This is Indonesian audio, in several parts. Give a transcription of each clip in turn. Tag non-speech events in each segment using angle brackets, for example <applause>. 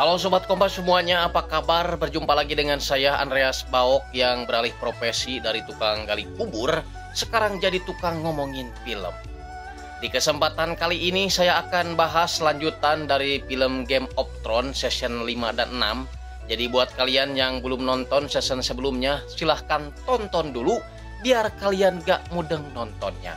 Halo Sobat Kompas semuanya, apa kabar? Berjumpa lagi dengan saya Andreas Baok yang beralih profesi dari tukang gali kubur, sekarang jadi tukang ngomongin film. Di kesempatan kali ini saya akan bahas lanjutan dari film Game of Thrones season 5 dan 6. Jadi buat kalian yang belum nonton season sebelumnya, silahkan tonton dulu biar kalian gak mudeng nontonnya.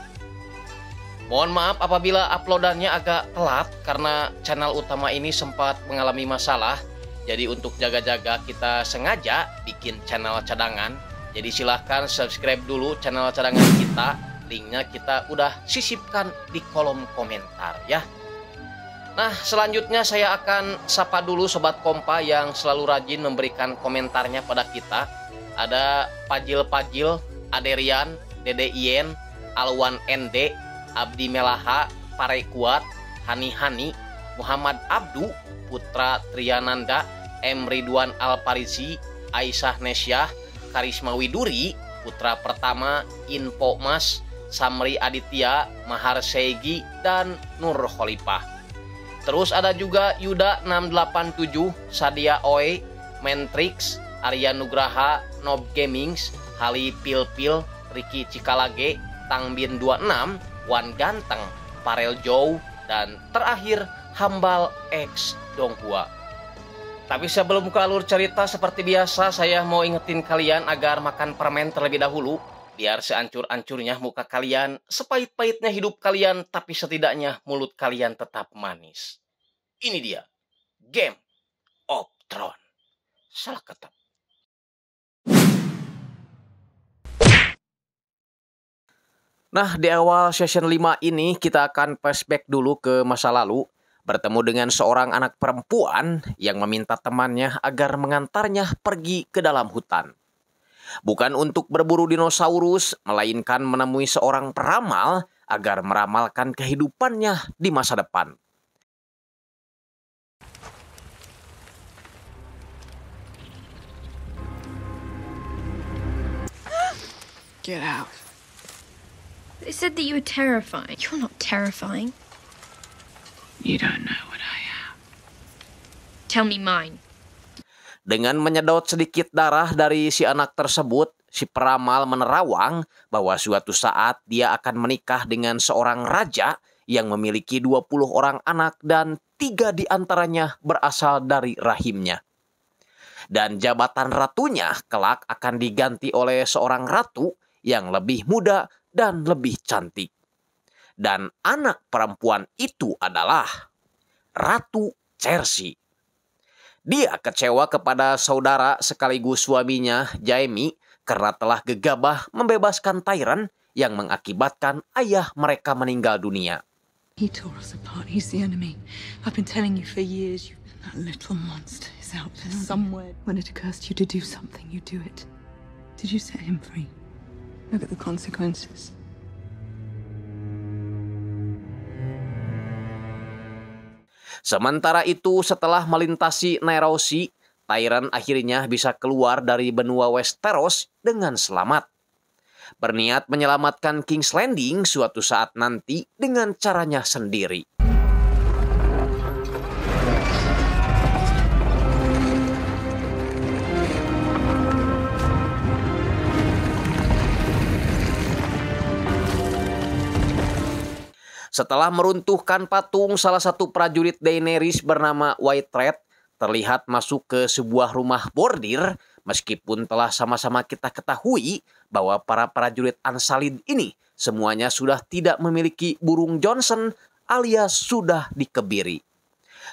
Mohon maaf apabila uploadannya agak telat karena channel utama ini sempat mengalami masalah. Jadi untuk jaga-jaga kita sengaja bikin channel cadangan. Jadi silahkan subscribe dulu channel cadangan kita. Linknya kita udah sisipkan di kolom komentar ya. Nah selanjutnya saya akan sapa dulu Sobat Kompa yang selalu rajin memberikan komentarnya pada kita. Ada Pajil Pajil, Aderian, Dede Ien, Alwan ND, Abdi Melaha Parekuat Hani Hani Muhammad Abdu Putra Triananda M Ridwan Alparisi, Aisyah Nesyah Karisma Widuri Putra pertama Info Mas Samri Aditya Mahar Seigi dan Nur Khalifah Terus ada juga Yuda 687, Sadia Oe, Mentrix, Arya Nugraha, Nob Gamings, Hali Pilpil, Pil, Riki Cikalage, Tangbin 26, Wan Ganteng, Parel Joe, dan terakhir Hambal X Donghua. Tapi sebelum ke alur cerita seperti biasa saya mau ingetin kalian agar makan permen terlebih dahulu biar seancur-ancurnya muka kalian, sepahit-pahitnya hidup kalian, tapi setidaknya mulut kalian tetap manis. Ini dia, Game of Thrones. Salah ketemu. Nah, di awal session 5 ini kita akan flashback dulu ke masa lalu bertemu dengan seorang anak perempuan yang meminta temannya agar mengantarnya pergi ke dalam hutan. Bukan untuk berburu dinosaurus, melainkan menemui seorang peramal agar meramalkan kehidupannya di masa depan. Get out. They said that you were terrifying. You're not terrifying. You don't know what I am. Tell me mine. Dengan menyedot sedikit darah dari si anak tersebut, si peramal menerawang bahwa suatu saat dia akan menikah dengan seorang raja yang memiliki 20 orang anak dan tiga diantaranya berasal dari rahimnya. Dan jabatan ratunya kelak akan diganti oleh seorang ratu yang lebih muda dan lebih cantik. Dan anak perempuan itu adalah Ratu Cersei. Dia kecewa kepada saudara sekaligus suaminya, Jaime, karena telah gegabah membebaskan Tyran yang mengakibatkan ayah mereka meninggal dunia. He tore us apart. He's the enemy. I've been telling you for years. You, that little monster is out there somewhere. When it occurs to you to do something, you do it. Did you set him free? Look at the consequences. Sementara itu, setelah melintasi Nairosi, Tyran akhirnya bisa keluar dari benua Westeros dengan selamat. Berniat menyelamatkan King's Landing suatu saat nanti dengan caranya sendiri. Setelah meruntuhkan patung, salah satu prajurit Daenerys bernama White Red terlihat masuk ke sebuah rumah bordir meskipun telah sama-sama kita ketahui bahwa para prajurit Ansalid ini semuanya sudah tidak memiliki burung Johnson alias sudah dikebiri.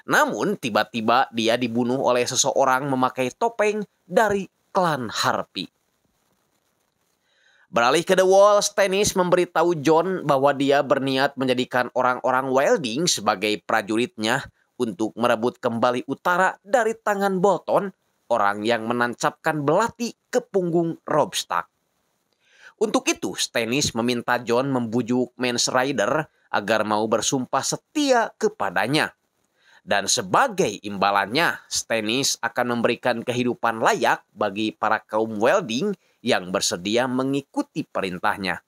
Namun tiba-tiba dia dibunuh oleh seseorang memakai topeng dari klan Harpy. Beralih ke The Wall, Stennis memberitahu John bahwa dia berniat menjadikan orang-orang Wilding sebagai prajuritnya untuk merebut kembali utara dari tangan Bolton, orang yang menancapkan belati ke punggung Rob Stark. Untuk itu, Stennis meminta John membujuk Mans Rider agar mau bersumpah setia kepadanya. Dan sebagai imbalannya, Stennis akan memberikan kehidupan layak bagi para kaum Welding yang bersedia mengikuti perintahnya.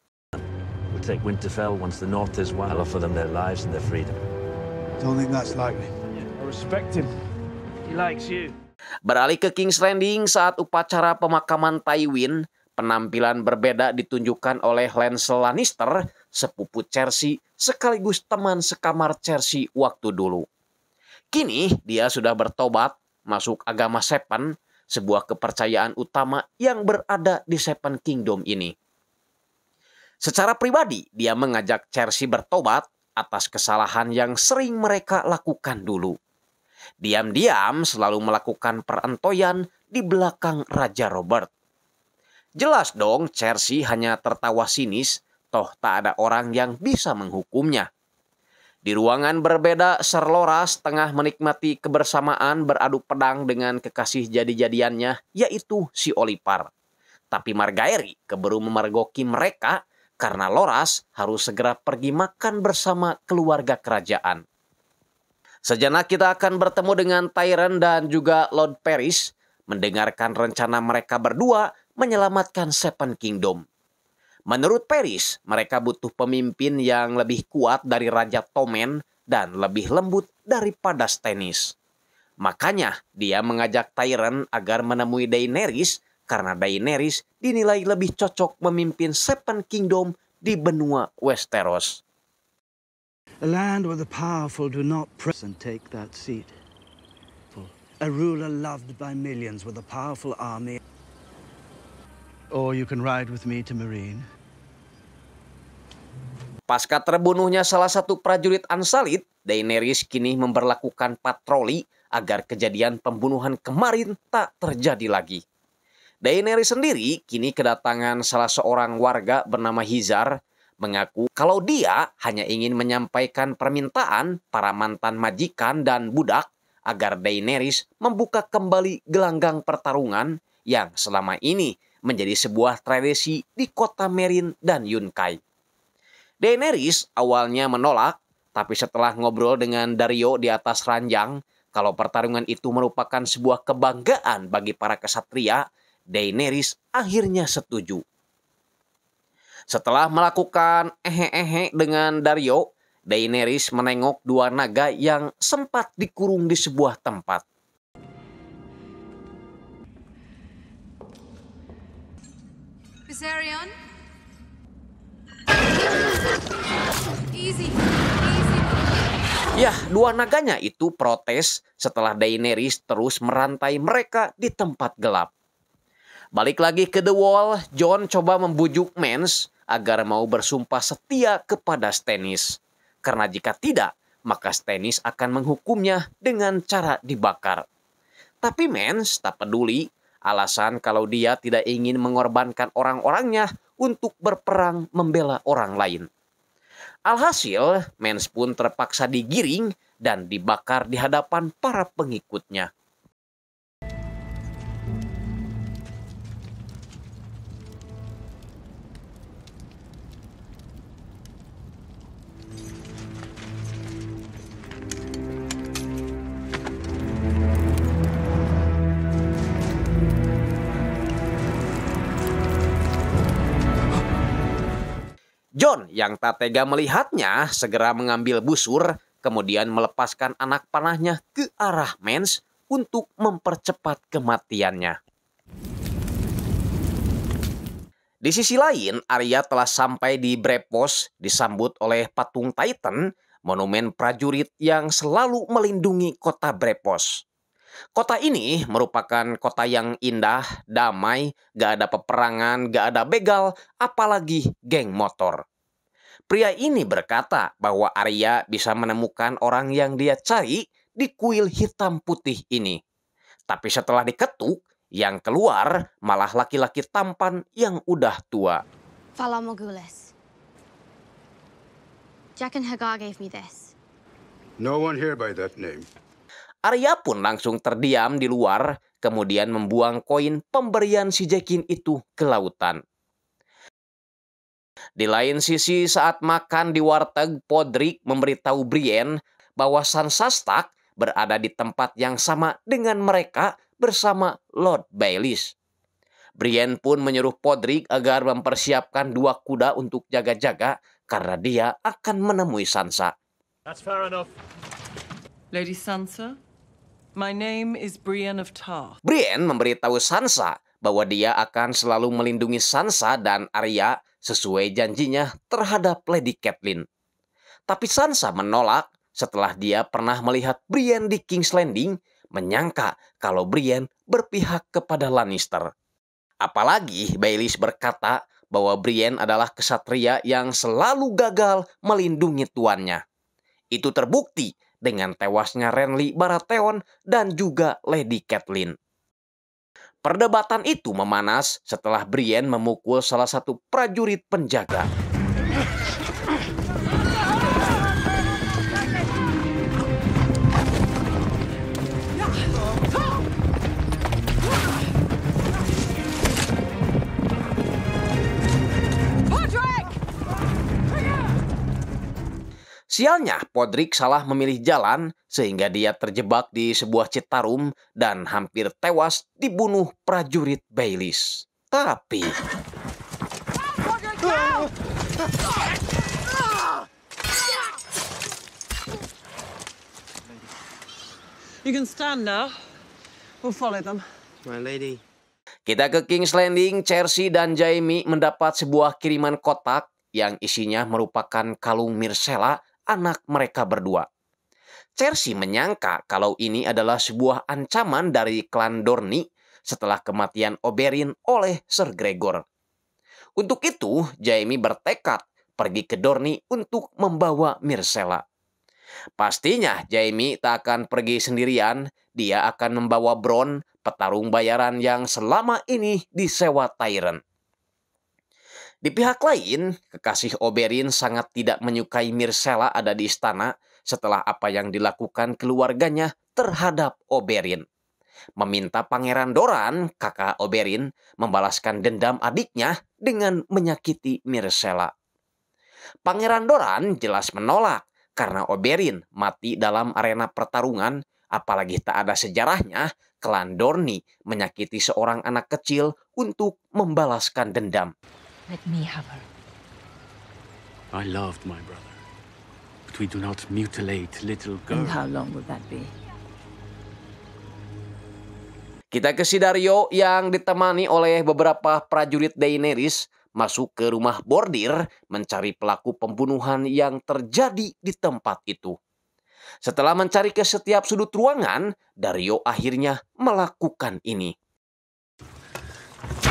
Beralih ke King's Landing saat upacara pemakaman Tywin, penampilan berbeda ditunjukkan oleh Lancel Lannister, sepupu Cersei sekaligus teman sekamar Cersei waktu dulu. Kini dia sudah bertobat, masuk agama Seven, sebuah kepercayaan utama yang berada di Seven Kingdom ini. Secara pribadi, dia mengajak Chelsea bertobat atas kesalahan yang sering mereka lakukan dulu. Diam-diam selalu melakukan perentoyan di belakang Raja Robert. Jelas dong Chelsea hanya tertawa sinis, toh tak ada orang yang bisa menghukumnya. Di ruangan berbeda, Serloras tengah menikmati kebersamaan beradu pedang dengan kekasih jadi-jadiannya, yaitu si Olipar. Tapi Margaery keburu memergoki mereka karena Loras harus segera pergi makan bersama keluarga kerajaan. Sejenak kita akan bertemu dengan Tyrant dan juga Lord Paris, mendengarkan rencana mereka berdua menyelamatkan Seven Kingdom. Menurut Paris, mereka butuh pemimpin yang lebih kuat dari Raja Tomen dan lebih lembut daripada Stannis. Makanya dia mengajak Tyrion agar menemui Daenerys karena Daenerys dinilai lebih cocok memimpin Seven Kingdom di benua Westeros. A land where the powerful do not press and take that seat. A ruler loved by millions with a powerful army. Or you can ride with me to Marine. Pasca terbunuhnya salah satu prajurit Ansalit, Daenerys kini memperlakukan patroli agar kejadian pembunuhan kemarin tak terjadi lagi. Daenerys sendiri kini kedatangan salah seorang warga bernama Hizar mengaku kalau dia hanya ingin menyampaikan permintaan para mantan majikan dan budak agar Daenerys membuka kembali gelanggang pertarungan yang selama ini menjadi sebuah tradisi di kota Merin dan Yunkai. Daenerys awalnya menolak, tapi setelah ngobrol dengan Dario di atas ranjang, kalau pertarungan itu merupakan sebuah kebanggaan bagi para kesatria, Daenerys akhirnya setuju. Setelah melakukan ehe-ehe dengan Dario, Daenerys menengok dua naga yang sempat dikurung di sebuah tempat. Viserion, Ya, dua naganya itu protes setelah Daenerys terus merantai mereka di tempat gelap. Balik lagi ke The Wall, John coba membujuk Mans agar mau bersumpah setia kepada Stannis. Karena jika tidak, maka Stannis akan menghukumnya dengan cara dibakar. Tapi Mans tak peduli, alasan kalau dia tidak ingin mengorbankan orang-orangnya untuk berperang membela orang lain. Alhasil, Mens pun terpaksa digiring dan dibakar di hadapan para pengikutnya. John yang tak tega melihatnya segera mengambil busur kemudian melepaskan anak panahnya ke arah Mens untuk mempercepat kematiannya. Di sisi lain, Arya telah sampai di Brepos disambut oleh patung Titan, monumen prajurit yang selalu melindungi kota Brepos. Kota ini merupakan kota yang indah, damai, gak ada peperangan, gak ada begal, apalagi geng motor. Pria ini berkata bahwa Arya bisa menemukan orang yang dia cari di kuil hitam putih ini. Tapi setelah diketuk, yang keluar malah laki-laki tampan yang udah tua. Falamogules. Jack and Hagar gave me this. No one here by that name. Arya pun langsung terdiam di luar, kemudian membuang koin pemberian si Jekin itu ke lautan. Di lain sisi saat makan di warteg, Podrick memberitahu Brian bahwa Sansastak berada di tempat yang sama dengan mereka bersama Lord Baelish. Brian pun menyuruh Podrick agar mempersiapkan dua kuda untuk jaga-jaga karena dia akan menemui Sansa. That's fair enough. Lady Sansa, My name is Brienne of Tar. Brienne memberitahu Sansa bahwa dia akan selalu melindungi Sansa dan Arya sesuai janjinya terhadap Lady Catelyn. Tapi Sansa menolak setelah dia pernah melihat Brienne di King's Landing menyangka kalau Brienne berpihak kepada Lannister. Apalagi Baelish berkata bahwa Brienne adalah kesatria yang selalu gagal melindungi tuannya. Itu terbukti dengan tewasnya Renly Baratheon dan juga Lady Catelyn. Perdebatan itu memanas setelah Brienne memukul salah satu prajurit penjaga. Sialnya, Podrick salah memilih jalan sehingga dia terjebak di sebuah citarum dan hampir tewas dibunuh prajurit Baylis. Tapi... Kita ke King's Landing, Chelsea dan Jaime mendapat sebuah kiriman kotak yang isinya merupakan kalung Mircella anak mereka berdua. Cersei menyangka kalau ini adalah sebuah ancaman dari klan Dorni setelah kematian Oberyn oleh Sir Gregor. Untuk itu, Jaime bertekad pergi ke Dorni untuk membawa Myrcella. Pastinya Jaime tak akan pergi sendirian, dia akan membawa Bron, petarung bayaran yang selama ini disewa Tyrant. Di pihak lain, kekasih Oberin sangat tidak menyukai Mircella ada di istana setelah apa yang dilakukan keluarganya terhadap Oberin. Meminta Pangeran Doran, kakak Oberin, membalaskan dendam adiknya dengan menyakiti Mircella. Pangeran Doran jelas menolak karena Oberin mati dalam arena pertarungan apalagi tak ada sejarahnya klan Dorni menyakiti seorang anak kecil untuk membalaskan dendam. Let me have her. I loved my brother. But we do not mutilate little girls. how long will that be? Kita ke Sidario yang ditemani oleh beberapa prajurit Daenerys masuk ke rumah bordir mencari pelaku pembunuhan yang terjadi di tempat itu. Setelah mencari ke setiap sudut ruangan, Dario akhirnya melakukan ini.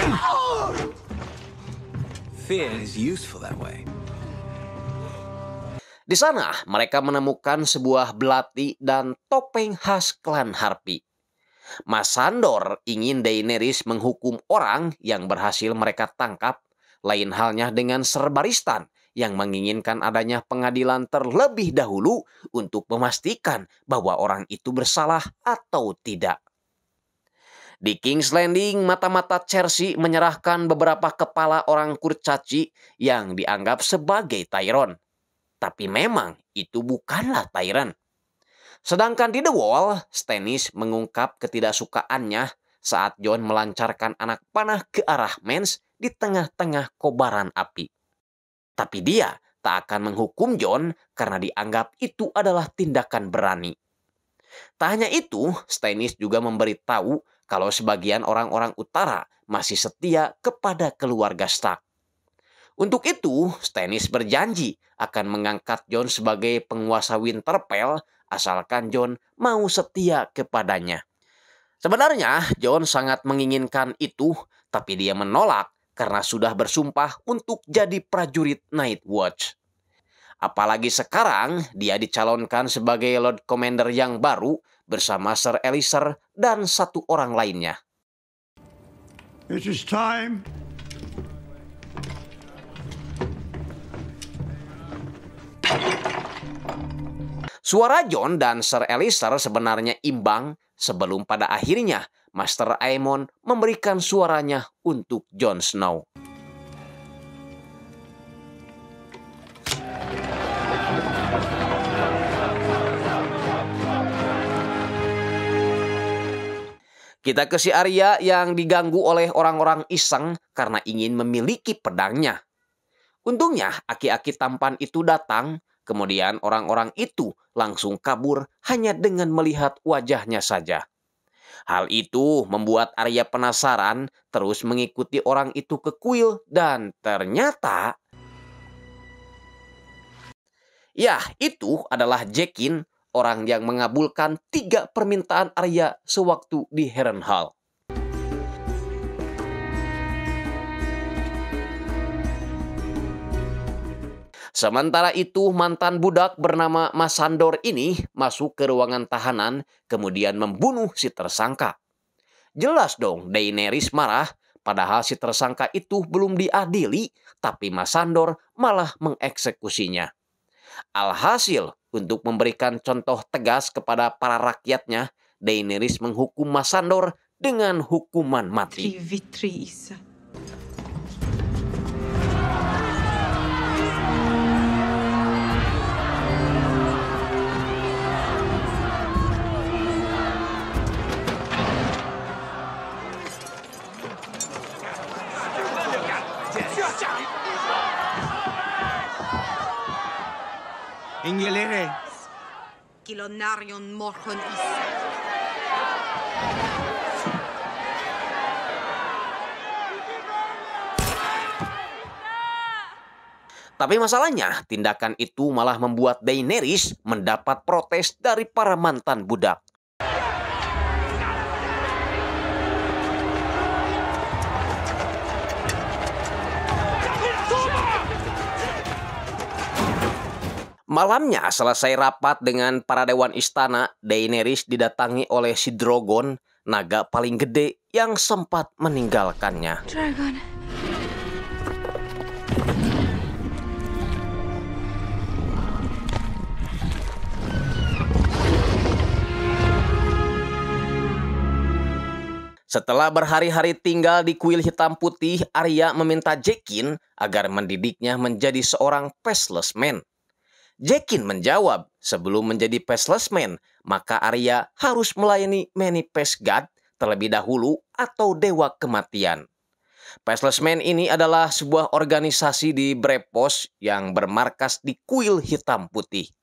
Oh! Di sana, mereka menemukan sebuah belati dan topeng khas klan Harpy. Mas Sandor ingin Daenerys menghukum orang yang berhasil mereka tangkap, lain halnya dengan Serbaristan yang menginginkan adanya pengadilan terlebih dahulu untuk memastikan bahwa orang itu bersalah atau tidak. Di King's Landing, mata-mata Chelsea menyerahkan beberapa kepala orang kurcaci yang dianggap sebagai Tyrone. Tapi memang itu bukanlah Tyrone. Sedangkan di The Wall, Stannis mengungkap ketidaksukaannya saat John melancarkan anak panah ke arah Mens di tengah-tengah kobaran api. Tapi dia tak akan menghukum John karena dianggap itu adalah tindakan berani. Tak hanya itu, Stannis juga memberitahu kalau sebagian orang-orang utara masih setia kepada keluarga Stark. Untuk itu, Stannis berjanji akan mengangkat John sebagai penguasa Winterfell asalkan John mau setia kepadanya. Sebenarnya John sangat menginginkan itu, tapi dia menolak karena sudah bersumpah untuk jadi prajurit Night Watch. Apalagi sekarang dia dicalonkan sebagai Lord Commander yang baru bersama Sir Eliser dan satu orang lainnya. It is time. Suara John dan Sir Alistair sebenarnya imbang sebelum pada akhirnya Master Aemon memberikan suaranya untuk John Snow. Kita ke si Arya yang diganggu oleh orang-orang iseng karena ingin memiliki pedangnya. Untungnya aki-aki tampan itu datang, kemudian orang-orang itu langsung kabur hanya dengan melihat wajahnya saja. Hal itu membuat Arya penasaran terus mengikuti orang itu ke kuil dan ternyata... Ya, itu adalah Jekin orang yang mengabulkan tiga permintaan Arya sewaktu di Hall. Sementara itu, mantan budak bernama Masandor ini masuk ke ruangan tahanan, kemudian membunuh si tersangka. Jelas dong, Daenerys marah, padahal si tersangka itu belum diadili, tapi Masandor malah mengeksekusinya. Alhasil, untuk memberikan contoh tegas kepada para rakyatnya, Daenerys menghukum Masandor dengan hukuman mati. Ingelere. Kilonarion is. Tapi masalahnya, tindakan itu malah membuat Daenerys mendapat protes dari para mantan budak. Malamnya selesai rapat dengan para dewan istana, Daenerys didatangi oleh si Drogon, naga paling gede yang sempat meninggalkannya. Dragon. Setelah berhari-hari tinggal di kuil hitam putih, Arya meminta Jekin agar mendidiknya menjadi seorang pestless man. Jekin menjawab, sebelum menjadi Pestless Man, maka Arya harus melayani Many Pest God terlebih dahulu atau Dewa Kematian. Pestless Man ini adalah sebuah organisasi di Brepos yang bermarkas di Kuil Hitam Putih.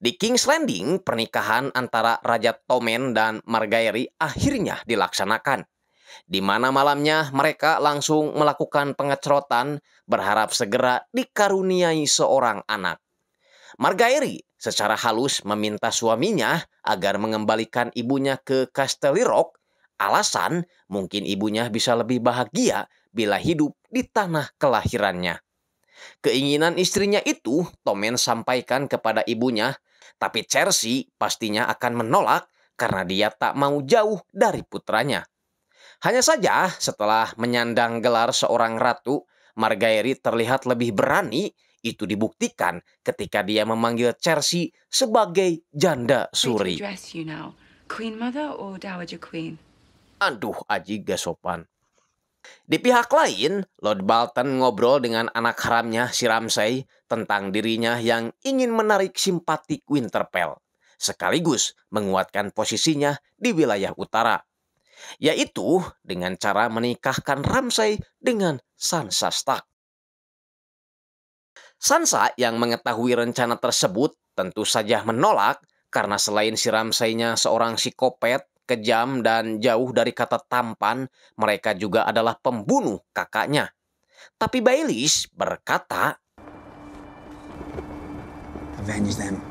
Di King's Landing, pernikahan antara Raja Tommen dan Margaery akhirnya dilaksanakan. Di mana malamnya mereka langsung melakukan pengecerotan berharap segera dikaruniai seorang anak. Margaery secara halus meminta suaminya agar mengembalikan ibunya ke Castle Rock. Alasan mungkin ibunya bisa lebih bahagia bila hidup di tanah kelahirannya. Keinginan istrinya itu Tomen sampaikan kepada ibunya tapi Chelsea pastinya akan menolak karena dia tak mau jauh dari putranya. Hanya saja setelah menyandang gelar seorang ratu, Margaery terlihat lebih berani itu dibuktikan ketika dia memanggil Chelsea sebagai janda suri. Aduh, Aji gak sopan. Di pihak lain, Lord Balton ngobrol dengan anak haramnya si Ramsay tentang dirinya yang ingin menarik simpati Winterfell, sekaligus menguatkan posisinya di wilayah utara, yaitu dengan cara menikahkan Ramsay dengan Sansa Stark. Sansa yang mengetahui rencana tersebut tentu saja menolak karena selain si Ramsaynya seorang psikopat kejam dan jauh dari kata tampan, mereka juga adalah pembunuh kakaknya. Tapi Baylis berkata, Avenge them.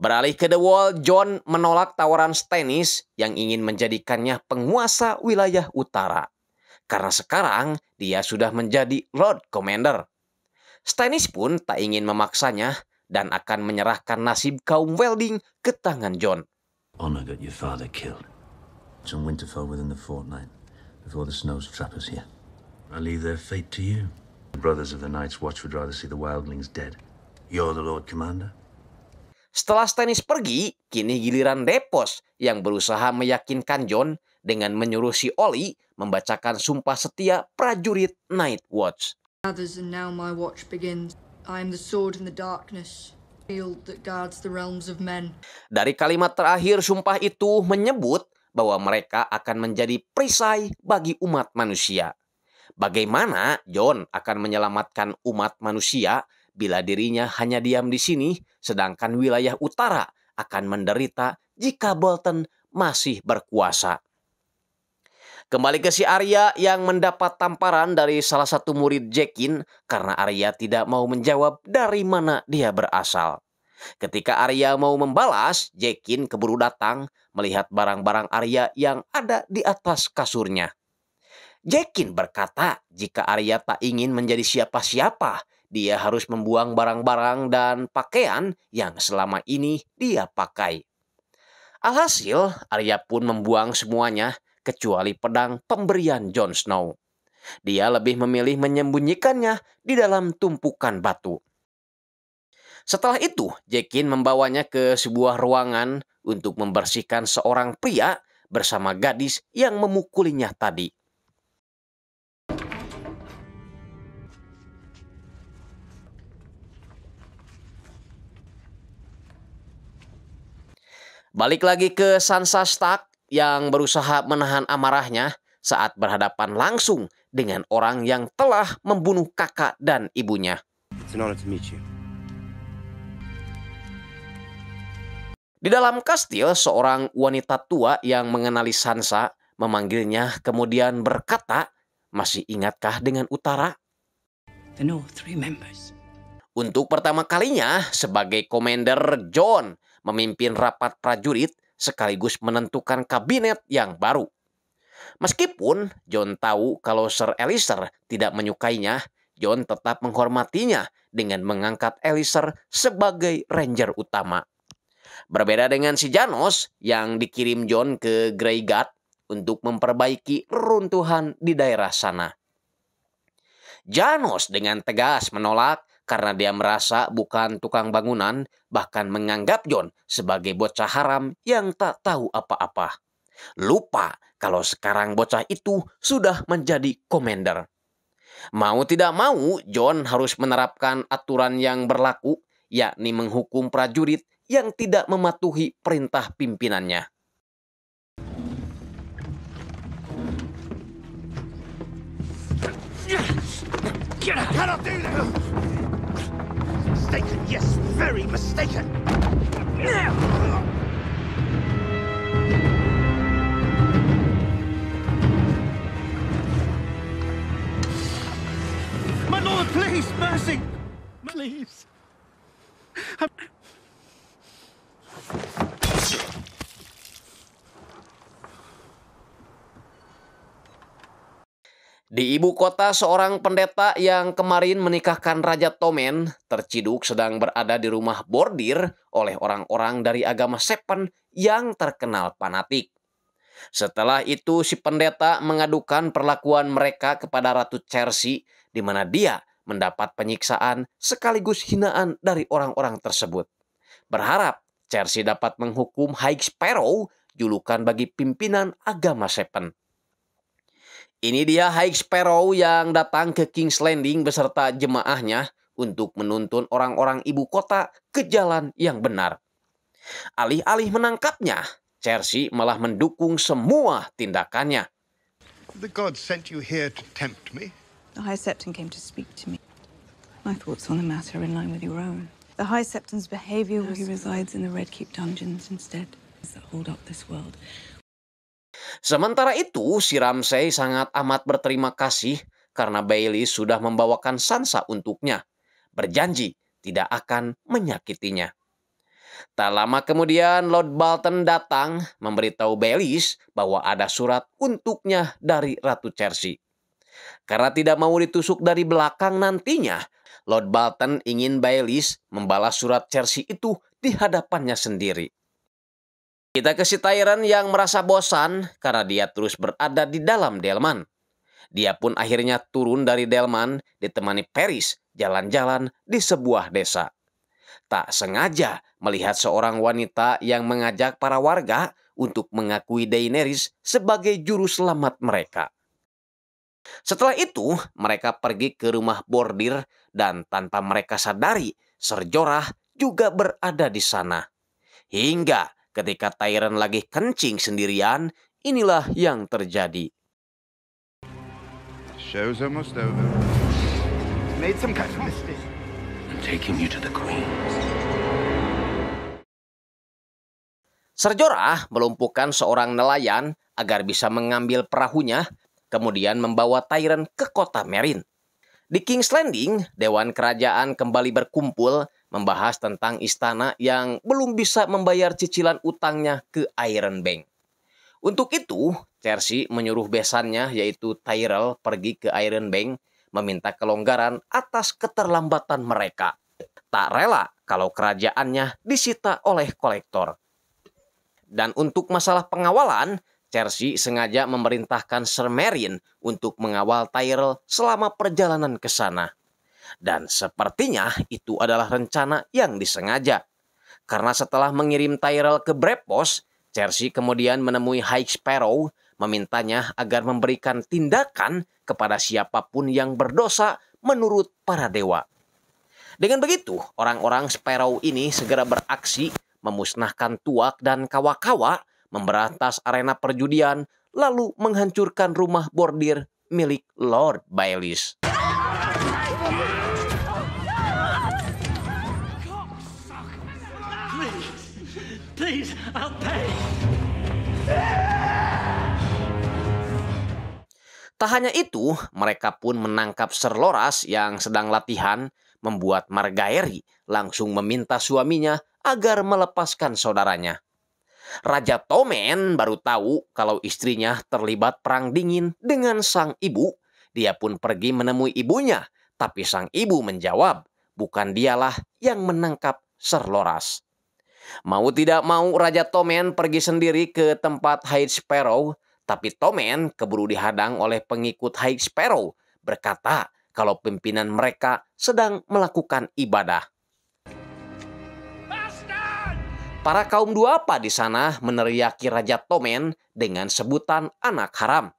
Beralih ke The Wall, John menolak tawaran Stannis yang ingin menjadikannya penguasa wilayah utara. Karena sekarang dia sudah menjadi Lord Commander. Stannis pun tak ingin memaksanya dan akan menyerahkan nasib kaum Welding ke tangan John. Honor got your father killed. It's on Winterfell within the fortnight before the Snow's trap us here. I leave their fate to you. The brothers of the Night's Watch would rather see the wildlings dead. You're the Lord Commander. Setelah Stannis pergi, kini giliran Depos yang berusaha meyakinkan John dengan menyuruh si Oli membacakan sumpah setia prajurit Night Watch. Others and now my watch begins. I am the sword in the darkness, Dari kalimat terakhir sumpah itu menyebut bahwa mereka akan menjadi perisai bagi umat manusia. Bagaimana John akan menyelamatkan umat manusia bila dirinya hanya diam di sini, sedangkan wilayah utara akan menderita jika Bolton masih berkuasa? Kembali ke si Arya yang mendapat tamparan dari salah satu murid Jekin karena Arya tidak mau menjawab dari mana dia berasal. Ketika Arya mau membalas, Jekin keburu datang melihat barang-barang Arya yang ada di atas kasurnya. Jekin berkata jika Arya tak ingin menjadi siapa-siapa, dia harus membuang barang-barang dan pakaian yang selama ini dia pakai. Alhasil, Arya pun membuang semuanya kecuali pedang pemberian Jon Snow. Dia lebih memilih menyembunyikannya di dalam tumpukan batu. Setelah itu, Jekin membawanya ke sebuah ruangan untuk membersihkan seorang pria bersama gadis yang memukulinya tadi. Balik lagi ke Sansa Stark yang berusaha menahan amarahnya saat berhadapan langsung dengan orang yang telah membunuh kakak dan ibunya. Di dalam kastil, seorang wanita tua yang mengenali Sansa memanggilnya kemudian berkata, masih ingatkah dengan utara? Untuk pertama kalinya, sebagai komander John memimpin rapat prajurit sekaligus menentukan kabinet yang baru. Meskipun John tahu kalau Sir Eliser tidak menyukainya, John tetap menghormatinya dengan mengangkat Eliser sebagai ranger utama. Berbeda dengan si Janos yang dikirim John ke Greygat untuk memperbaiki runtuhan di daerah sana. Janos dengan tegas menolak karena dia merasa bukan tukang bangunan, bahkan menganggap John sebagai bocah haram yang tak tahu apa-apa. Lupa kalau sekarang bocah itu sudah menjadi komander. Mau tidak mau, John harus menerapkan aturan yang berlaku, yakni menghukum prajurit yang tidak mematuhi perintah pimpinannya. Get out! of there! Mistaken, yes, very mistaken. My lord, please, mercy! Please. I'm... Di ibu kota, seorang pendeta yang kemarin menikahkan Raja Tomen terciduk sedang berada di rumah bordir oleh orang-orang dari agama Sepen yang terkenal fanatik. Setelah itu, si pendeta mengadukan perlakuan mereka kepada Ratu Cersei, di mana dia mendapat penyiksaan sekaligus hinaan dari orang-orang tersebut. Berharap Cersei dapat menghukum High Sparrow, julukan bagi pimpinan agama Sepen. Ini dia High Sparrow yang datang ke King's Landing beserta jemaahnya untuk menuntun orang-orang ibu kota ke jalan yang benar. Alih-alih menangkapnya, Cersei malah mendukung semua tindakannya. The God sent you here to tempt me. The High Septon came to speak to me. My thoughts on the matter are in line with your own. The High Septon's behavior he resides in the Red Keep dungeons instead. That hold up this world. Sementara itu, si Ramsey sangat amat berterima kasih karena Bailey sudah membawakan Sansa untuknya. Berjanji tidak akan menyakitinya. Tak lama kemudian Lord Bolton datang memberitahu Belis bahwa ada surat untuknya dari Ratu Cersei. Karena tidak mau ditusuk dari belakang nantinya, Lord Bolton ingin Belis membalas surat Cersei itu di hadapannya sendiri. Kita ke si Tyran yang merasa bosan karena dia terus berada di dalam Delman. Dia pun akhirnya turun dari Delman ditemani Paris jalan-jalan di sebuah desa. Tak sengaja melihat seorang wanita yang mengajak para warga untuk mengakui Daenerys sebagai juru selamat mereka. Setelah itu, mereka pergi ke rumah bordir dan tanpa mereka sadari, Ser juga berada di sana. Hingga Ketika Tyrant lagi kencing sendirian, inilah yang terjadi. Show's almost Serjorah melumpuhkan seorang nelayan agar bisa mengambil perahunya, kemudian membawa Tyrant ke kota Merin. Di King's Landing, Dewan Kerajaan kembali berkumpul membahas tentang istana yang belum bisa membayar cicilan utangnya ke Iron Bank. Untuk itu, Cersei menyuruh besannya yaitu Tyrell pergi ke Iron Bank meminta kelonggaran atas keterlambatan mereka. Tak rela kalau kerajaannya disita oleh kolektor. Dan untuk masalah pengawalan, Cersei sengaja memerintahkan Sir Merin untuk mengawal Tyrell selama perjalanan ke sana. Dan sepertinya itu adalah rencana yang disengaja. Karena setelah mengirim Tyrell ke Brepos, Cersei kemudian menemui High Sparrow memintanya agar memberikan tindakan kepada siapapun yang berdosa menurut para dewa. Dengan begitu, orang-orang Sparrow ini segera beraksi memusnahkan tuak dan kawa-kawa, memberantas arena perjudian, lalu menghancurkan rumah bordir milik Lord Baelish. Please, I'll pay. Tak hanya itu, mereka pun menangkap Sir Loras yang sedang latihan membuat Margaery langsung meminta suaminya agar melepaskan saudaranya. Raja Tomen baru tahu kalau istrinya terlibat perang dingin dengan sang ibu. Dia pun pergi menemui ibunya, tapi sang ibu menjawab, bukan dialah yang menangkap Sir Loras. Mau tidak mau Raja Tomen pergi sendiri ke tempat Haid Sparrow, tapi Tomen keburu dihadang oleh pengikut Haid Sparrow berkata kalau pimpinan mereka sedang melakukan ibadah. Para kaum duapa di sana meneriaki Raja Tomen dengan sebutan anak haram.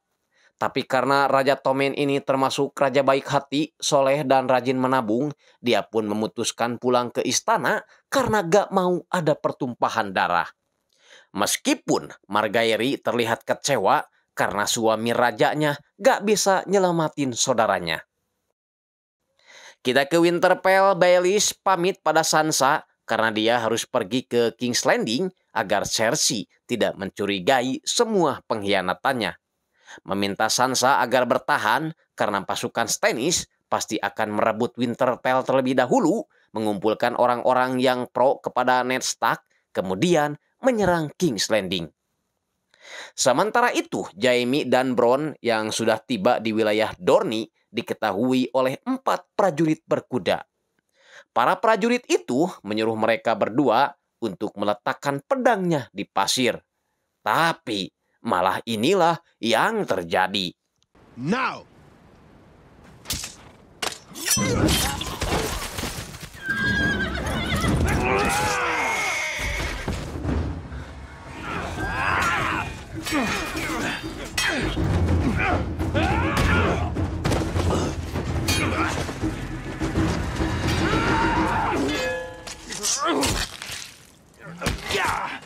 Tapi karena Raja Tomen ini termasuk raja baik hati, soleh dan rajin menabung, dia pun memutuskan pulang ke istana karena gak mau ada pertumpahan darah. Meskipun Margairi terlihat kecewa karena suami rajanya gak bisa nyelamatin saudaranya. Kita ke Winterfell, Baelish pamit pada Sansa karena dia harus pergi ke King's Landing agar Cersei tidak mencurigai semua pengkhianatannya meminta Sansa agar bertahan karena pasukan Stannis pasti akan merebut Winterfell terlebih dahulu, mengumpulkan orang-orang yang pro kepada Ned Stark, kemudian menyerang King's Landing. Sementara itu, Jaime dan Bron yang sudah tiba di wilayah Dorne diketahui oleh empat prajurit berkuda. Para prajurit itu menyuruh mereka berdua untuk meletakkan pedangnya di pasir. Tapi Malah inilah yang terjadi. Now. Yeah!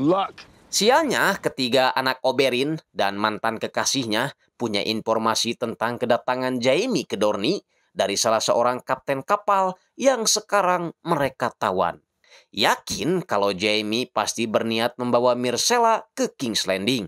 luck. Sialnya, ketiga anak Oberin dan mantan kekasihnya punya informasi tentang kedatangan Jaime ke Dorni dari salah seorang kapten kapal yang sekarang mereka tawan. Yakin kalau Jaime pasti berniat membawa Mircella ke King's Landing.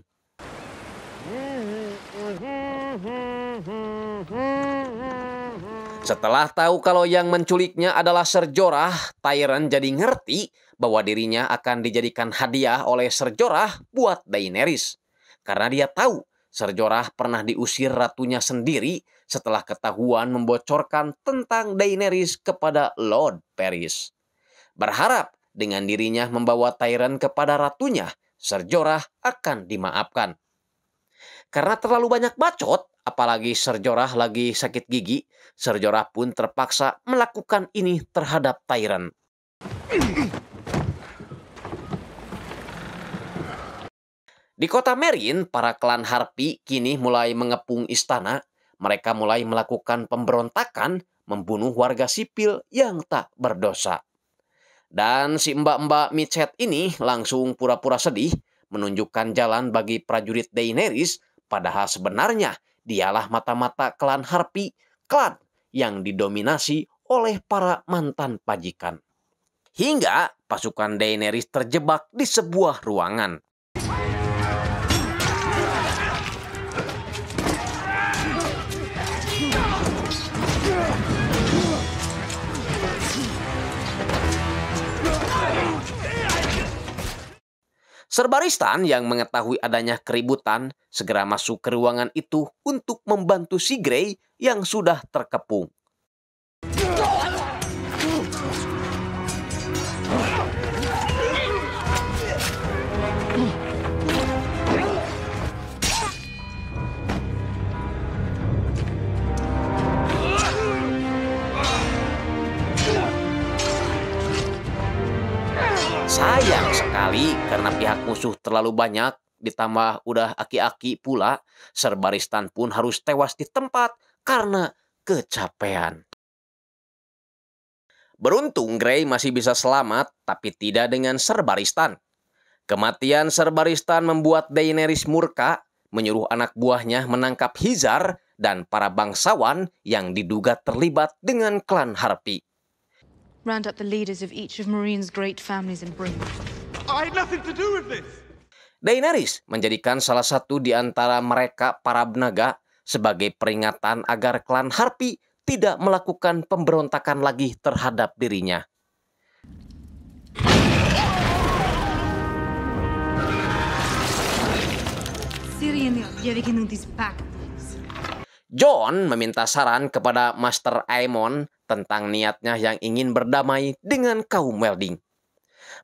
Setelah tahu kalau yang menculiknya adalah Sir Jorah, Tyron jadi ngerti bahwa dirinya akan dijadikan hadiah oleh Ser Jorah buat Daenerys. Karena dia tahu Ser Jorah pernah diusir ratunya sendiri setelah ketahuan membocorkan tentang Daenerys kepada Lord Paris. Berharap dengan dirinya membawa Tyrion kepada ratunya, Ser Jorah akan dimaafkan. Karena terlalu banyak bacot, apalagi Ser Jorah lagi sakit gigi, Ser Jorah pun terpaksa melakukan ini terhadap Tyrion. Di kota Merin, para klan Harpi kini mulai mengepung istana. Mereka mulai melakukan pemberontakan, membunuh warga sipil yang tak berdosa. Dan si mbak-mbak Michet ini langsung pura-pura sedih, menunjukkan jalan bagi prajurit Daenerys, padahal sebenarnya dialah mata-mata klan Harpi, klan yang didominasi oleh para mantan pajikan. Hingga pasukan Daenerys terjebak di sebuah ruangan. Baristan yang mengetahui adanya keributan segera masuk ke ruangan itu untuk membantu si Grey yang sudah terkepung. kali karena pihak musuh terlalu banyak ditambah udah aki-aki pula, Serbaristan pun harus tewas di tempat karena kecapean. Beruntung Grey masih bisa selamat, tapi tidak dengan Serbaristan. Kematian Serbaristan membuat Daenerys murka, menyuruh anak buahnya menangkap Hizar dan para bangsawan yang diduga terlibat dengan klan Harpy. Round up the leaders of each of Marine's great families and bring them. I Daenerys menjadikan salah satu di antara mereka para benaga sebagai peringatan agar klan Harpy tidak melakukan pemberontakan lagi terhadap dirinya. John meminta saran kepada Master Aemon tentang niatnya yang ingin berdamai dengan kaum Welding.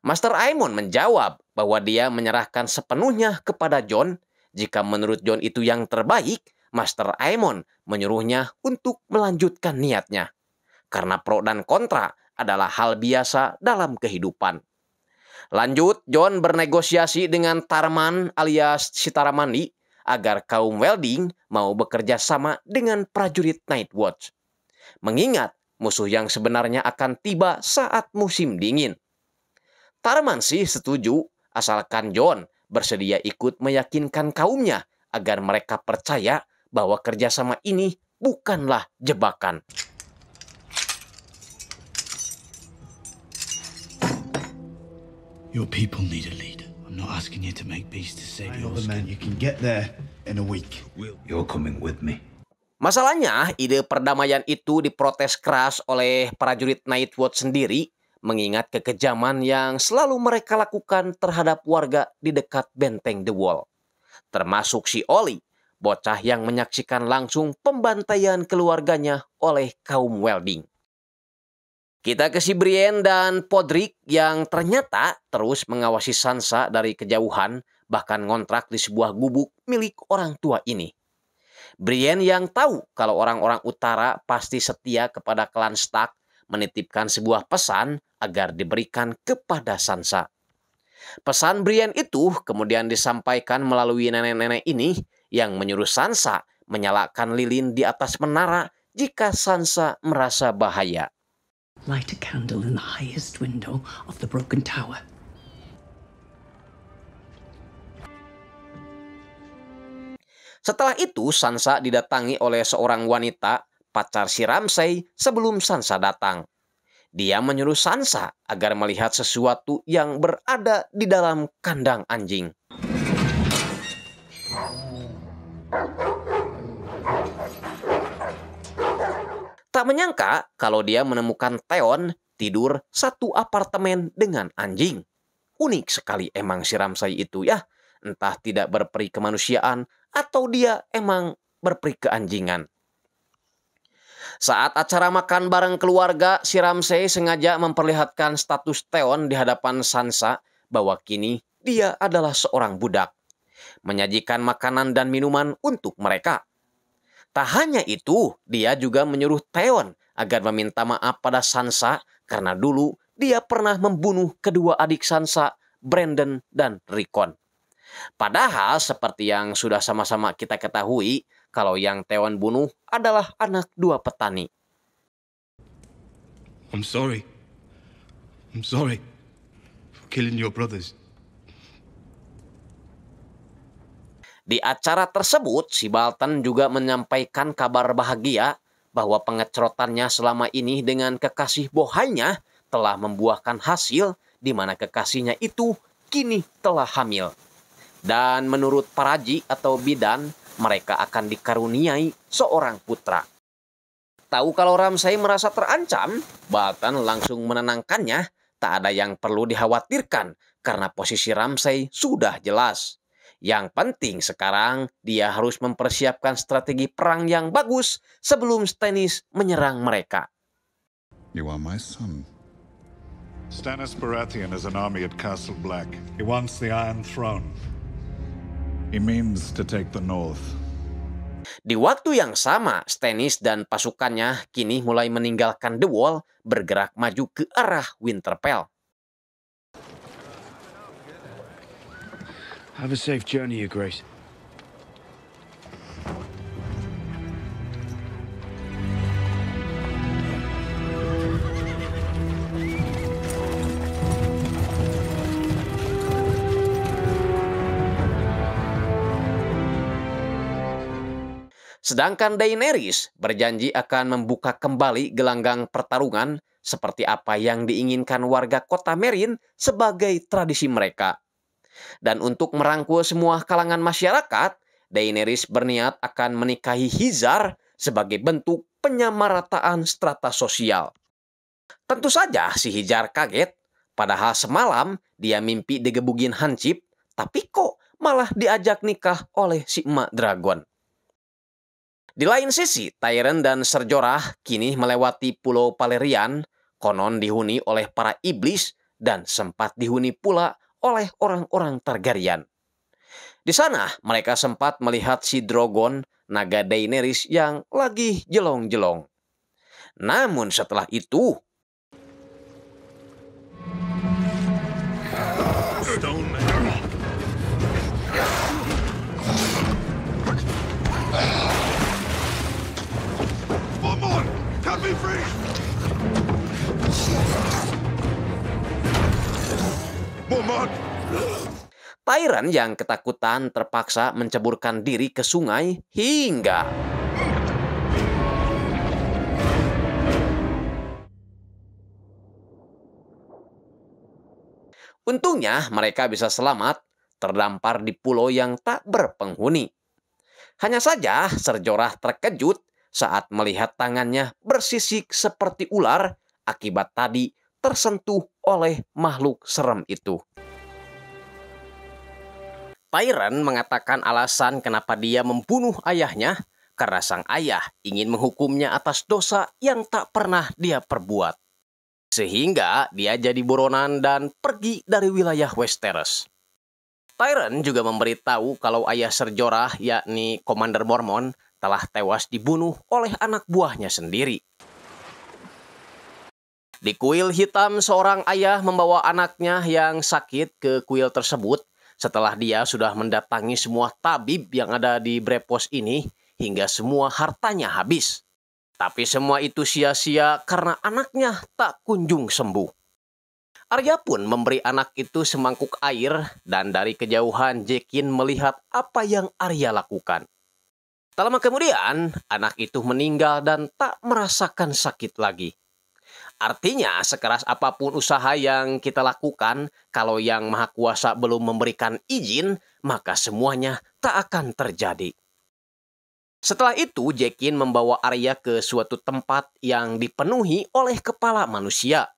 Master Aimon menjawab bahwa dia menyerahkan sepenuhnya kepada John. Jika menurut John itu yang terbaik, Master Aimon menyuruhnya untuk melanjutkan niatnya. Karena pro dan kontra adalah hal biasa dalam kehidupan. Lanjut, John bernegosiasi dengan Tarman alias Sitaramani agar kaum Welding mau bekerja sama dengan prajurit Night Watch Mengingat musuh yang sebenarnya akan tiba saat musim dingin. Tarman sih setuju, asalkan John bersedia ikut meyakinkan kaumnya agar mereka percaya bahwa kerjasama ini bukanlah jebakan. Your people need a leader. I'm not asking you to make peace to save your skin. You can get there in a week. You're coming with me. Masalahnya, ide perdamaian itu diprotes keras oleh prajurit Nightwatch sendiri mengingat kekejaman yang selalu mereka lakukan terhadap warga di dekat benteng The Wall. Termasuk si Oli, bocah yang menyaksikan langsung pembantaian keluarganya oleh kaum Welding. Kita ke si Brian dan Podrick yang ternyata terus mengawasi Sansa dari kejauhan bahkan ngontrak di sebuah gubuk milik orang tua ini. Brian yang tahu kalau orang-orang utara pasti setia kepada klan Stark menitipkan sebuah pesan agar diberikan kepada Sansa. Pesan Brian itu kemudian disampaikan melalui nenek-nenek ini yang menyuruh Sansa menyalakan lilin di atas menara jika Sansa merasa bahaya. Light a candle in the highest window of the broken tower. Setelah itu Sansa didatangi oleh seorang wanita pacar si Ramsey sebelum Sansa datang. Dia menyuruh Sansa agar melihat sesuatu yang berada di dalam kandang anjing. Tak menyangka kalau dia menemukan Theon tidur satu apartemen dengan anjing. Unik sekali emang si Ramsay itu ya. Entah tidak berperi kemanusiaan atau dia emang berperi keanjingan. Saat acara makan bareng keluarga, si Ramsey sengaja memperlihatkan status Theon di hadapan Sansa bahwa kini dia adalah seorang budak. Menyajikan makanan dan minuman untuk mereka. Tak hanya itu, dia juga menyuruh Theon agar meminta maaf pada Sansa karena dulu dia pernah membunuh kedua adik Sansa, Brandon dan Rickon. Padahal seperti yang sudah sama-sama kita ketahui, kalau yang tewan bunuh adalah anak dua petani. I'm sorry. I'm sorry for killing your brothers. Di acara tersebut, si Balten juga menyampaikan kabar bahagia bahwa pengecerotannya selama ini dengan kekasih bohanya telah membuahkan hasil di mana kekasihnya itu kini telah hamil. Dan menurut Paraji atau Bidan, mereka akan dikaruniai seorang putra. Tahu kalau Ramsay merasa terancam, Baltan langsung menenangkannya. Tak ada yang perlu dikhawatirkan karena posisi Ramsay sudah jelas. Yang penting sekarang dia harus mempersiapkan strategi perang yang bagus sebelum Stannis menyerang mereka. You are my son. Stannis Baratheon is an army at Castle Black. He wants the Iron Throne means to take the north. Di waktu yang sama, Stannis dan pasukannya kini mulai meninggalkan The Wall, bergerak maju ke arah Winterfell. Have a safe journey, Your Grace. Sedangkan Daenerys berjanji akan membuka kembali gelanggang pertarungan seperti apa yang diinginkan warga kota Merin sebagai tradisi mereka. Dan untuk merangkul semua kalangan masyarakat, Daenerys berniat akan menikahi Hizar sebagai bentuk penyamarataan strata sosial. Tentu saja si Hizar kaget, padahal semalam dia mimpi digebugin Hansip, tapi kok malah diajak nikah oleh si emak dragon. Di lain sisi, Tyren dan Serjorah kini melewati Pulau Palerian, konon dihuni oleh para iblis dan sempat dihuni pula oleh orang-orang Targaryen. Di sana, mereka sempat melihat si Drogon, naga Daenerys yang lagi jelong-jelong. Namun setelah itu, Mohon. Tyrant yang ketakutan terpaksa menceburkan diri ke sungai hingga... Untungnya mereka bisa selamat terdampar di pulau yang tak berpenghuni. Hanya saja Serjorah terkejut saat melihat tangannya bersisik seperti ular akibat tadi tersentuh oleh makhluk serem itu. Tyran mengatakan alasan kenapa dia membunuh ayahnya karena sang ayah ingin menghukumnya atas dosa yang tak pernah dia perbuat. Sehingga dia jadi buronan dan pergi dari wilayah Westeros. Tyran juga memberitahu kalau ayah Serjorah, yakni Komander Mormon telah tewas dibunuh oleh anak buahnya sendiri. Di kuil hitam, seorang ayah membawa anaknya yang sakit ke kuil tersebut setelah dia sudah mendatangi semua tabib yang ada di Brepos ini hingga semua hartanya habis. Tapi semua itu sia-sia karena anaknya tak kunjung sembuh. Arya pun memberi anak itu semangkuk air dan dari kejauhan Jekin melihat apa yang Arya lakukan. Tak lama kemudian, anak itu meninggal dan tak merasakan sakit lagi. Artinya, sekeras apapun usaha yang kita lakukan, kalau yang Maha Kuasa belum memberikan izin, maka semuanya tak akan terjadi. Setelah itu, Jekin membawa Arya ke suatu tempat yang dipenuhi oleh kepala manusia.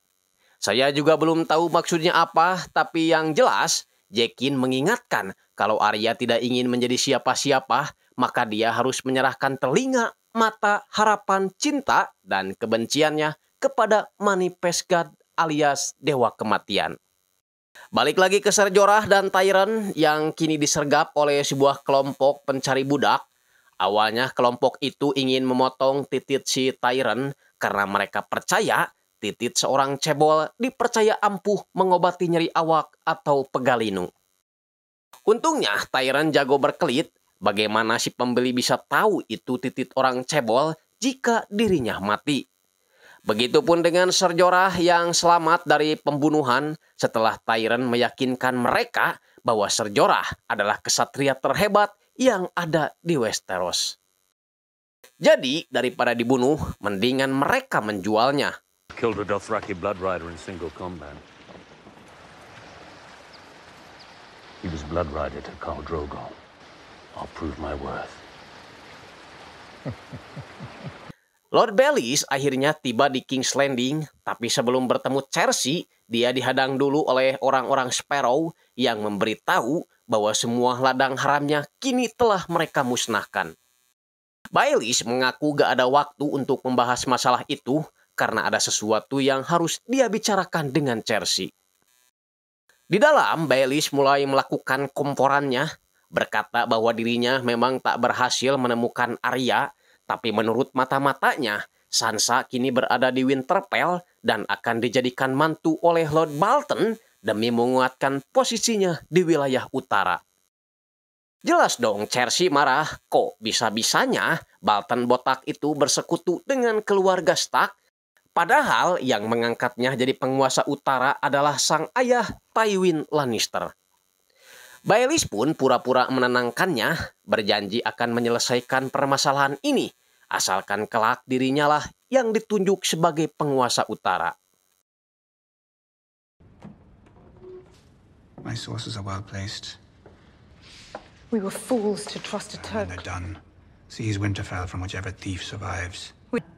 Saya juga belum tahu maksudnya apa, tapi yang jelas, Jekin mengingatkan kalau Arya tidak ingin menjadi siapa-siapa, maka dia harus menyerahkan telinga, mata, harapan, cinta, dan kebenciannya kepada Manifest God alias Dewa Kematian. Balik lagi ke Serjorah dan Tyrant yang kini disergap oleh sebuah kelompok pencari budak. Awalnya kelompok itu ingin memotong titit si Tyrant karena mereka percaya titit seorang cebol dipercaya ampuh mengobati nyeri awak atau pegalinu. Untungnya Tyrant jago berkelit, bagaimana si pembeli bisa tahu itu titit orang cebol jika dirinya mati. Begitupun dengan Serjorah yang selamat dari pembunuhan setelah Tyrant meyakinkan mereka bahwa Serjorah adalah kesatria terhebat yang ada di Westeros. Jadi, daripada dibunuh, mendingan mereka menjualnya. Killed a Dothraki blood in single combat. He was blood to Khal Drogo. I'll prove my worth. <laughs> Lord Bellis akhirnya tiba di King's Landing, tapi sebelum bertemu Cersei, dia dihadang dulu oleh orang-orang Sparrow yang memberitahu bahwa semua ladang haramnya kini telah mereka musnahkan. Bailis mengaku gak ada waktu untuk membahas masalah itu karena ada sesuatu yang harus dia bicarakan dengan Cersei. Di dalam, Bailis mulai melakukan komporannya, berkata bahwa dirinya memang tak berhasil menemukan Arya tapi menurut mata-matanya, Sansa kini berada di Winterfell dan akan dijadikan mantu oleh Lord Bolton demi menguatkan posisinya di wilayah utara. Jelas dong Cersei marah, kok bisa-bisanya Bolton botak itu bersekutu dengan keluarga Stark Padahal yang mengangkatnya jadi penguasa utara adalah sang ayah Tywin Lannister. Baelish pun pura-pura menenangkannya, berjanji akan menyelesaikan permasalahan ini, asalkan kelak dirinya lah yang ditunjuk sebagai penguasa utara. My sources are well placed. We were fools to trust a Turk. And they're done. Seize Winterfell from whichever thief survives.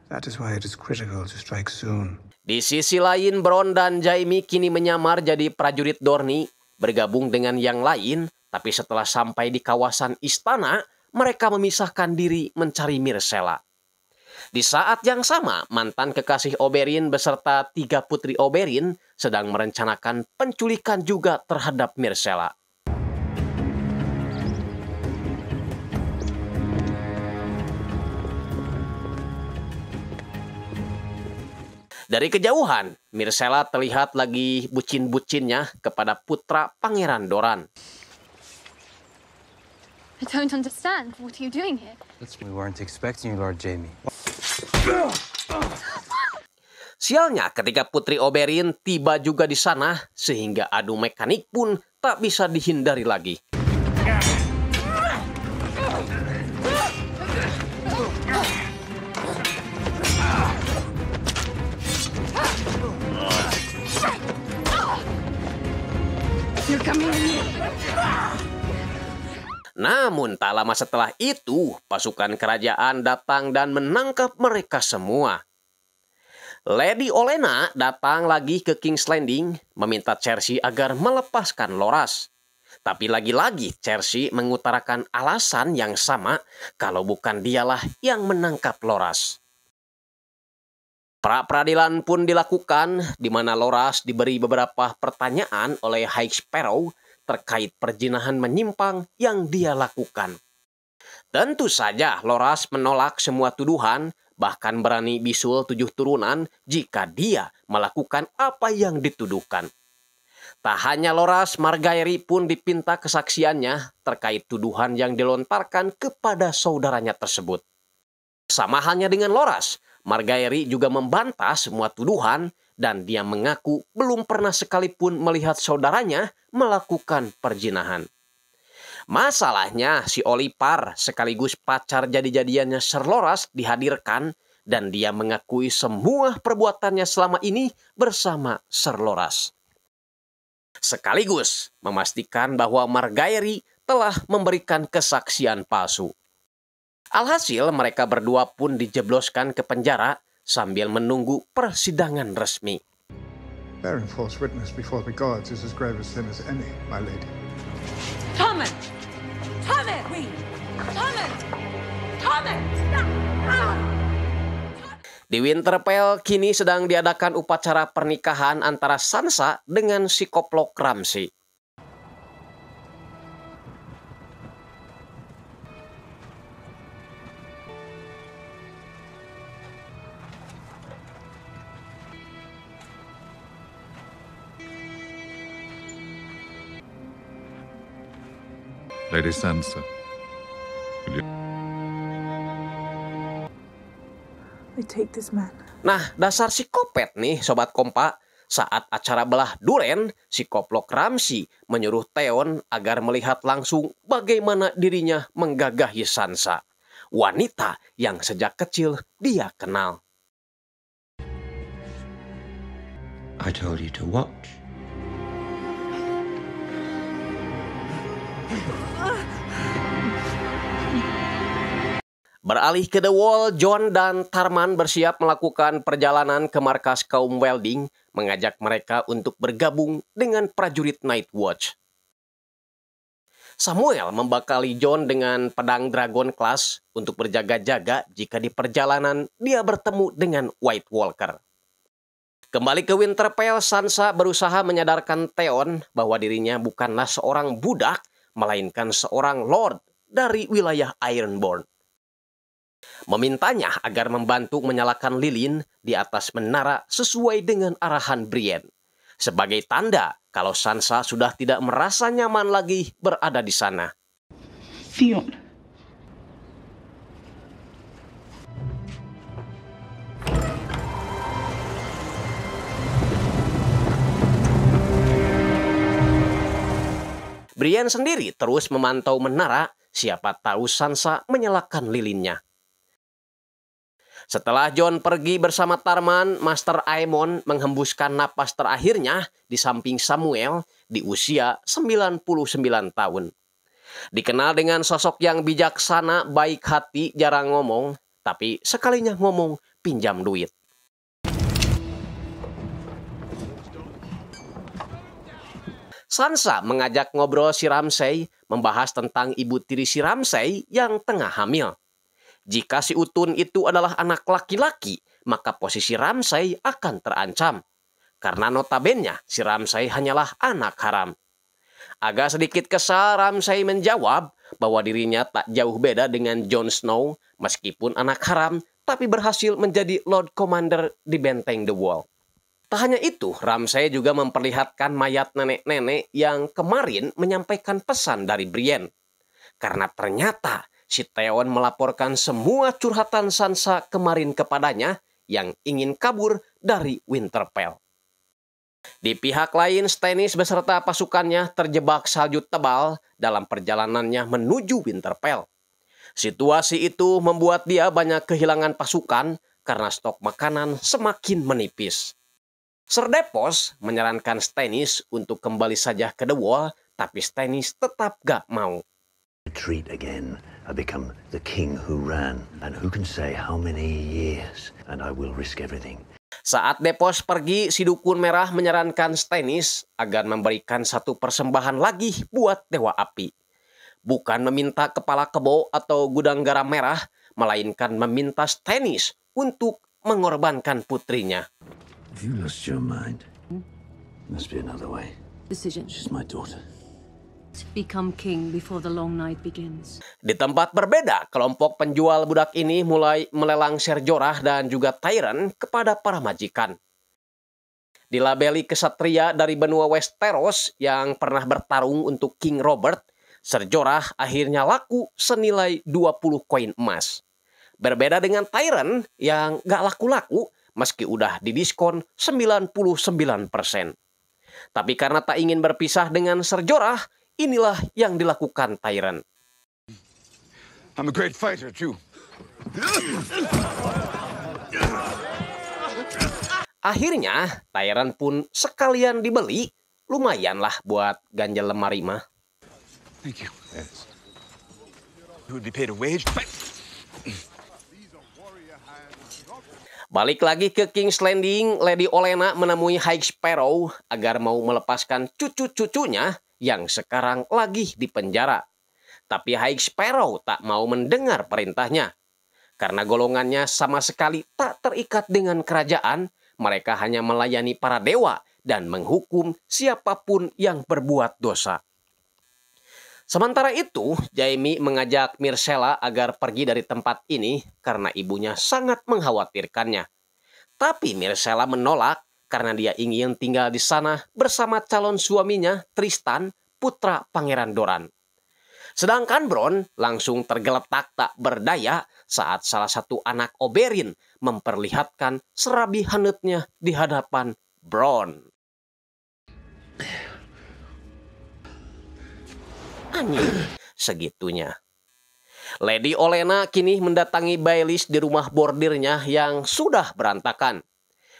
That is why it is critical to strike soon. Di sisi lain, Bron dan Jaime kini menyamar jadi prajurit Dorni bergabung dengan yang lain, tapi setelah sampai di kawasan istana, mereka memisahkan diri mencari Mircella. Di saat yang sama, mantan kekasih Oberin beserta tiga putri Oberin sedang merencanakan penculikan juga terhadap Mircella. Dari kejauhan, Mirsela terlihat lagi bucin-bucinnya kepada putra Pangeran Doran. I don't understand. What are you doing here? We weren't expecting you, Lord Jamie. Sialnya, ketika Putri Oberyn tiba juga di sana, sehingga adu mekanik pun tak bisa dihindari lagi. kami. Namun tak lama setelah itu, pasukan kerajaan datang dan menangkap mereka semua. Lady Olena datang lagi ke King's Landing meminta Cersei agar melepaskan Loras. Tapi lagi-lagi Cersei mengutarakan alasan yang sama kalau bukan dialah yang menangkap Loras. Pra peradilan pun dilakukan, di mana Loras diberi beberapa pertanyaan oleh High Sparrow terkait perjinahan menyimpang yang dia lakukan. Tentu saja Loras menolak semua tuduhan, bahkan berani bisul tujuh turunan jika dia melakukan apa yang dituduhkan. Tak hanya Loras, Margairi pun dipinta kesaksiannya terkait tuduhan yang dilontarkan kepada saudaranya tersebut. Sama halnya dengan Loras, Margaery juga membantah semua tuduhan dan dia mengaku belum pernah sekalipun melihat saudaranya melakukan perjinahan. Masalahnya si Olipar sekaligus pacar jadi-jadiannya Serloras dihadirkan dan dia mengakui semua perbuatannya selama ini bersama Serloras. Sekaligus memastikan bahwa Margaery telah memberikan kesaksian palsu. Alhasil mereka berdua pun dijebloskan ke penjara sambil menunggu persidangan resmi. Bearing false witness before the gods is as grave a sin as any, my lady. Thomas! Thomas! Queen! Thomas! Thomas! Di Winterfell kini sedang diadakan upacara pernikahan antara Sansa dengan si koplok Ramsay. Lady Sansa. Nah, dasar si kopet nih Sobat Kompa. Saat acara belah duren, si koplok Ramsi menyuruh Theon agar melihat langsung bagaimana dirinya menggagahi Sansa. Wanita yang sejak kecil dia kenal. I told you to watch. Beralih ke The Wall, John dan Tarman bersiap melakukan perjalanan ke markas kaum Welding, mengajak mereka untuk bergabung dengan prajurit Night Watch. Samuel membakar John dengan pedang Dragon Class untuk berjaga-jaga jika di perjalanan dia bertemu dengan White Walker. Kembali ke Winterfell, Sansa berusaha menyadarkan Theon bahwa dirinya bukanlah seorang budak melainkan seorang lord dari wilayah Ironborn. Memintanya agar membantu menyalakan lilin di atas menara sesuai dengan arahan Brienne. Sebagai tanda kalau Sansa sudah tidak merasa nyaman lagi berada di sana. Fiona, Brian sendiri terus memantau menara, siapa tahu Sansa menyalakan lilinnya. Setelah John pergi bersama Tarman, Master Aemon menghembuskan napas terakhirnya di samping Samuel di usia 99 tahun. Dikenal dengan sosok yang bijaksana, baik hati, jarang ngomong, tapi sekalinya ngomong pinjam duit. Sansa mengajak ngobrol si Ramsay membahas tentang ibu tiri si Ramsay yang tengah hamil. Jika si Utun itu adalah anak laki-laki, maka posisi Ramsay akan terancam. Karena notabene si Ramsay hanyalah anak haram. Agak sedikit kesal Ramsay menjawab bahwa dirinya tak jauh beda dengan Jon Snow meskipun anak haram tapi berhasil menjadi Lord Commander di benteng The Wall. Tak hanya itu, Ramsey juga memperlihatkan mayat nenek-nenek yang kemarin menyampaikan pesan dari Brian. Karena ternyata si Theon melaporkan semua curhatan Sansa kemarin kepadanya yang ingin kabur dari Winterfell. Di pihak lain, Stannis beserta pasukannya terjebak salju tebal dalam perjalanannya menuju Winterfell. Situasi itu membuat dia banyak kehilangan pasukan karena stok makanan semakin menipis. Serdepos menyarankan Stannis untuk kembali saja ke The Wall, tapi Stannis tetap gak mau. Saat Depos pergi, si Dukun Merah menyarankan Stannis agar memberikan satu persembahan lagi buat Dewa Api. Bukan meminta kepala kebo atau gudang garam merah, melainkan meminta Stannis untuk mengorbankan putrinya. Have you lost your mind? Hmm? Must be another way. Decision. She's my daughter. Become king before the long night begins. Di tempat berbeda, kelompok penjual budak ini mulai melelang Serjorah dan juga Tyrant kepada para majikan. Dilabeli kesatria dari benua Westeros yang pernah bertarung untuk King Robert, Serjorah akhirnya laku senilai 20 koin emas. Berbeda dengan Tyrant yang gak laku-laku, meski udah didiskon 99%. Tapi karena tak ingin berpisah dengan Serjorah, inilah yang dilakukan Tyrant. I'm a great fighter too. Akhirnya, Tyrant pun sekalian dibeli. Lumayanlah buat ganjal lemari mah. Thank you. Yes. You would be paid a wage, Fight. Balik lagi ke King's Landing, Lady Olena menemui High Sparrow agar mau melepaskan cucu-cucunya yang sekarang lagi di penjara. Tapi High Sparrow tak mau mendengar perintahnya. Karena golongannya sama sekali tak terikat dengan kerajaan, mereka hanya melayani para dewa dan menghukum siapapun yang berbuat dosa. Sementara itu, Jaime mengajak Mircella agar pergi dari tempat ini karena ibunya sangat mengkhawatirkannya. Tapi Mircella menolak karena dia ingin tinggal di sana bersama calon suaminya Tristan, putra Pangeran Doran. Sedangkan Bron langsung tergeletak tak berdaya saat salah satu anak Oberin memperlihatkan serabi hanutnya di hadapan Bron. Anjing, segitunya. Lady Olena kini mendatangi Bailis di rumah bordirnya yang sudah berantakan.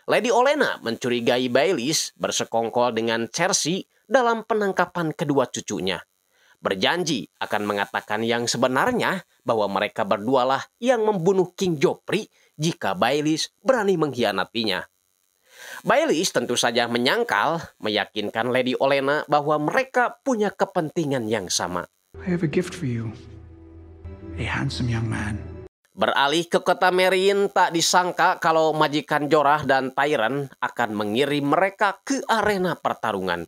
Lady Olena mencurigai Bailis bersekongkol dengan Cersei dalam penangkapan kedua cucunya. Berjanji akan mengatakan yang sebenarnya bahwa mereka berdualah yang membunuh King Joffrey jika Bailis berani mengkhianatinya. Bailis tentu saja menyangkal, meyakinkan Lady Olena bahwa mereka punya kepentingan yang sama. I have a gift for you. A handsome young man. Beralih ke kota Merin, tak disangka kalau majikan Jorah dan Tyran akan mengirim mereka ke arena pertarungan.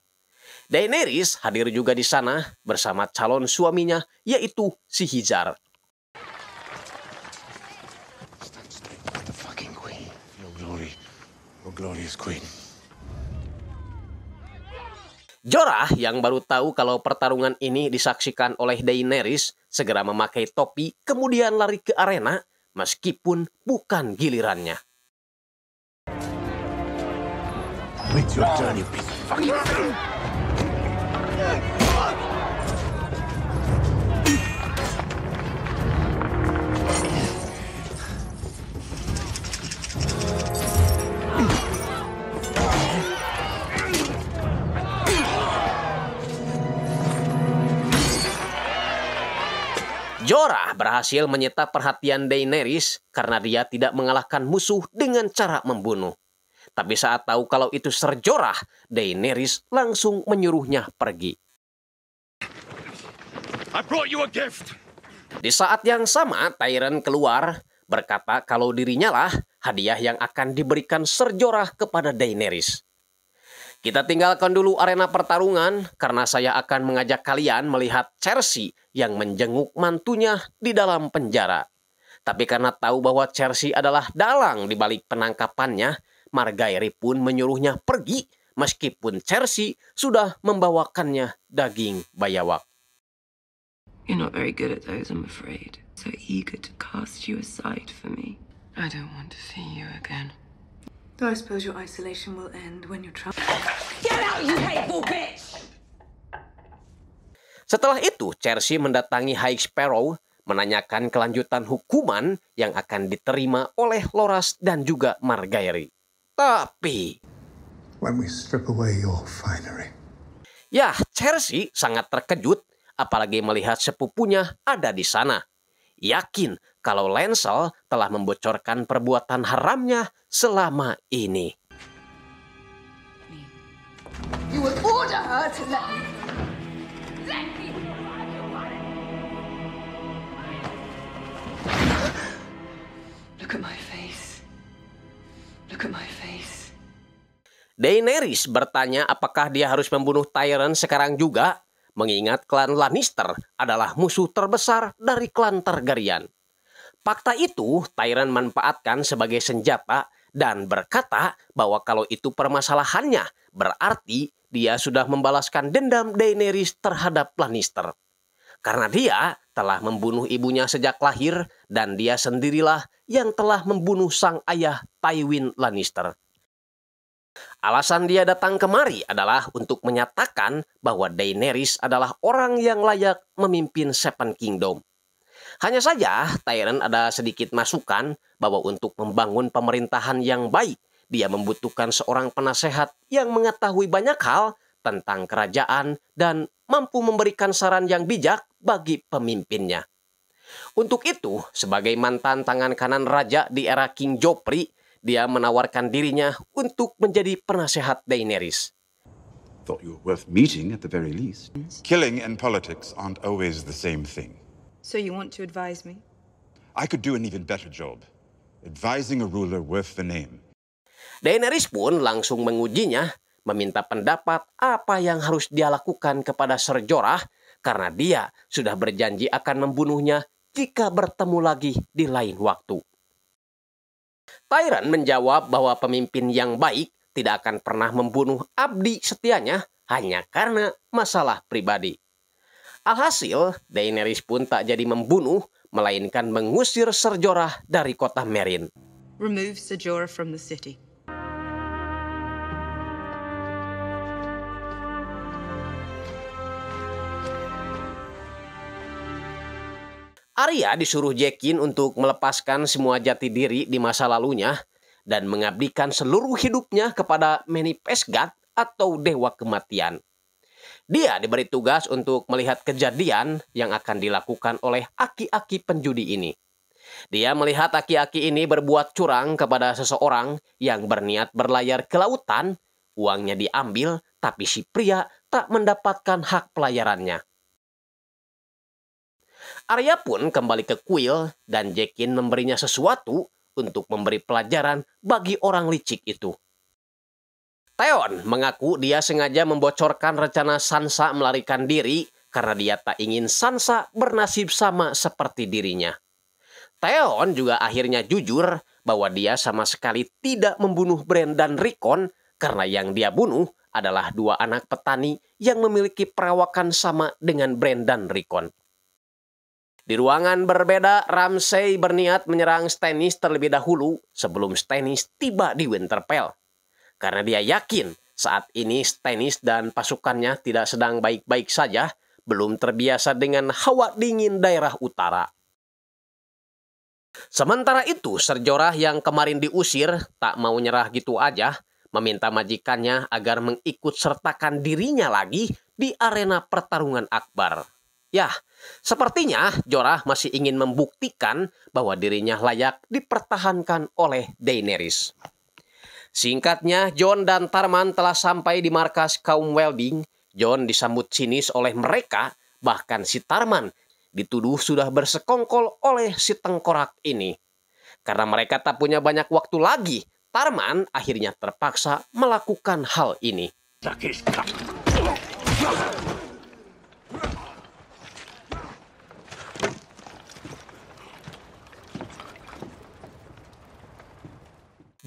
Daenerys hadir juga di sana bersama calon suaminya yaitu si Hijar. glorious queen. Jorah yang baru tahu kalau pertarungan ini disaksikan oleh Daenerys segera memakai topi kemudian lari ke arena meskipun bukan gilirannya. With your journey, Jorah berhasil menyita perhatian Daenerys karena dia tidak mengalahkan musuh dengan cara membunuh. Tapi saat tahu kalau itu Ser Jorah, Daenerys langsung menyuruhnya pergi. I brought you a gift. Di saat yang sama, Tyrion keluar berkata kalau dirinya lah hadiah yang akan diberikan Ser Jorah kepada Daenerys. Kita tinggalkan dulu arena pertarungan karena saya akan mengajak kalian melihat Cersei yang menjenguk mantunya di dalam penjara. Tapi karena tahu bahwa Chelsea adalah dalang di balik penangkapannya, Margaery pun menyuruhnya pergi meskipun Chelsea sudah membawakannya daging bayawak. You're not very good at those, I'm afraid. So eager to cast you aside for me. I don't want to see you again. Though I suppose your isolation will end when you're trapped. Get out, you hateful bitch! Setelah itu, Chelsea mendatangi High Sparrow menanyakan kelanjutan hukuman yang akan diterima oleh Loras dan juga Margaery. Tapi... When we strip away your Ya, Chelsea sangat terkejut apalagi melihat sepupunya ada di sana. Yakin kalau Lancel telah membocorkan perbuatan haramnya selama ini. You Daenerys bertanya apakah dia harus membunuh Tyrion sekarang juga, mengingat klan Lannister adalah musuh terbesar dari klan Targaryen. Fakta itu Tyrion manfaatkan sebagai senjata dan berkata bahwa kalau itu permasalahannya, berarti dia sudah membalaskan dendam Daenerys terhadap Lannister. Karena dia telah membunuh ibunya sejak lahir dan dia sendirilah yang telah membunuh sang ayah Tywin Lannister. Alasan dia datang kemari adalah untuk menyatakan bahwa Daenerys adalah orang yang layak memimpin Seven Kingdom. Hanya saja, Tyrion ada sedikit masukan bahwa untuk membangun pemerintahan yang baik, dia membutuhkan seorang penasehat yang mengetahui banyak hal tentang kerajaan dan mampu memberikan saran yang bijak bagi pemimpinnya. Untuk itu, sebagai mantan tangan kanan raja di era King Joffrey, dia menawarkan dirinya untuk menjadi penasehat Daenerys. Thought you were worth meeting at the very least. Killing and politics aren't always the same thing. So you want to advise me? I could do an even better job. Advising a ruler worth the name. Daenerys pun langsung mengujinya, meminta pendapat apa yang harus dia lakukan kepada Ser Jorah karena dia sudah berjanji akan membunuhnya jika bertemu lagi di lain waktu. Tyran menjawab bahwa pemimpin yang baik tidak akan pernah membunuh abdi setianya hanya karena masalah pribadi. Alhasil, Daenerys pun tak jadi membunuh, melainkan mengusir Ser Jorah dari kota Merin. Remove Ser Jorah from the city. Arya disuruh Jekin untuk melepaskan semua jati diri di masa lalunya dan mengabdikan seluruh hidupnya kepada Many Pesgat atau Dewa Kematian. Dia diberi tugas untuk melihat kejadian yang akan dilakukan oleh aki-aki penjudi ini. Dia melihat aki-aki ini berbuat curang kepada seseorang yang berniat berlayar ke lautan, uangnya diambil tapi si pria tak mendapatkan hak pelayarannya. Arya pun kembali ke kuil dan Jekin memberinya sesuatu untuk memberi pelajaran bagi orang licik itu. Theon mengaku dia sengaja membocorkan rencana Sansa melarikan diri karena dia tak ingin Sansa bernasib sama seperti dirinya. Theon juga akhirnya jujur bahwa dia sama sekali tidak membunuh Bran dan Rickon karena yang dia bunuh adalah dua anak petani yang memiliki perawakan sama dengan Bran dan Rickon. Di ruangan berbeda, Ramsey berniat menyerang Stannis terlebih dahulu sebelum Stannis tiba di Winterfell. Karena dia yakin saat ini Stannis dan pasukannya tidak sedang baik-baik saja, belum terbiasa dengan hawa dingin daerah utara. Sementara itu, Serjorah yang kemarin diusir tak mau nyerah gitu aja, meminta majikannya agar mengikut sertakan dirinya lagi di arena pertarungan akbar. Yah, Sepertinya Jorah masih ingin membuktikan bahwa dirinya layak dipertahankan oleh Daenerys. Singkatnya, John dan Tarman telah sampai di markas kaum Welding. John disambut sinis oleh mereka, bahkan si Tarman dituduh sudah bersekongkol oleh si tengkorak ini. Karena mereka tak punya banyak waktu lagi, Tarman akhirnya terpaksa melakukan hal ini.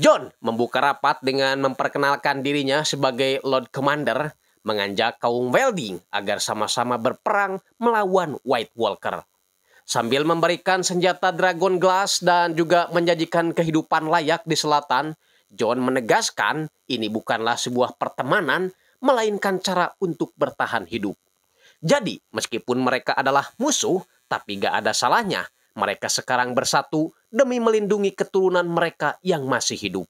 John membuka rapat dengan memperkenalkan dirinya sebagai Lord Commander, mengajak kaum Welding agar sama-sama berperang melawan White Walker. Sambil memberikan senjata Dragon Glass dan juga menjanjikan kehidupan layak di selatan, John menegaskan ini bukanlah sebuah pertemanan, melainkan cara untuk bertahan hidup. Jadi, meskipun mereka adalah musuh, tapi gak ada salahnya. Mereka sekarang bersatu demi melindungi keturunan mereka yang masih hidup.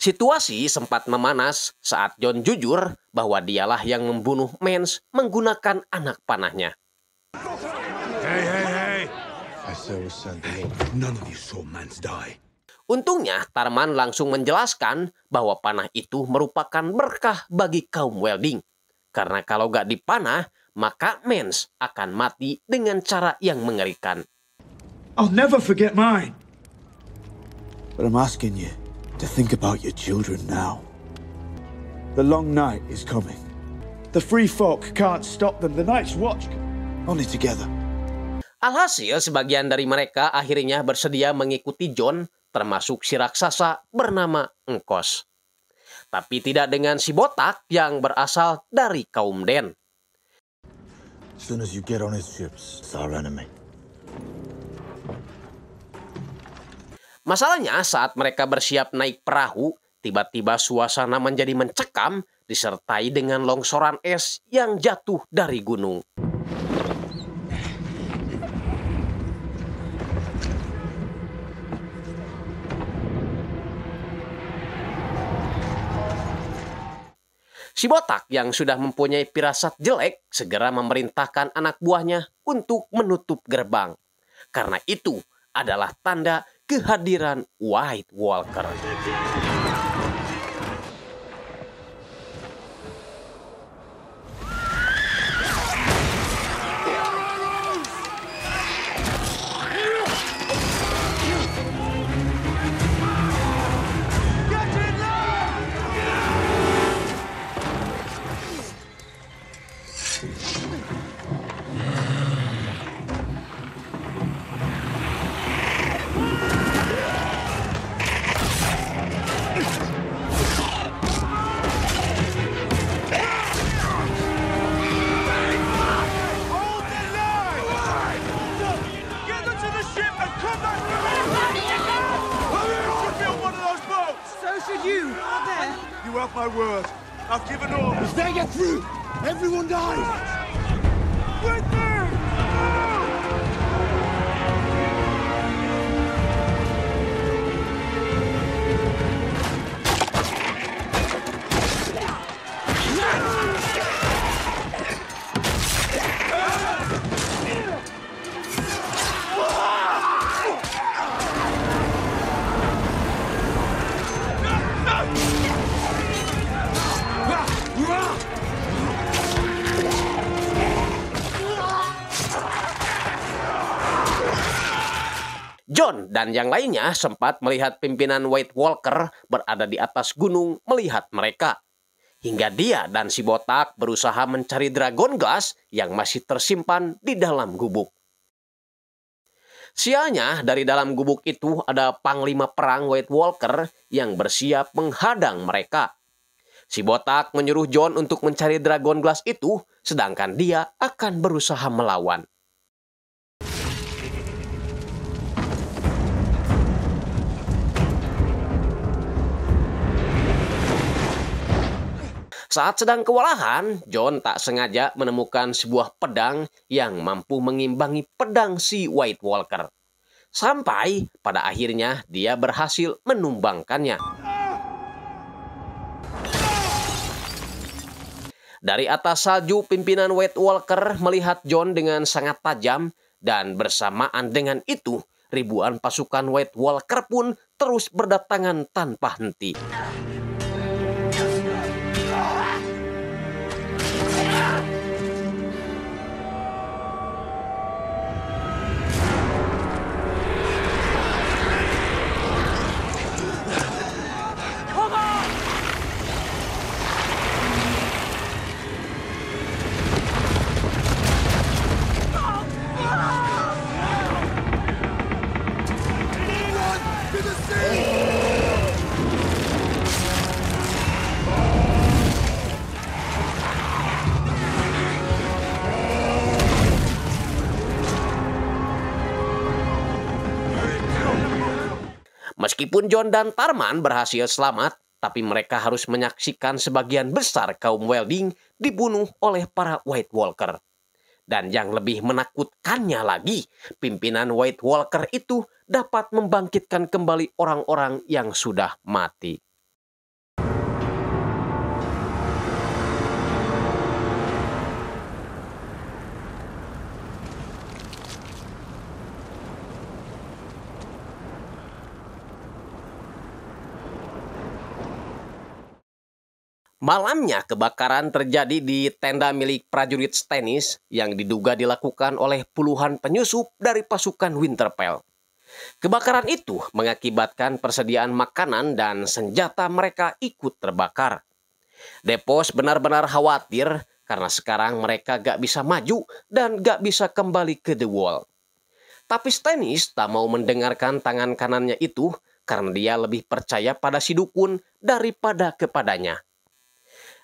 Situasi sempat memanas saat John jujur bahwa dialah yang membunuh Mens menggunakan anak panahnya. Hey, hey, hey. I saw none of you saw die. Untungnya, Tarman langsung menjelaskan bahwa panah itu merupakan berkah bagi kaum welding. Karena kalau gak dipanah, maka Mens akan mati dengan cara yang mengerikan. I'll never forget mine. But I'm asking you to think about your children now. The long night is coming. The free folk can't stop them. The night's watch. Only together. Alhasil, sebagian dari mereka akhirnya bersedia mengikuti John, termasuk si raksasa bernama Engkos. Tapi tidak dengan si botak yang berasal dari kaum Den. As soon as you get on his ships, it's our enemy. Masalahnya saat mereka bersiap naik perahu, tiba-tiba suasana menjadi mencekam disertai dengan longsoran es yang jatuh dari gunung. Si botak yang sudah mempunyai pirasat jelek segera memerintahkan anak buahnya untuk menutup gerbang. Karena itu adalah tanda kehadiran White Walker. John dan yang lainnya sempat melihat pimpinan White Walker berada di atas gunung melihat mereka. Hingga dia dan si botak berusaha mencari dragon Glass yang masih tersimpan di dalam gubuk. Sialnya dari dalam gubuk itu ada panglima perang White Walker yang bersiap menghadang mereka. Si botak menyuruh John untuk mencari dragon glass itu, sedangkan dia akan berusaha melawan. Saat sedang kewalahan, John tak sengaja menemukan sebuah pedang yang mampu mengimbangi pedang si White Walker. Sampai pada akhirnya dia berhasil menumbangkannya. Dari atas salju, pimpinan White Walker melihat John dengan sangat tajam dan bersamaan dengan itu, ribuan pasukan White Walker pun terus berdatangan tanpa henti. Meskipun John dan Tarman berhasil selamat, tapi mereka harus menyaksikan sebagian besar kaum Welding dibunuh oleh para White Walker. Dan yang lebih menakutkannya lagi, pimpinan White Walker itu dapat membangkitkan kembali orang-orang yang sudah mati. Malamnya kebakaran terjadi di tenda milik prajurit Stannis yang diduga dilakukan oleh puluhan penyusup dari pasukan Winterfell. Kebakaran itu mengakibatkan persediaan makanan dan senjata mereka ikut terbakar. Depos benar-benar khawatir karena sekarang mereka gak bisa maju dan gak bisa kembali ke The Wall. Tapi Stannis tak mau mendengarkan tangan kanannya itu karena dia lebih percaya pada si dukun daripada kepadanya.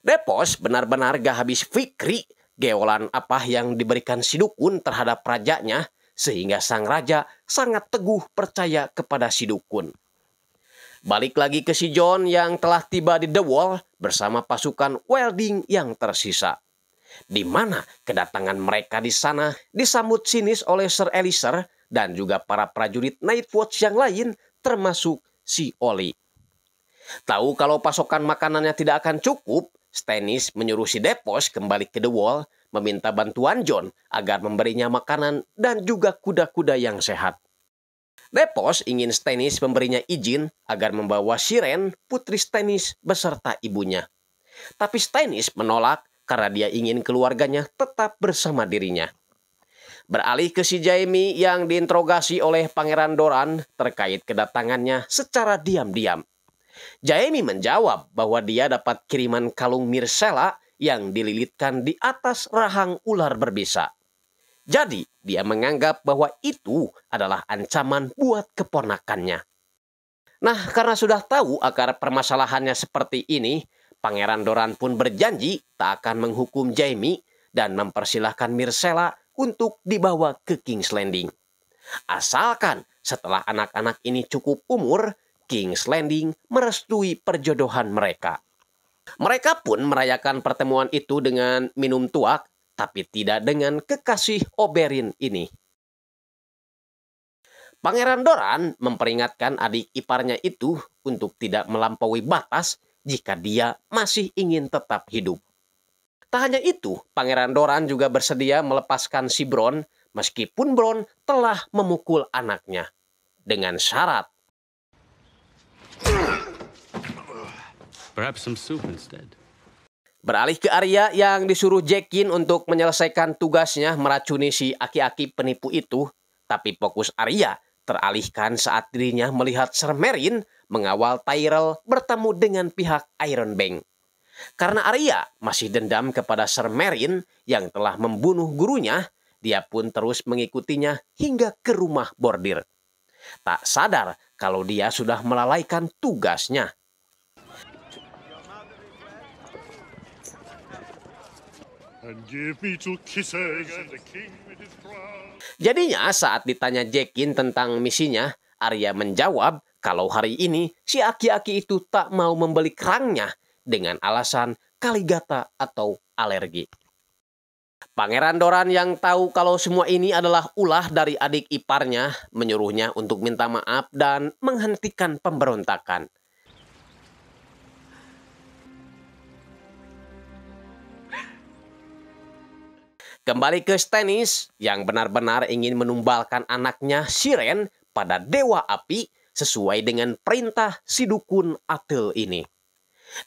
Depos benar-benar gak habis fikri geolan apa yang diberikan Sidukun terhadap rajanya sehingga sang raja sangat teguh percaya kepada Sidukun. Balik lagi ke si John yang telah tiba di The Wall bersama pasukan welding yang tersisa. Di mana kedatangan mereka di sana disambut sinis oleh Sir Eliser dan juga para prajurit Nightwatch yang lain termasuk si Oli. Tahu kalau pasokan makanannya tidak akan cukup, Stannis menyuruh si Depos kembali ke The Wall meminta bantuan John agar memberinya makanan dan juga kuda-kuda yang sehat. Depos ingin Stannis memberinya izin agar membawa Siren, putri Stannis beserta ibunya. Tapi Stannis menolak karena dia ingin keluarganya tetap bersama dirinya. Beralih ke si Jaime yang diinterogasi oleh Pangeran Doran terkait kedatangannya secara diam-diam. Jaemi menjawab bahwa dia dapat kiriman kalung Mirsela yang dililitkan di atas rahang ular berbisa. Jadi, dia menganggap bahwa itu adalah ancaman buat keponakannya. Nah, karena sudah tahu akar permasalahannya seperti ini, Pangeran Doran pun berjanji tak akan menghukum Jaime dan mempersilahkan Mirsela untuk dibawa ke King's Landing. Asalkan setelah anak-anak ini cukup umur, King's Landing merestui perjodohan mereka. Mereka pun merayakan pertemuan itu dengan minum tuak, tapi tidak dengan kekasih Oberyn ini. Pangeran Doran memperingatkan adik iparnya itu untuk tidak melampaui batas jika dia masih ingin tetap hidup. Tak hanya itu, Pangeran Doran juga bersedia melepaskan si Bron meskipun Bron telah memukul anaknya. Dengan syarat Perhaps some soup instead. Beralih ke Arya yang disuruh Jekin untuk menyelesaikan tugasnya meracuni si aki-aki penipu itu, tapi fokus Arya teralihkan saat dirinya melihat Sir Merin mengawal Tyrell bertemu dengan pihak Iron Bank. Karena Arya masih dendam kepada Sir Merin yang telah membunuh gurunya, dia pun terus mengikutinya hingga ke rumah bordir. Tak sadar kalau dia sudah melalaikan tugasnya. Jadinya saat ditanya Jekin tentang misinya, Arya menjawab kalau hari ini si aki-aki itu tak mau membeli kerangnya dengan alasan kaligata atau alergi. Pangeran Doran yang tahu kalau semua ini adalah ulah dari adik iparnya menyuruhnya untuk minta maaf dan menghentikan pemberontakan. Kembali ke Stannis yang benar-benar ingin menumbalkan anaknya Siren pada Dewa Api sesuai dengan perintah Sidukun Atel ini.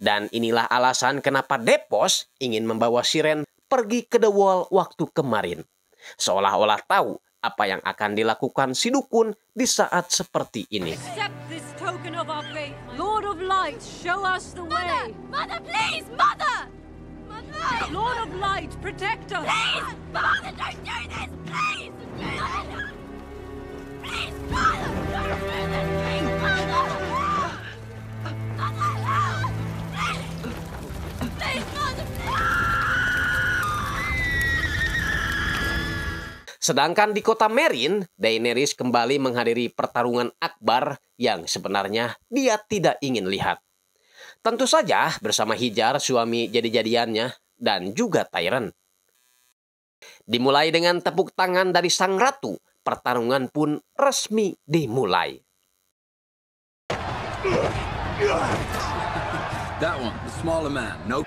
Dan inilah alasan kenapa Depos ingin membawa Siren pergi ke The Wall waktu kemarin. Seolah-olah tahu apa yang akan dilakukan Sidukun di saat seperti ini. mother, please, mother! Lord of Light, protect us! Please! Father, don't do this! Sedangkan di kota Merin, Daenerys kembali menghadiri pertarungan akbar yang sebenarnya dia tidak ingin lihat. Tentu saja bersama Hijar suami jadi-jadiannya dan juga Tyrant. Dimulai dengan tepuk tangan dari sang ratu, pertarungan pun resmi dimulai. That one, the smaller man, no.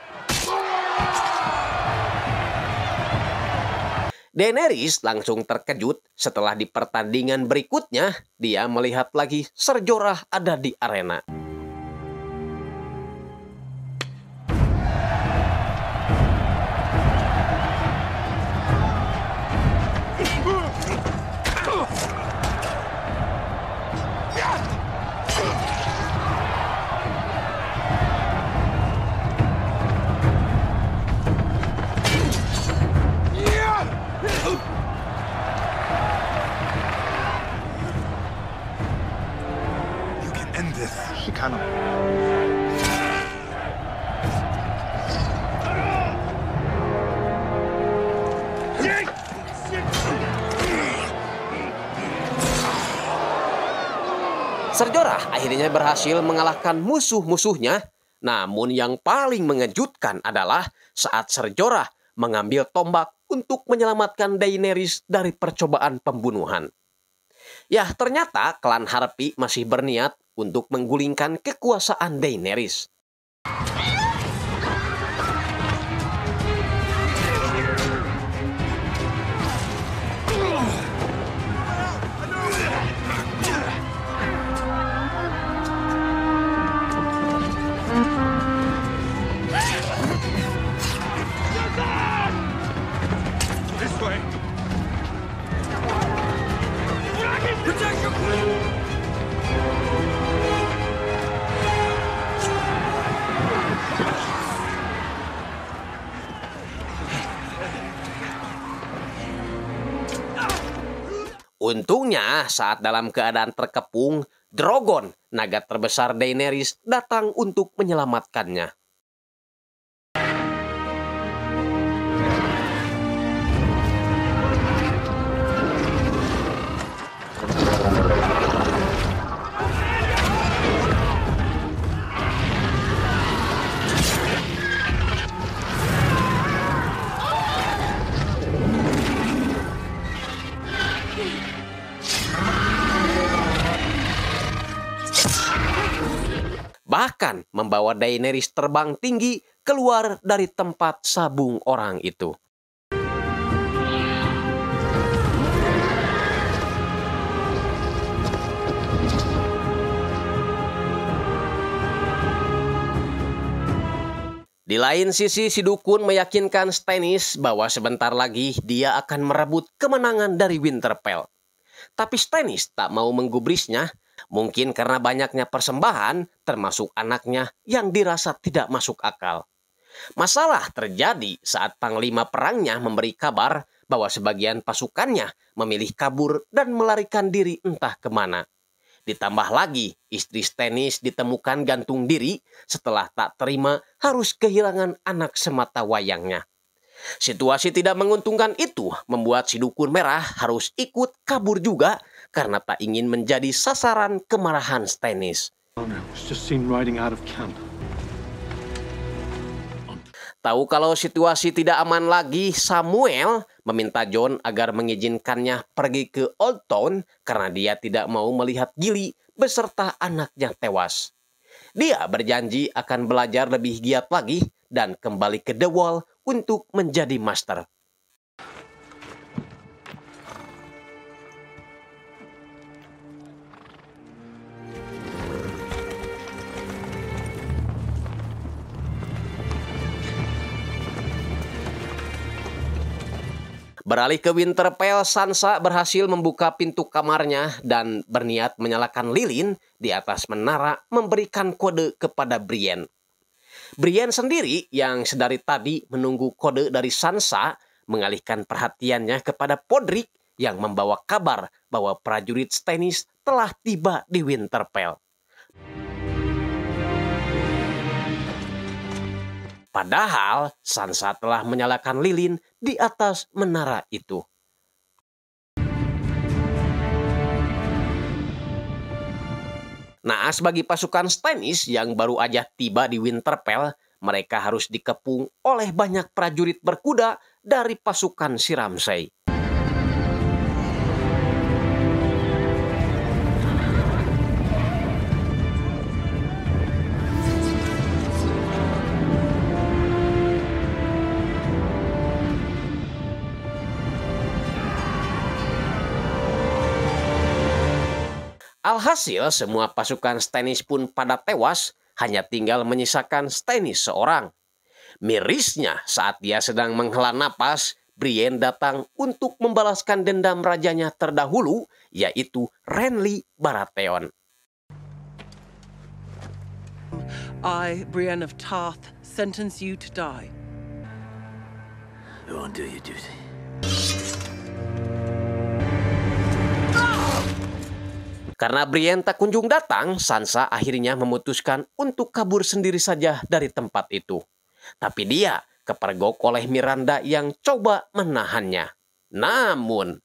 Daenerys langsung terkejut setelah di pertandingan berikutnya dia melihat lagi Serjorah ada di arena. dirinya berhasil mengalahkan musuh-musuhnya. Namun yang paling mengejutkan adalah saat Ser Jorah mengambil tombak untuk menyelamatkan Daenerys dari percobaan pembunuhan. Ya, ternyata klan Harpy masih berniat untuk menggulingkan kekuasaan Daenerys. Untungnya saat dalam keadaan terkepung, Drogon, naga terbesar Daenerys, datang untuk menyelamatkannya. bahkan membawa Daenerys terbang tinggi keluar dari tempat sabung orang itu. Di lain sisi, si dukun meyakinkan Stannis bahwa sebentar lagi dia akan merebut kemenangan dari Winterfell. Tapi Stannis tak mau menggubrisnya Mungkin karena banyaknya persembahan, termasuk anaknya, yang dirasa tidak masuk akal. Masalah terjadi saat panglima perangnya memberi kabar bahwa sebagian pasukannya memilih kabur dan melarikan diri entah kemana. Ditambah lagi, istri Stenis ditemukan gantung diri setelah tak terima harus kehilangan anak semata wayangnya. Situasi tidak menguntungkan itu membuat si dukun merah harus ikut kabur juga karena tak ingin menjadi sasaran kemarahan Stannis. Tahu kalau situasi tidak aman lagi, Samuel meminta John agar mengizinkannya pergi ke Old Town karena dia tidak mau melihat Gilly beserta anaknya tewas. Dia berjanji akan belajar lebih giat lagi dan kembali ke The Wall untuk menjadi master. Beralih ke Winterfell, Sansa berhasil membuka pintu kamarnya dan berniat menyalakan lilin di atas menara memberikan kode kepada Brienne. Brienne sendiri yang sedari tadi menunggu kode dari Sansa mengalihkan perhatiannya kepada Podrick yang membawa kabar bahwa prajurit Stannis telah tiba di Winterfell. Padahal Sansa telah menyalakan lilin di atas menara itu. Nah, sebagai pasukan Stannis yang baru aja tiba di Winterfell, mereka harus dikepung oleh banyak prajurit berkuda dari pasukan si Ramsay. Alhasil semua pasukan Stannis pun pada tewas, hanya tinggal menyisakan Stannis seorang. Mirisnya saat dia sedang menghela napas, Brienne datang untuk membalaskan dendam rajanya terdahulu, yaitu Renly Baratheon. I, Brienne of Tarth, sentence you to die. Go and do your duty. Karena Brienne tak kunjung datang, Sansa akhirnya memutuskan untuk kabur sendiri saja dari tempat itu. Tapi dia kepergok oleh Miranda yang coba menahannya. Namun,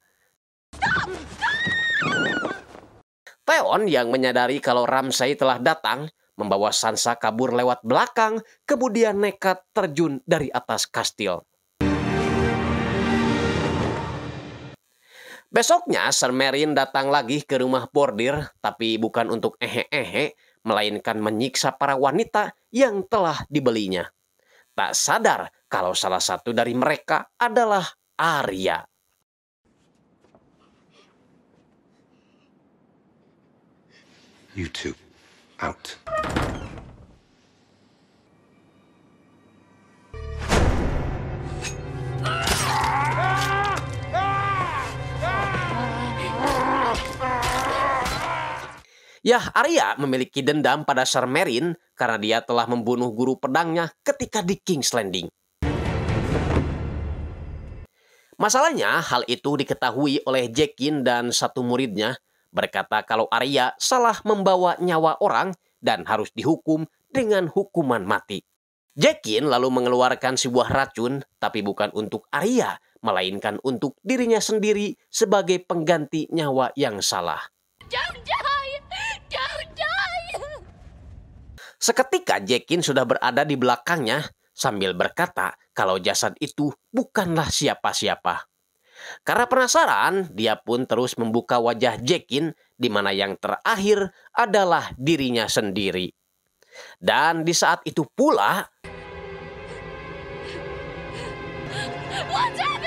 Theon yang menyadari kalau Ramsay telah datang membawa Sansa kabur lewat belakang, kemudian nekat terjun dari atas kastil. Besoknya Sir Merin datang lagi ke rumah bordir tapi bukan untuk ehe-ehe melainkan menyiksa para wanita yang telah dibelinya. Tak sadar kalau salah satu dari mereka adalah Arya. You two, out. Ya, Arya memiliki dendam pada Sir Merin karena dia telah membunuh guru pedangnya ketika di King's Landing. Masalahnya, hal itu diketahui oleh Jekin dan satu muridnya berkata kalau Arya salah membawa nyawa orang dan harus dihukum dengan hukuman mati. Jekin lalu mengeluarkan sebuah racun, tapi bukan untuk Arya, melainkan untuk dirinya sendiri sebagai pengganti nyawa yang salah. Jauh, jauh. Seketika Jekin sudah berada di belakangnya sambil berkata kalau jasad itu bukanlah siapa-siapa. Karena penasaran, dia pun terus membuka wajah Jekin di mana yang terakhir adalah dirinya sendiri. Dan di saat itu pula... Wajah!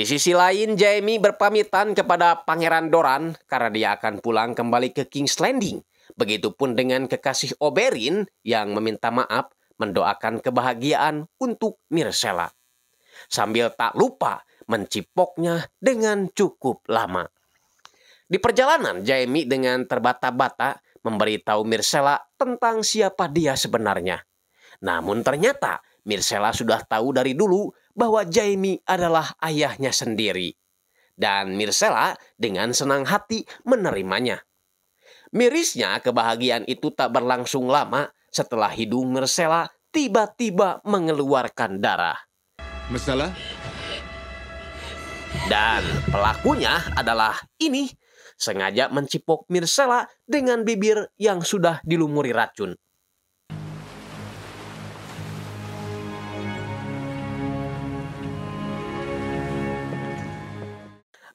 Di sisi lain, Jamie berpamitan kepada Pangeran Doran karena dia akan pulang kembali ke King's Landing. Begitupun dengan kekasih Oberyn yang meminta maaf mendoakan kebahagiaan untuk Mircella. Sambil tak lupa mencipoknya dengan cukup lama. Di perjalanan, Jamie dengan terbata-bata memberitahu Mircella tentang siapa dia sebenarnya. Namun ternyata Mircella sudah tahu dari dulu bahwa Jaime adalah ayahnya sendiri. Dan Mirsela dengan senang hati menerimanya. Mirisnya kebahagiaan itu tak berlangsung lama setelah hidung Mirsela tiba-tiba mengeluarkan darah. Mirsela Dan pelakunya adalah ini, sengaja mencipok Mirsela dengan bibir yang sudah dilumuri racun.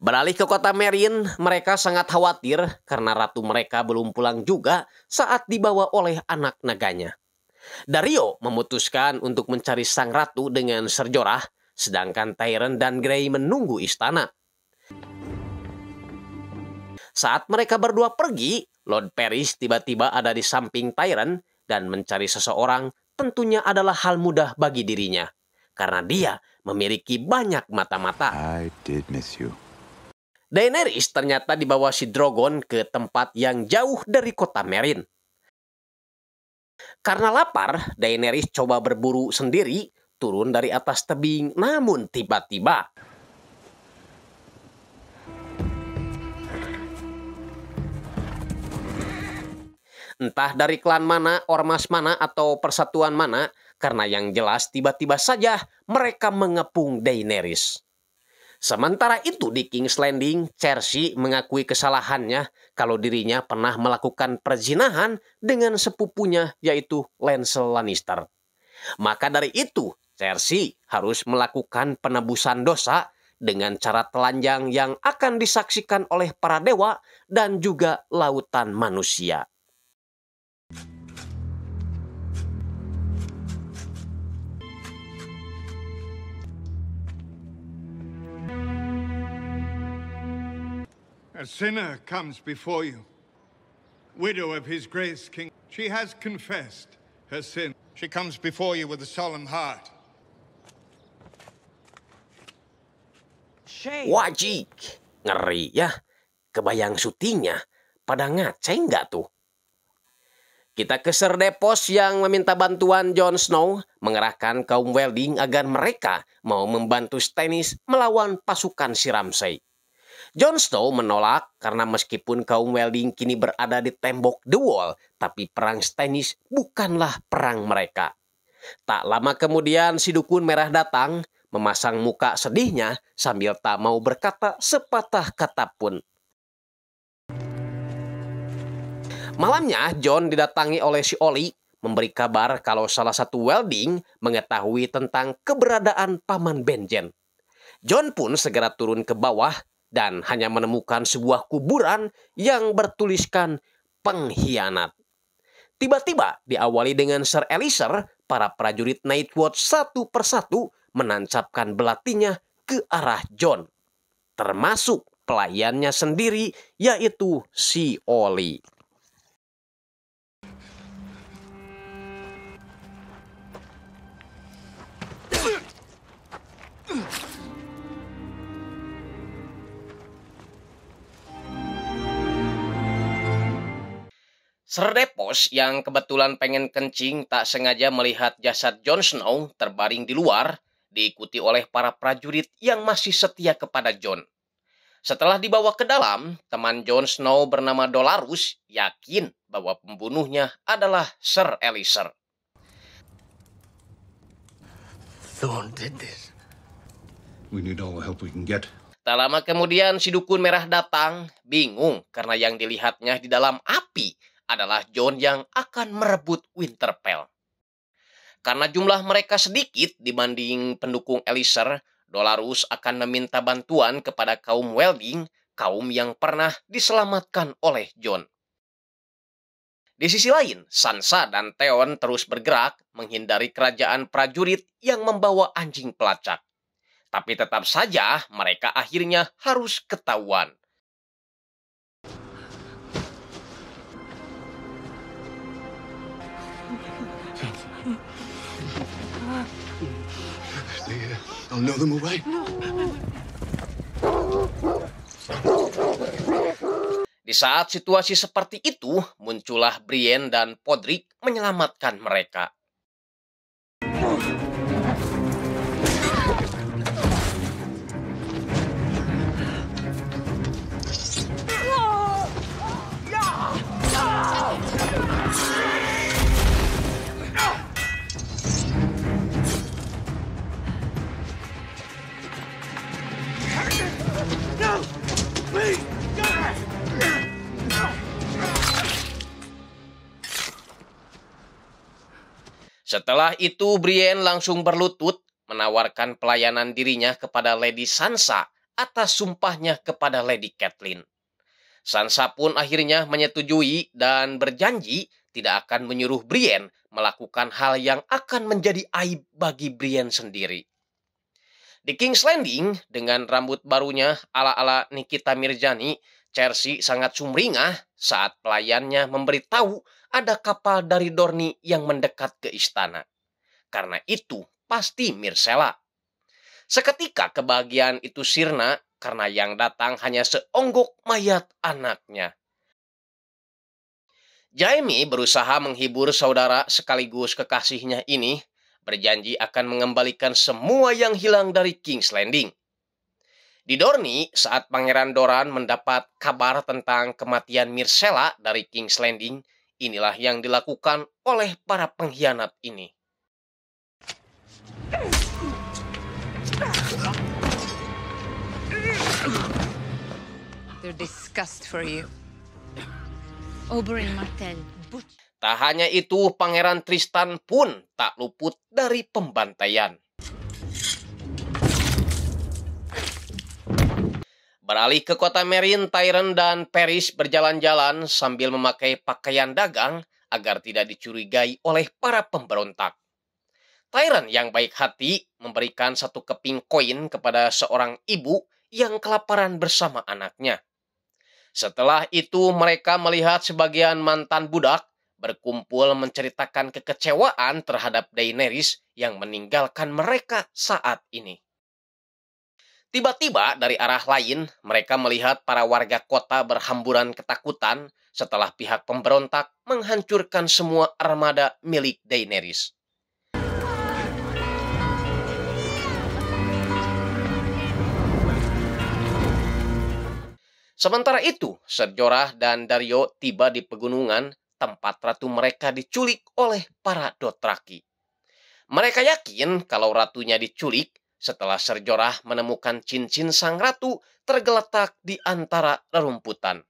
Beralih ke kota Merin, mereka sangat khawatir karena ratu mereka belum pulang juga saat dibawa oleh anak naganya. Dario memutuskan untuk mencari sang ratu dengan serjorah, sedangkan Tyren dan Grey menunggu istana. Saat mereka berdua pergi, Lord Paris tiba-tiba ada di samping Tyren dan mencari seseorang tentunya adalah hal mudah bagi dirinya. Karena dia memiliki banyak mata-mata. Daenerys ternyata dibawa si Drogon ke tempat yang jauh dari kota Merin. Karena lapar, Daenerys coba berburu sendiri turun dari atas tebing, namun tiba-tiba Entah dari klan mana, ormas mana, atau persatuan mana, karena yang jelas tiba-tiba saja mereka mengepung Daenerys. Sementara itu di King's Landing, Cersei mengakui kesalahannya kalau dirinya pernah melakukan perzinahan dengan sepupunya yaitu Lancel Lannister. Maka dari itu, Cersei harus melakukan penebusan dosa dengan cara telanjang yang akan disaksikan oleh para dewa dan juga lautan manusia. A sinner comes before you, widow of his grace, King. She has confessed her sin. She comes before you with a solemn heart. Shame. Wajik. Ngeri ya. Kebayang syutingnya. Pada ngaceng nggak tuh? Kita ke Sir Depos yang meminta bantuan Jon Snow mengerahkan kaum welding agar mereka mau membantu Stannis melawan pasukan si Ramsay. John Snow menolak karena meskipun kaum Welding kini berada di tembok The Wall, tapi perang Stannis bukanlah perang mereka. Tak lama kemudian si dukun merah datang, memasang muka sedihnya sambil tak mau berkata sepatah kata pun. Malamnya, John didatangi oleh si Oli memberi kabar kalau salah satu welding mengetahui tentang keberadaan Paman Benjen. John pun segera turun ke bawah dan hanya menemukan sebuah kuburan yang bertuliskan pengkhianat. Tiba-tiba diawali dengan Sir Eliezer, para prajurit Nightwatch satu persatu menancapkan belatinya ke arah John, termasuk pelayannya sendiri yaitu si Oli. Serdepos yang kebetulan pengen kencing tak sengaja melihat jasad Jon Snow terbaring di luar, diikuti oleh para prajurit yang masih setia kepada Jon. Setelah dibawa ke dalam, teman Jon Snow bernama Dolarus yakin bahwa pembunuhnya adalah Sir Eliser. Thorn Tak lama kemudian si dukun merah datang, bingung karena yang dilihatnya di dalam api adalah John yang akan merebut Winterfell. Karena jumlah mereka sedikit dibanding pendukung Eliser, Dolarus akan meminta bantuan kepada kaum Welding, kaum yang pernah diselamatkan oleh John. Di sisi lain, Sansa dan Theon terus bergerak menghindari kerajaan prajurit yang membawa anjing pelacak. Tapi tetap saja mereka akhirnya harus ketahuan. I'll lure them away. Di saat situasi seperti itu, muncullah Brienne dan Podrick menyelamatkan mereka. Setelah itu Brienne langsung berlutut menawarkan pelayanan dirinya kepada Lady Sansa atas sumpahnya kepada Lady Catelyn. Sansa pun akhirnya menyetujui dan berjanji tidak akan menyuruh Brienne melakukan hal yang akan menjadi aib bagi Brienne sendiri. Di King's Landing, dengan rambut barunya ala-ala Nikita Mirjani, Cersei sangat sumringah saat pelayannya memberitahu ada kapal dari Dorni yang mendekat ke istana. Karena itu pasti Mircella. Seketika kebahagiaan itu sirna karena yang datang hanya seonggok mayat anaknya. Jaime berusaha menghibur saudara sekaligus kekasihnya ini, berjanji akan mengembalikan semua yang hilang dari King's Landing. Di Dorni, saat Pangeran Doran mendapat kabar tentang kematian Mircella dari King's Landing, Inilah yang dilakukan oleh para pengkhianat ini. Tak hanya itu, Pangeran Tristan pun tak luput dari pembantaian. Beralih ke kota Merin, Tyron dan Paris berjalan-jalan sambil memakai pakaian dagang agar tidak dicurigai oleh para pemberontak. Tyron yang baik hati memberikan satu keping koin kepada seorang ibu yang kelaparan bersama anaknya. Setelah itu mereka melihat sebagian mantan budak berkumpul menceritakan kekecewaan terhadap Daenerys yang meninggalkan mereka saat ini. Tiba-tiba dari arah lain, mereka melihat para warga kota berhamburan ketakutan setelah pihak pemberontak menghancurkan semua armada milik Daenerys. Sementara itu, Serjorah dan Dario tiba di pegunungan tempat ratu mereka diculik oleh para Dothraki. Mereka yakin kalau ratunya diculik, setelah Serjorah menemukan cincin sang ratu tergeletak di antara rerumputan.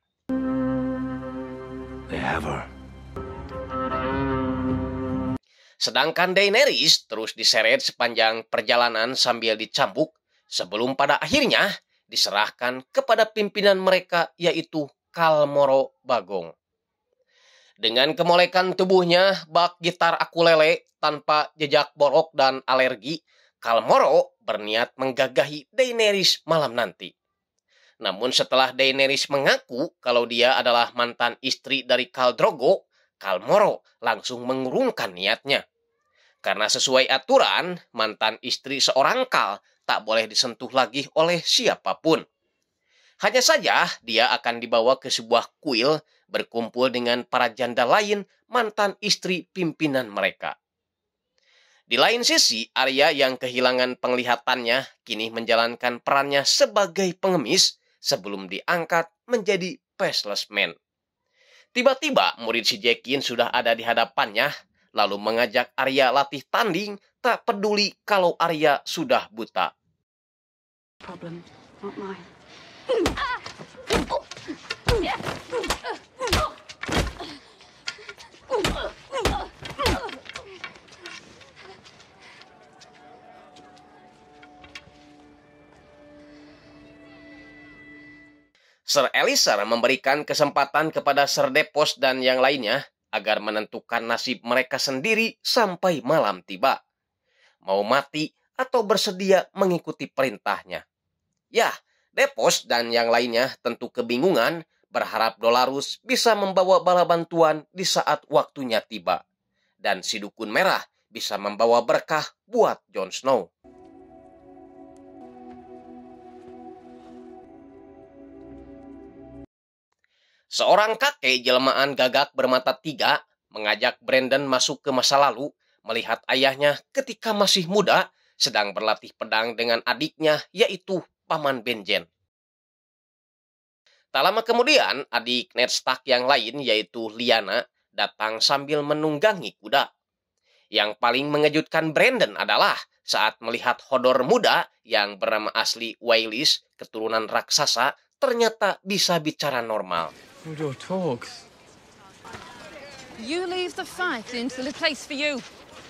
Sedangkan Daenerys terus diseret sepanjang perjalanan sambil dicambuk sebelum pada akhirnya diserahkan kepada pimpinan mereka yaitu Kalmoro Bagong. Dengan kemolekan tubuhnya, bak gitar aku lele tanpa jejak borok dan alergi Kal Moro berniat menggagahi Daenerys malam nanti. Namun setelah Daenerys mengaku kalau dia adalah mantan istri dari Khal Drogo, Kal Moro langsung mengurungkan niatnya. Karena sesuai aturan, mantan istri seorang Kal tak boleh disentuh lagi oleh siapapun. Hanya saja dia akan dibawa ke sebuah kuil berkumpul dengan para janda lain mantan istri pimpinan mereka. Di lain sisi, Arya yang kehilangan penglihatannya kini menjalankan perannya sebagai pengemis sebelum diangkat menjadi Faceless Man. Tiba-tiba murid si Jekin sudah ada di hadapannya, lalu mengajak Arya latih tanding tak peduli kalau Arya sudah buta. Problem, not mine. Ah! Oh! Oh! Oh! Sir Elisar memberikan kesempatan kepada Sir Depos dan yang lainnya agar menentukan nasib mereka sendiri sampai malam tiba. Mau mati atau bersedia mengikuti perintahnya. Ya, Depos dan yang lainnya tentu kebingungan berharap Dolarus bisa membawa bala bantuan di saat waktunya tiba. Dan si Dukun Merah bisa membawa berkah buat Jon Snow. Seorang kakek jelmaan gagak bermata tiga mengajak Brandon masuk ke masa lalu melihat ayahnya ketika masih muda sedang berlatih pedang dengan adiknya yaitu Paman Benjen. Tak lama kemudian, adik Ned Stark yang lain yaitu Liana datang sambil menunggangi kuda. Yang paling mengejutkan Brandon adalah saat melihat Hodor muda yang bernama asli Wailis, keturunan raksasa, ternyata bisa bicara normal talks. You leave the fight into the place for you.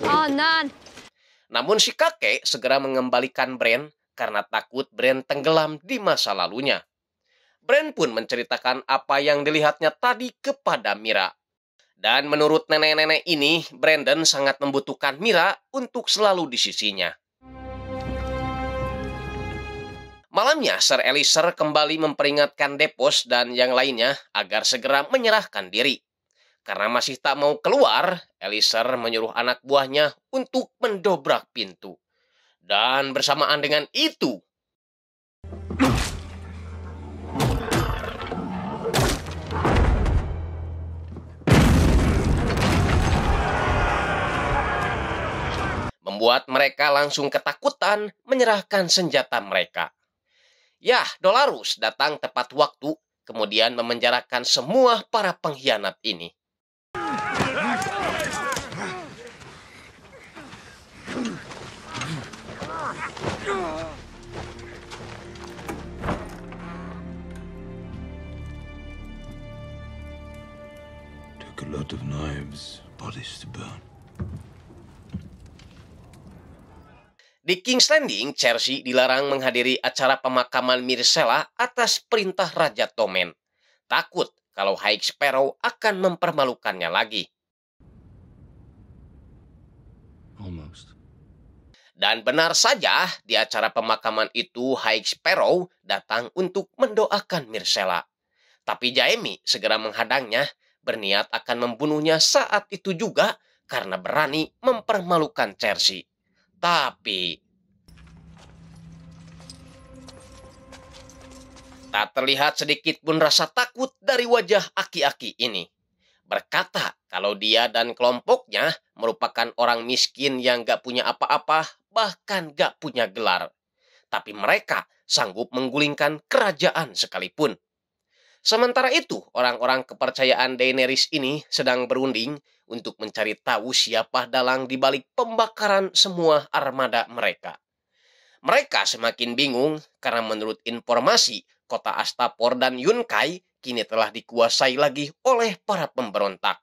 Oh, Nan. Namun si kakek segera mengembalikan Brand karena takut Brand tenggelam di masa lalunya. Brand pun menceritakan apa yang dilihatnya tadi kepada Mira. Dan menurut nenek-nenek ini, Brandon sangat membutuhkan Mira untuk selalu di sisinya. Malamnya, Sir Eliser kembali memperingatkan Depos dan yang lainnya agar segera menyerahkan diri. Karena masih tak mau keluar, Eliser menyuruh anak buahnya untuk mendobrak pintu. Dan bersamaan dengan itu... membuat mereka langsung ketakutan menyerahkan senjata mereka. Ya, Dolarus datang tepat waktu, kemudian memenjarakan semua para pengkhianat ini. Took a lot of knives, bodies to burn. Di King's Landing, Chelsea dilarang menghadiri acara pemakaman Mircella atas perintah Raja Tomen. Takut kalau High Sparrow akan mempermalukannya lagi. Almost. Dan benar saja, di acara pemakaman itu High Sparrow datang untuk mendoakan Mircella. Tapi Jaime segera menghadangnya, berniat akan membunuhnya saat itu juga karena berani mempermalukan Chelsea. Tapi tak terlihat sedikit pun rasa takut dari wajah aki-aki ini. Berkata kalau dia dan kelompoknya merupakan orang miskin yang gak punya apa-apa, bahkan gak punya gelar. Tapi mereka sanggup menggulingkan kerajaan sekalipun. Sementara itu, orang-orang kepercayaan Daenerys ini sedang berunding untuk mencari tahu siapa dalang di balik pembakaran semua armada mereka. Mereka semakin bingung karena menurut informasi, kota Astapor dan Yunkai kini telah dikuasai lagi oleh para pemberontak.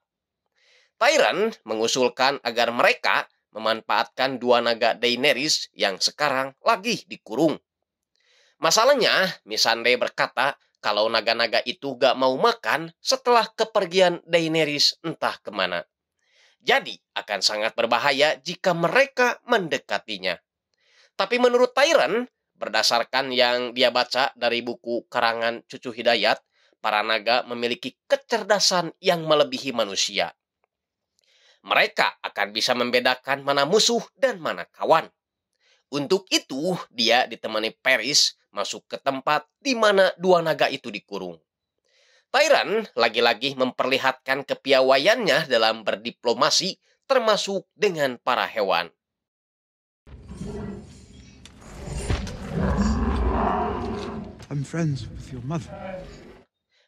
Tyran mengusulkan agar mereka memanfaatkan dua naga Daenerys yang sekarang lagi dikurung. Masalahnya, Missandei berkata kalau naga-naga itu gak mau makan setelah kepergian Daenerys entah kemana. Jadi akan sangat berbahaya jika mereka mendekatinya. Tapi menurut Tyran, berdasarkan yang dia baca dari buku karangan Cucu Hidayat, para naga memiliki kecerdasan yang melebihi manusia. Mereka akan bisa membedakan mana musuh dan mana kawan. Untuk itu, dia ditemani Paris masuk ke tempat di mana dua naga itu dikurung. Tyran lagi-lagi memperlihatkan kepiawaiannya dalam berdiplomasi termasuk dengan para hewan. I'm friends with your mother.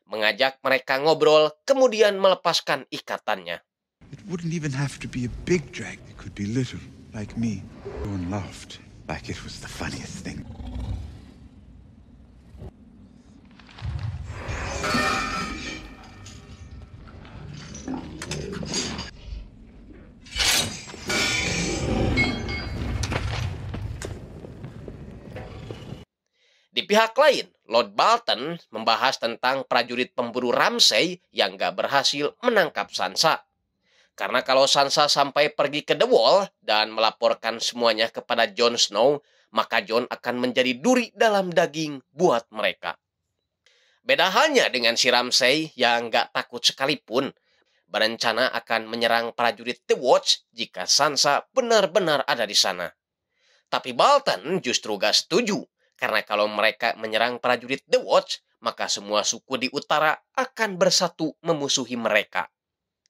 Mengajak mereka ngobrol, kemudian melepaskan ikatannya. It wouldn't even have to be a big drag. It could be little, like me. Everyone laughed. Like it was the funniest thing. Di pihak lain, Lord Balton membahas tentang prajurit pemburu Ramsey yang gak berhasil menangkap Sansa. Karena kalau Sansa sampai pergi ke The Wall dan melaporkan semuanya kepada Jon Snow, maka Jon akan menjadi duri dalam daging buat mereka. Beda halnya dengan si Ramsay yang gak takut sekalipun, berencana akan menyerang prajurit The Watch jika Sansa benar-benar ada di sana. Tapi Balton justru gak setuju, karena kalau mereka menyerang prajurit The Watch, maka semua suku di utara akan bersatu memusuhi mereka.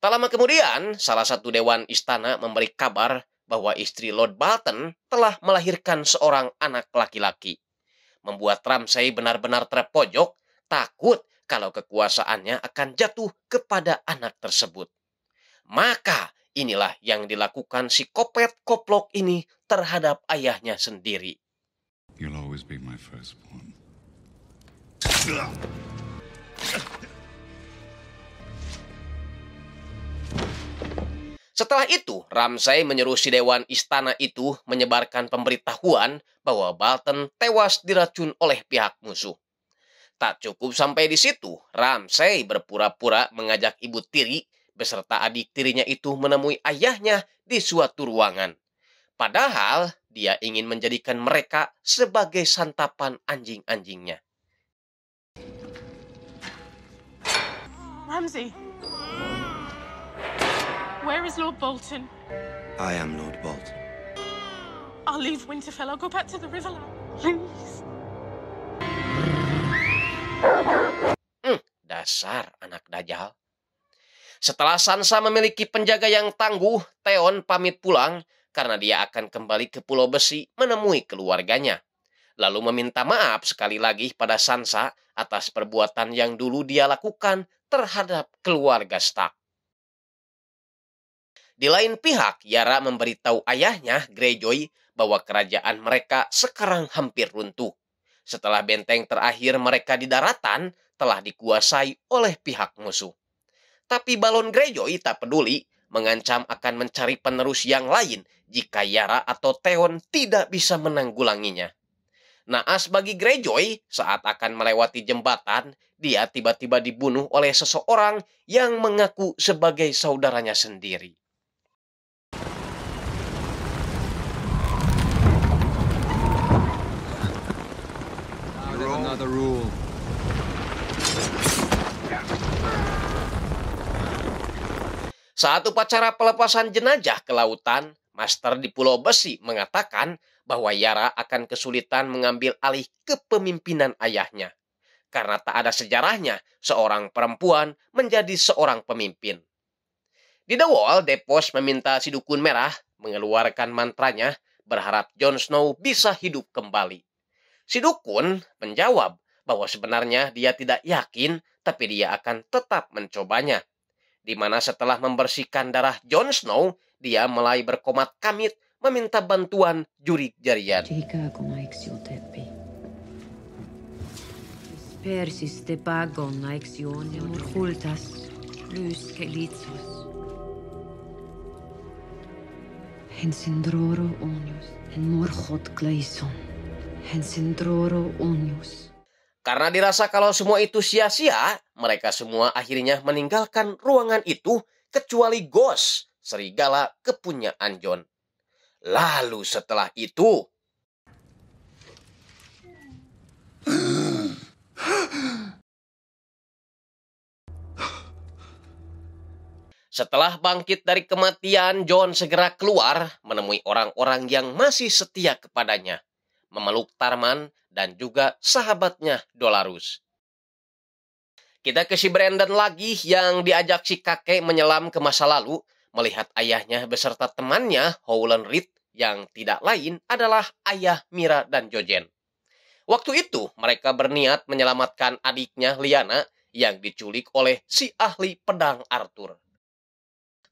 Tak lama kemudian, salah satu dewan istana memberi kabar bahwa istri Lord Balton telah melahirkan seorang anak laki-laki. Membuat Ramsay benar-benar terpojok, takut kalau kekuasaannya akan jatuh kepada anak tersebut. Maka inilah yang dilakukan si kopet koplok ini terhadap ayahnya sendiri. You'll always be my firstborn. Setelah itu, Ramsay menyuruh si dewan istana itu menyebarkan pemberitahuan bahwa Balten tewas diracun oleh pihak musuh. Tak cukup sampai di situ, Ramsay berpura-pura mengajak ibu tiri beserta adik tirinya itu menemui ayahnya di suatu ruangan. Padahal dia ingin menjadikan mereka sebagai santapan anjing-anjingnya. Ramsay, Where is Lord Bolton? I am Lord Bolton. I'll leave Winterfell. I'll go back to the Riverland. Please. Hmm, dasar anak dajal. Setelah Sansa memiliki penjaga yang tangguh, Theon pamit pulang karena dia akan kembali ke Pulau Besi menemui keluarganya. Lalu meminta maaf sekali lagi pada Sansa atas perbuatan yang dulu dia lakukan terhadap keluarga Stark. Di lain pihak, Yara memberitahu ayahnya, Greyjoy, bahwa kerajaan mereka sekarang hampir runtuh. Setelah benteng terakhir mereka di daratan telah dikuasai oleh pihak musuh. Tapi balon Greyjoy tak peduli, mengancam akan mencari penerus yang lain jika Yara atau Theon tidak bisa menanggulanginya. Naas bagi Greyjoy, saat akan melewati jembatan, dia tiba-tiba dibunuh oleh seseorang yang mengaku sebagai saudaranya sendiri. the rule. Saat upacara pelepasan jenajah ke lautan, Master di Pulau Besi mengatakan bahwa Yara akan kesulitan mengambil alih kepemimpinan ayahnya. Karena tak ada sejarahnya, seorang perempuan menjadi seorang pemimpin. Di The Wall, Depos meminta si Dukun Merah mengeluarkan mantranya berharap Jon Snow bisa hidup kembali. Si dukun menjawab bahwa sebenarnya dia tidak yakin, tapi dia akan tetap mencobanya. Di mana setelah membersihkan darah Jon Snow, dia mulai berkomat kamit meminta bantuan juri jarian. Karena dirasa kalau semua itu sia-sia, mereka semua akhirnya meninggalkan ruangan itu kecuali Ghost, serigala kepunyaan John. Lalu setelah itu... Setelah bangkit dari kematian, John segera keluar menemui orang-orang yang masih setia kepadanya memeluk Tarman dan juga sahabatnya Dolarus. Kita ke si Brandon lagi yang diajak si kakek menyelam ke masa lalu melihat ayahnya beserta temannya Howland Reed yang tidak lain adalah ayah Mira dan Jojen. Waktu itu mereka berniat menyelamatkan adiknya Liana yang diculik oleh si ahli pedang Arthur.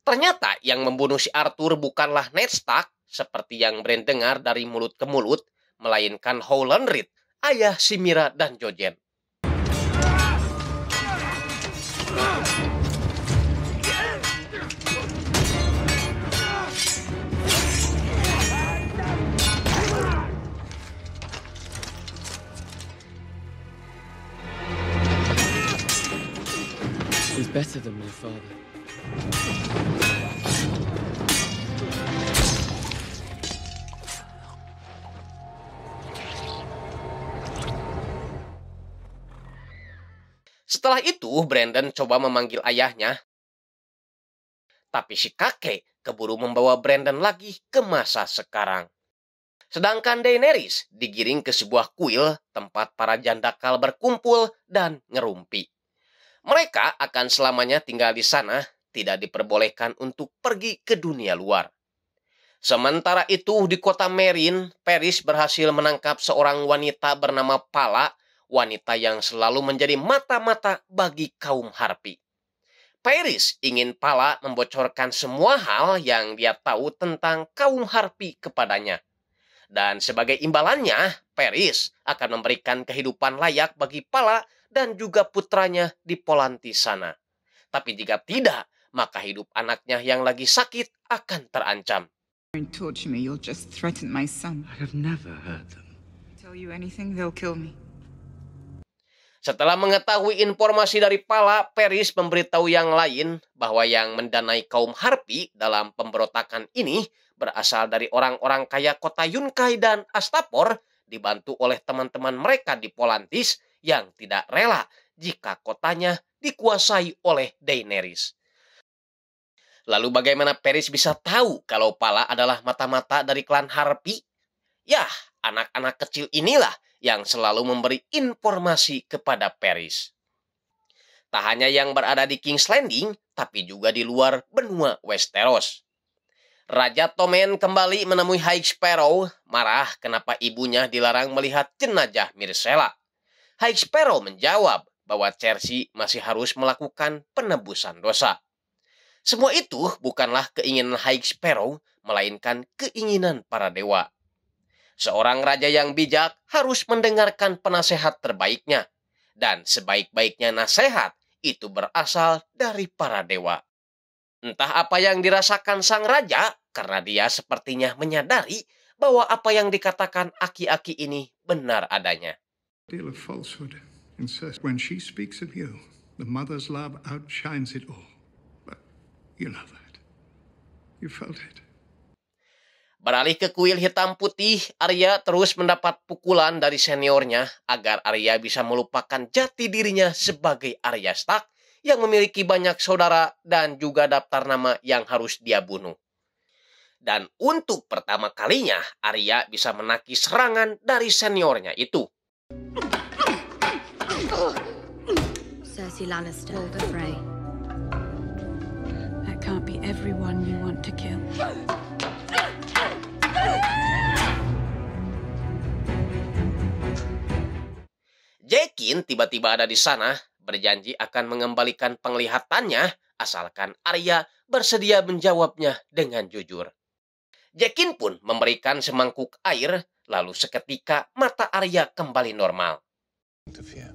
Ternyata yang membunuh si Arthur bukanlah Ned Stark seperti yang Brand dengar dari mulut ke mulut, melainkan Howland Reed, ayah Simira dan Jojen. better than my father. Setelah itu, Brandon coba memanggil ayahnya. Tapi si kakek keburu membawa Brandon lagi ke masa sekarang. Sedangkan Daenerys digiring ke sebuah kuil tempat para janda jandakal berkumpul dan ngerumpi. Mereka akan selamanya tinggal di sana, tidak diperbolehkan untuk pergi ke dunia luar. Sementara itu di kota Merin, Paris berhasil menangkap seorang wanita bernama Pala wanita yang selalu menjadi mata-mata bagi kaum harpi. Paris ingin Pala membocorkan semua hal yang dia tahu tentang kaum harpi kepadanya. Dan sebagai imbalannya, Paris akan memberikan kehidupan layak bagi Pala dan juga putranya di Polanti sana. Tapi jika tidak, maka hidup anaknya yang lagi sakit akan terancam. Don't torture me, you'll just threaten my son. I have never heard them. Tell you anything, they'll kill me. Setelah mengetahui informasi dari Pala, Peris memberitahu yang lain bahwa yang mendanai kaum Harpi dalam pemberontakan ini berasal dari orang-orang kaya kota Yunkai dan Astapor dibantu oleh teman-teman mereka di Polantis yang tidak rela jika kotanya dikuasai oleh Daenerys. Lalu bagaimana Peris bisa tahu kalau Pala adalah mata-mata dari klan Harpi? Yah, Anak-anak kecil inilah yang selalu memberi informasi kepada Paris. Tak hanya yang berada di King's Landing, tapi juga di luar benua Westeros. Raja Tommen kembali menemui High Sparrow, marah kenapa ibunya dilarang melihat jenajah Mircella. High Sparrow menjawab bahwa Cersei masih harus melakukan penebusan dosa. Semua itu bukanlah keinginan High Sparrow, melainkan keinginan para dewa. Seorang raja yang bijak harus mendengarkan penasehat terbaiknya, dan sebaik-baiknya nasihat itu berasal dari para dewa. Entah apa yang dirasakan sang raja, karena dia sepertinya menyadari bahwa apa yang dikatakan aki-aki ini benar adanya. Beralih ke kuil hitam putih, Arya terus mendapat pukulan dari seniornya agar Arya bisa melupakan jati dirinya sebagai Arya Stark yang memiliki banyak saudara dan juga daftar nama yang harus dia bunuh. Dan untuk pertama kalinya, Arya bisa menaki serangan dari seniornya itu. Cersei Lannister, That can't be everyone you want to kill. Jekin tiba-tiba ada di sana, berjanji akan mengembalikan penglihatannya asalkan Arya bersedia menjawabnya dengan jujur. Jekin pun memberikan semangkuk air, lalu seketika mata Arya kembali normal. Interfere.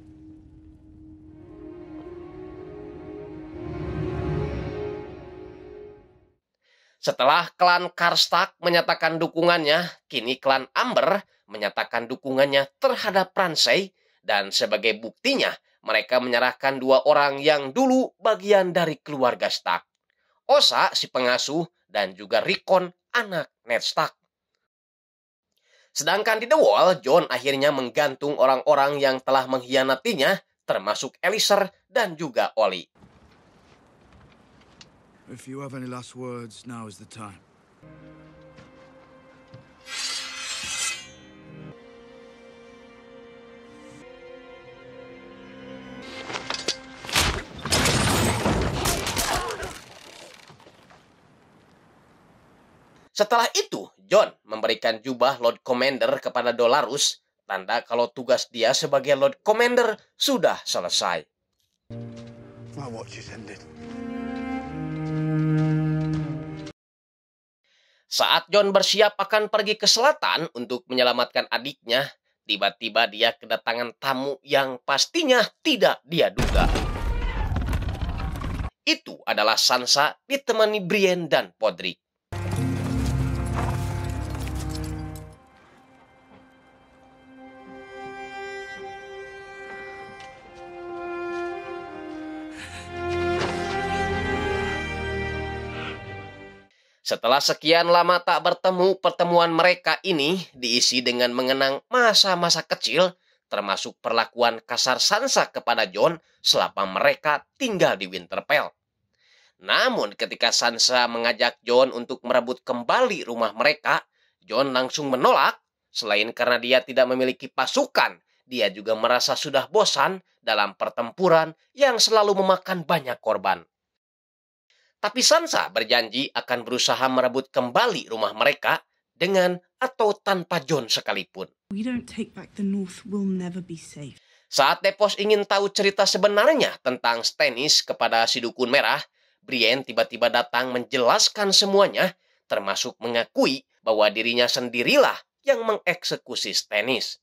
Setelah klan Karstak menyatakan dukungannya, kini klan Amber menyatakan dukungannya terhadap Ransei dan sebagai buktinya mereka menyerahkan dua orang yang dulu bagian dari keluarga Stark. Osa si pengasuh dan juga Rikon anak Ned Stark. Sedangkan di The Wall, John akhirnya menggantung orang-orang yang telah mengkhianatinya termasuk Eliser dan juga Oli. If you have any last words, now is the time. Setelah itu, John memberikan jubah Lord Commander kepada Dolarus, tanda kalau tugas dia sebagai Lord Commander sudah selesai. My watch is ended. Saat John bersiap akan pergi ke selatan untuk menyelamatkan adiknya, tiba-tiba dia kedatangan tamu yang pastinya tidak dia duga. Itu adalah Sansa ditemani Brienne dan Podrick. Setelah sekian lama tak bertemu, pertemuan mereka ini diisi dengan mengenang masa-masa kecil, termasuk perlakuan kasar Sansa kepada John selama mereka tinggal di Winterfell. Namun ketika Sansa mengajak John untuk merebut kembali rumah mereka, John langsung menolak. Selain karena dia tidak memiliki pasukan, dia juga merasa sudah bosan dalam pertempuran yang selalu memakan banyak korban. Tapi Sansa berjanji akan berusaha merebut kembali rumah mereka dengan atau tanpa John sekalipun. We don't take back the North, we'll never be safe. Saat Depos ingin tahu cerita sebenarnya tentang Stannis kepada si Dukun Merah, Brienne tiba-tiba datang menjelaskan semuanya, termasuk mengakui bahwa dirinya sendirilah yang mengeksekusi Stannis.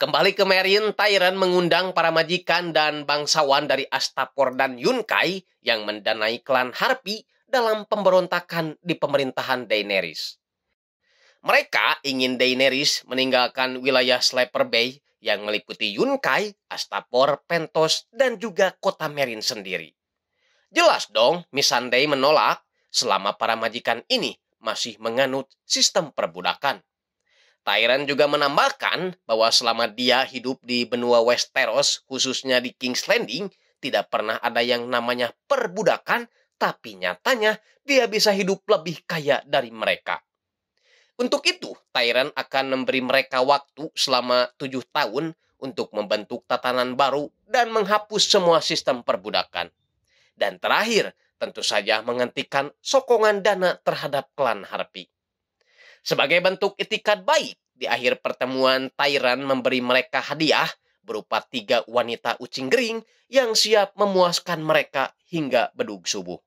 Kembali ke Merin, Tyrant mengundang para majikan dan bangsawan dari Astapor dan Yunkai yang mendanai klan Harpy dalam pemberontakan di pemerintahan Daenerys. Mereka ingin Daenerys meninggalkan wilayah Slaper Bay yang meliputi Yunkai, Astapor, Pentos, dan juga kota Merin sendiri. Jelas dong, Missandei menolak selama para majikan ini masih menganut sistem perbudakan. Tyrant juga menambahkan bahwa selama dia hidup di benua Westeros, khususnya di King's Landing, tidak pernah ada yang namanya perbudakan, tapi nyatanya dia bisa hidup lebih kaya dari mereka. Untuk itu, Tyran akan memberi mereka waktu selama tujuh tahun untuk membentuk tatanan baru dan menghapus semua sistem perbudakan. Dan terakhir, tentu saja menghentikan sokongan dana terhadap klan Harpy. Sebagai bentuk itikad baik, di akhir pertemuan Tyran memberi mereka hadiah berupa tiga wanita ucing gering yang siap memuaskan mereka hingga bedug subuh.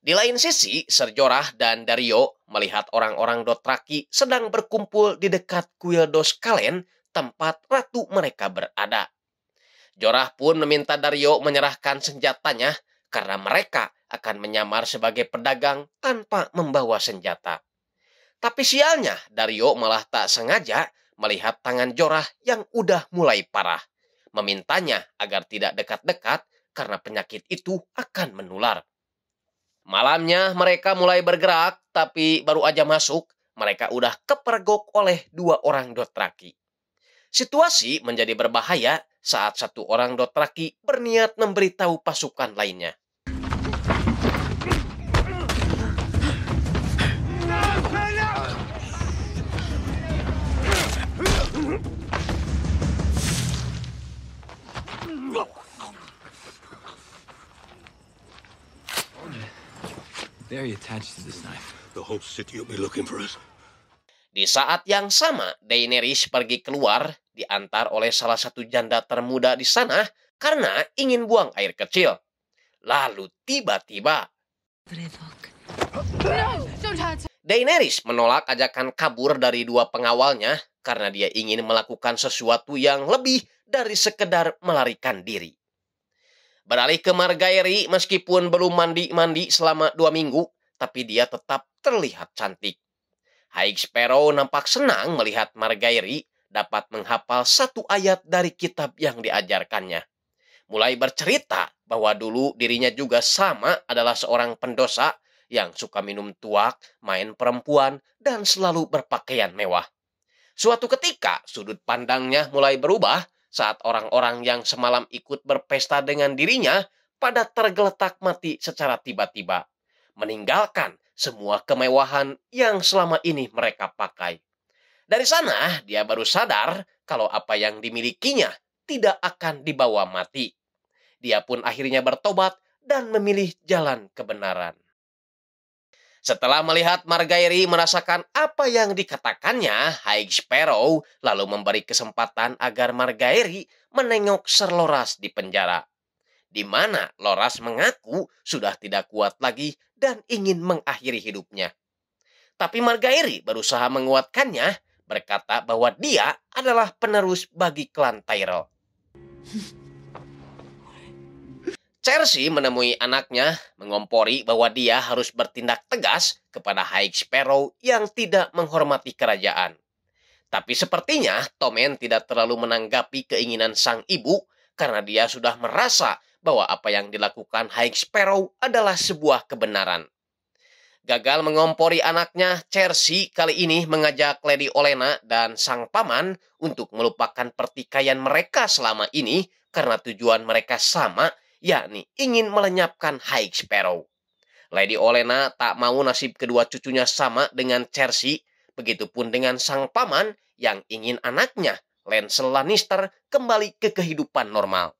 Di lain sisi, Serjorah dan Dario melihat orang-orang Dotraki sedang berkumpul di dekat kuil Doskalen, tempat ratu mereka berada. Jorah pun meminta Dario menyerahkan senjatanya karena mereka akan menyamar sebagai pedagang tanpa membawa senjata. Tapi sialnya, Dario malah tak sengaja melihat tangan Jorah yang udah mulai parah. Memintanya agar tidak dekat-dekat karena penyakit itu akan menular. Malamnya mereka mulai bergerak, tapi baru aja masuk, mereka udah kepergok oleh dua orang dotraki. Situasi menjadi berbahaya saat satu orang dotraki berniat memberitahu pasukan lainnya. Di saat yang sama, Daenerys pergi keluar, diantar oleh salah satu janda termuda di sana karena ingin buang air kecil. Lalu tiba-tiba... -tiba... Daenerys menolak ajakan kabur dari dua pengawalnya karena dia ingin melakukan sesuatu yang lebih dari sekedar melarikan diri. Beralih ke Margaery meskipun belum mandi-mandi selama dua minggu, tapi dia tetap terlihat cantik. Haig Sparrow nampak senang melihat Margaery dapat menghafal satu ayat dari kitab yang diajarkannya. Mulai bercerita bahwa dulu dirinya juga sama adalah seorang pendosa yang suka minum tuak, main perempuan, dan selalu berpakaian mewah. Suatu ketika, sudut pandangnya mulai berubah saat orang-orang yang semalam ikut berpesta dengan dirinya pada tergeletak mati secara tiba-tiba, meninggalkan semua kemewahan yang selama ini mereka pakai. Dari sana, dia baru sadar kalau apa yang dimilikinya tidak akan dibawa mati. Dia pun akhirnya bertobat dan memilih jalan kebenaran. Setelah melihat Margairi merasakan apa yang dikatakannya, Haig Sparrow lalu memberi kesempatan agar Margairi menengok Sir Loras di penjara. Di mana Loras mengaku sudah tidak kuat lagi dan ingin mengakhiri hidupnya. Tapi Margairi berusaha menguatkannya, berkata bahwa dia adalah penerus bagi klan Tyrell. <laughs> Cersei menemui anaknya mengompori bahwa dia harus bertindak tegas kepada High Sparrow yang tidak menghormati kerajaan. Tapi sepertinya Tommen tidak terlalu menanggapi keinginan sang ibu karena dia sudah merasa bahwa apa yang dilakukan High Sparrow adalah sebuah kebenaran. Gagal mengompori anaknya, Cersei kali ini mengajak Lady Olena dan sang paman untuk melupakan pertikaian mereka selama ini karena tujuan mereka sama, yakni ingin melenyapkan High Sparrow. Lady Olena tak mau nasib kedua cucunya sama dengan Cersei, begitupun dengan sang paman yang ingin anaknya, Lancel Lannister, kembali ke kehidupan normal.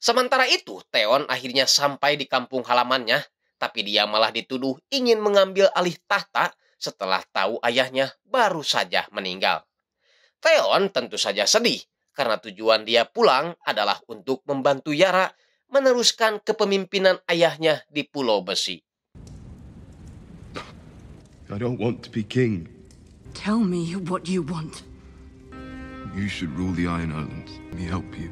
Sementara itu, Theon akhirnya sampai di kampung halamannya, tapi dia malah dituduh ingin mengambil alih tahta setelah tahu ayahnya baru saja meninggal. Theon tentu saja sedih karena tujuan dia pulang adalah untuk membantu Yara meneruskan kepemimpinan ayahnya di Pulau Besi. I don't want to be king. Tell me what you want. You should rule the Iron Islands. me help you.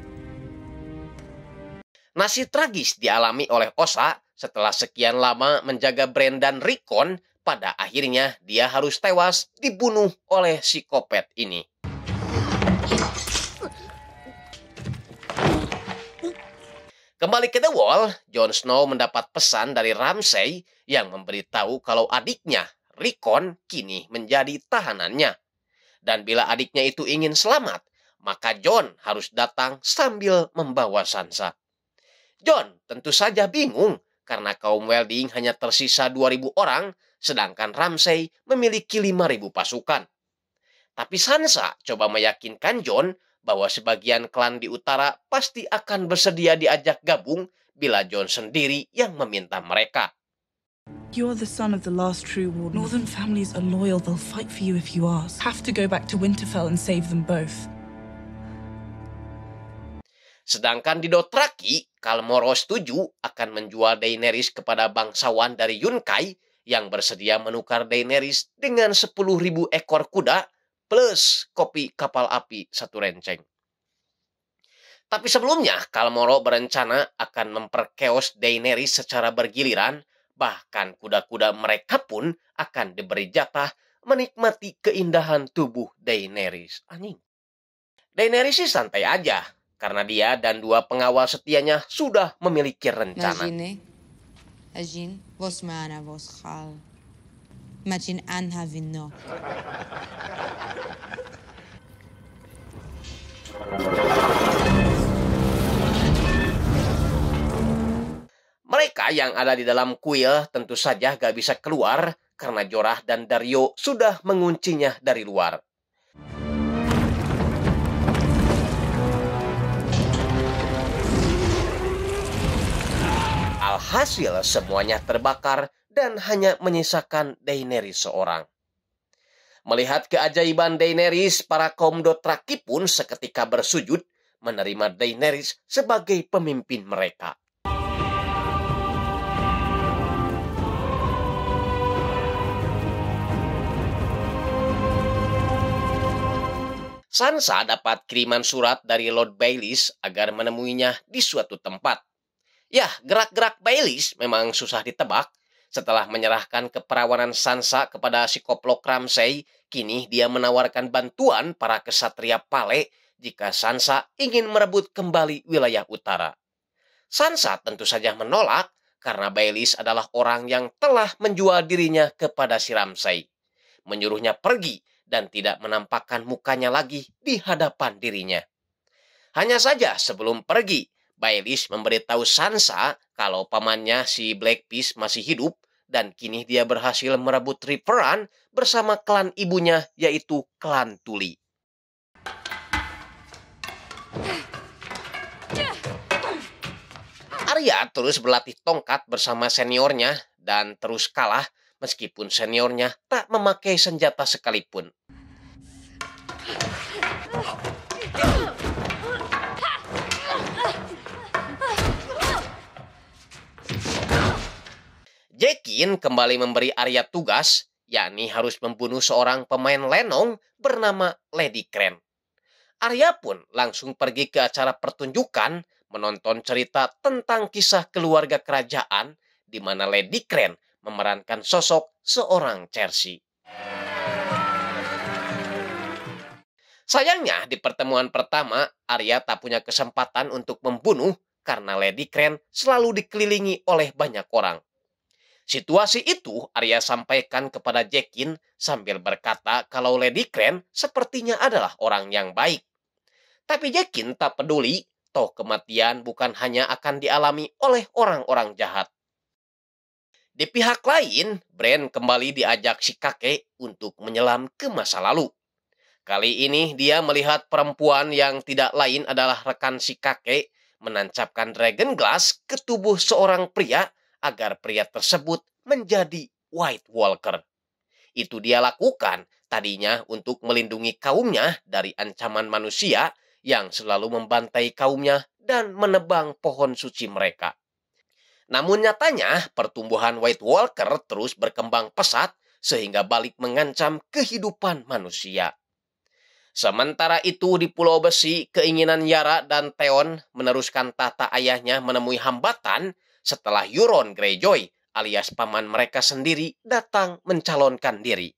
Nasib tragis dialami oleh Osa setelah sekian lama menjaga Brendan Rikon, pada akhirnya dia harus tewas dibunuh oleh si psikopat ini. Kembali ke The Wall, Jon Snow mendapat pesan dari Ramsay yang memberitahu kalau adiknya, Rickon kini menjadi tahanannya. Dan bila adiknya itu ingin selamat, maka Jon harus datang sambil membawa Sansa. Jon tentu saja bingung karena kaum Welding hanya tersisa 2.000 orang, sedangkan Ramsay memiliki 5.000 pasukan. Tapi Sansa coba meyakinkan Jon bahwa sebagian klan di utara pasti akan bersedia diajak gabung bila John sendiri yang meminta mereka. You're the son of the last true warden. Northern families are loyal. They'll fight for you if you ask. Have to go back to Winterfell and save them both. Sedangkan di Dothraki, Kalmoro setuju akan menjual Daenerys kepada bangsawan dari Yunkai yang bersedia menukar Daenerys dengan 10.000 ekor kuda plus kopi kapal api satu renceng. Tapi sebelumnya, Kalmoro berencana akan memperkeos Daenerys secara bergiliran, bahkan kuda-kuda mereka pun akan diberi jatah menikmati keindahan tubuh Daenerys. Anjing. Daenerys sih santai aja, karena dia dan dua pengawal setianya sudah memiliki nah, rencana. Imagine, Najin, vos mana, vos hal? Imagine Anne having no. Mereka yang ada di dalam kuil tentu saja gak bisa keluar karena Jorah dan Dario sudah menguncinya dari luar. Alhasil semuanya terbakar dan hanya menyisakan Daenerys seorang. Melihat keajaiban Daenerys, para kaum Dothraki pun seketika bersujud menerima Daenerys sebagai pemimpin mereka. Sansa dapat kiriman surat dari Lord Baelish agar menemuinya di suatu tempat. Ya, gerak-gerak Baelish memang susah ditebak, setelah menyerahkan keperawanan Sansa kepada si koplok Ramsay, kini dia menawarkan bantuan para kesatria Pale jika Sansa ingin merebut kembali wilayah utara. Sansa tentu saja menolak karena Bailis adalah orang yang telah menjual dirinya kepada si Ramsay. Menyuruhnya pergi dan tidak menampakkan mukanya lagi di hadapan dirinya. Hanya saja sebelum pergi, Baelish memberitahu Sansa kalau pamannya si Black Peace masih hidup dan kini dia berhasil merebut Riveran bersama klan ibunya yaitu klan Tuli. Arya terus berlatih tongkat bersama seniornya dan terus kalah meskipun seniornya tak memakai senjata sekalipun. Jekin kembali memberi Arya tugas, yakni harus membunuh seorang pemain lenong bernama Lady Kren. Arya pun langsung pergi ke acara pertunjukan menonton cerita tentang kisah keluarga kerajaan di mana Lady Kren memerankan sosok seorang Cersei. Sayangnya di pertemuan pertama, Arya tak punya kesempatan untuk membunuh karena Lady Kren selalu dikelilingi oleh banyak orang. Situasi itu Arya sampaikan kepada Jekin sambil berkata kalau Lady Crane sepertinya adalah orang yang baik. Tapi Jekin tak peduli, toh kematian bukan hanya akan dialami oleh orang-orang jahat. Di pihak lain, Brand kembali diajak si kakek untuk menyelam ke masa lalu. Kali ini dia melihat perempuan yang tidak lain adalah rekan si kakek menancapkan dragon glass ke tubuh seorang pria agar pria tersebut menjadi White Walker. Itu dia lakukan tadinya untuk melindungi kaumnya dari ancaman manusia yang selalu membantai kaumnya dan menebang pohon suci mereka. Namun nyatanya, pertumbuhan White Walker terus berkembang pesat sehingga balik mengancam kehidupan manusia. Sementara itu di Pulau Besi, keinginan Yara dan Theon meneruskan tata ayahnya menemui hambatan setelah Euron Greyjoy alias paman mereka sendiri datang mencalonkan diri.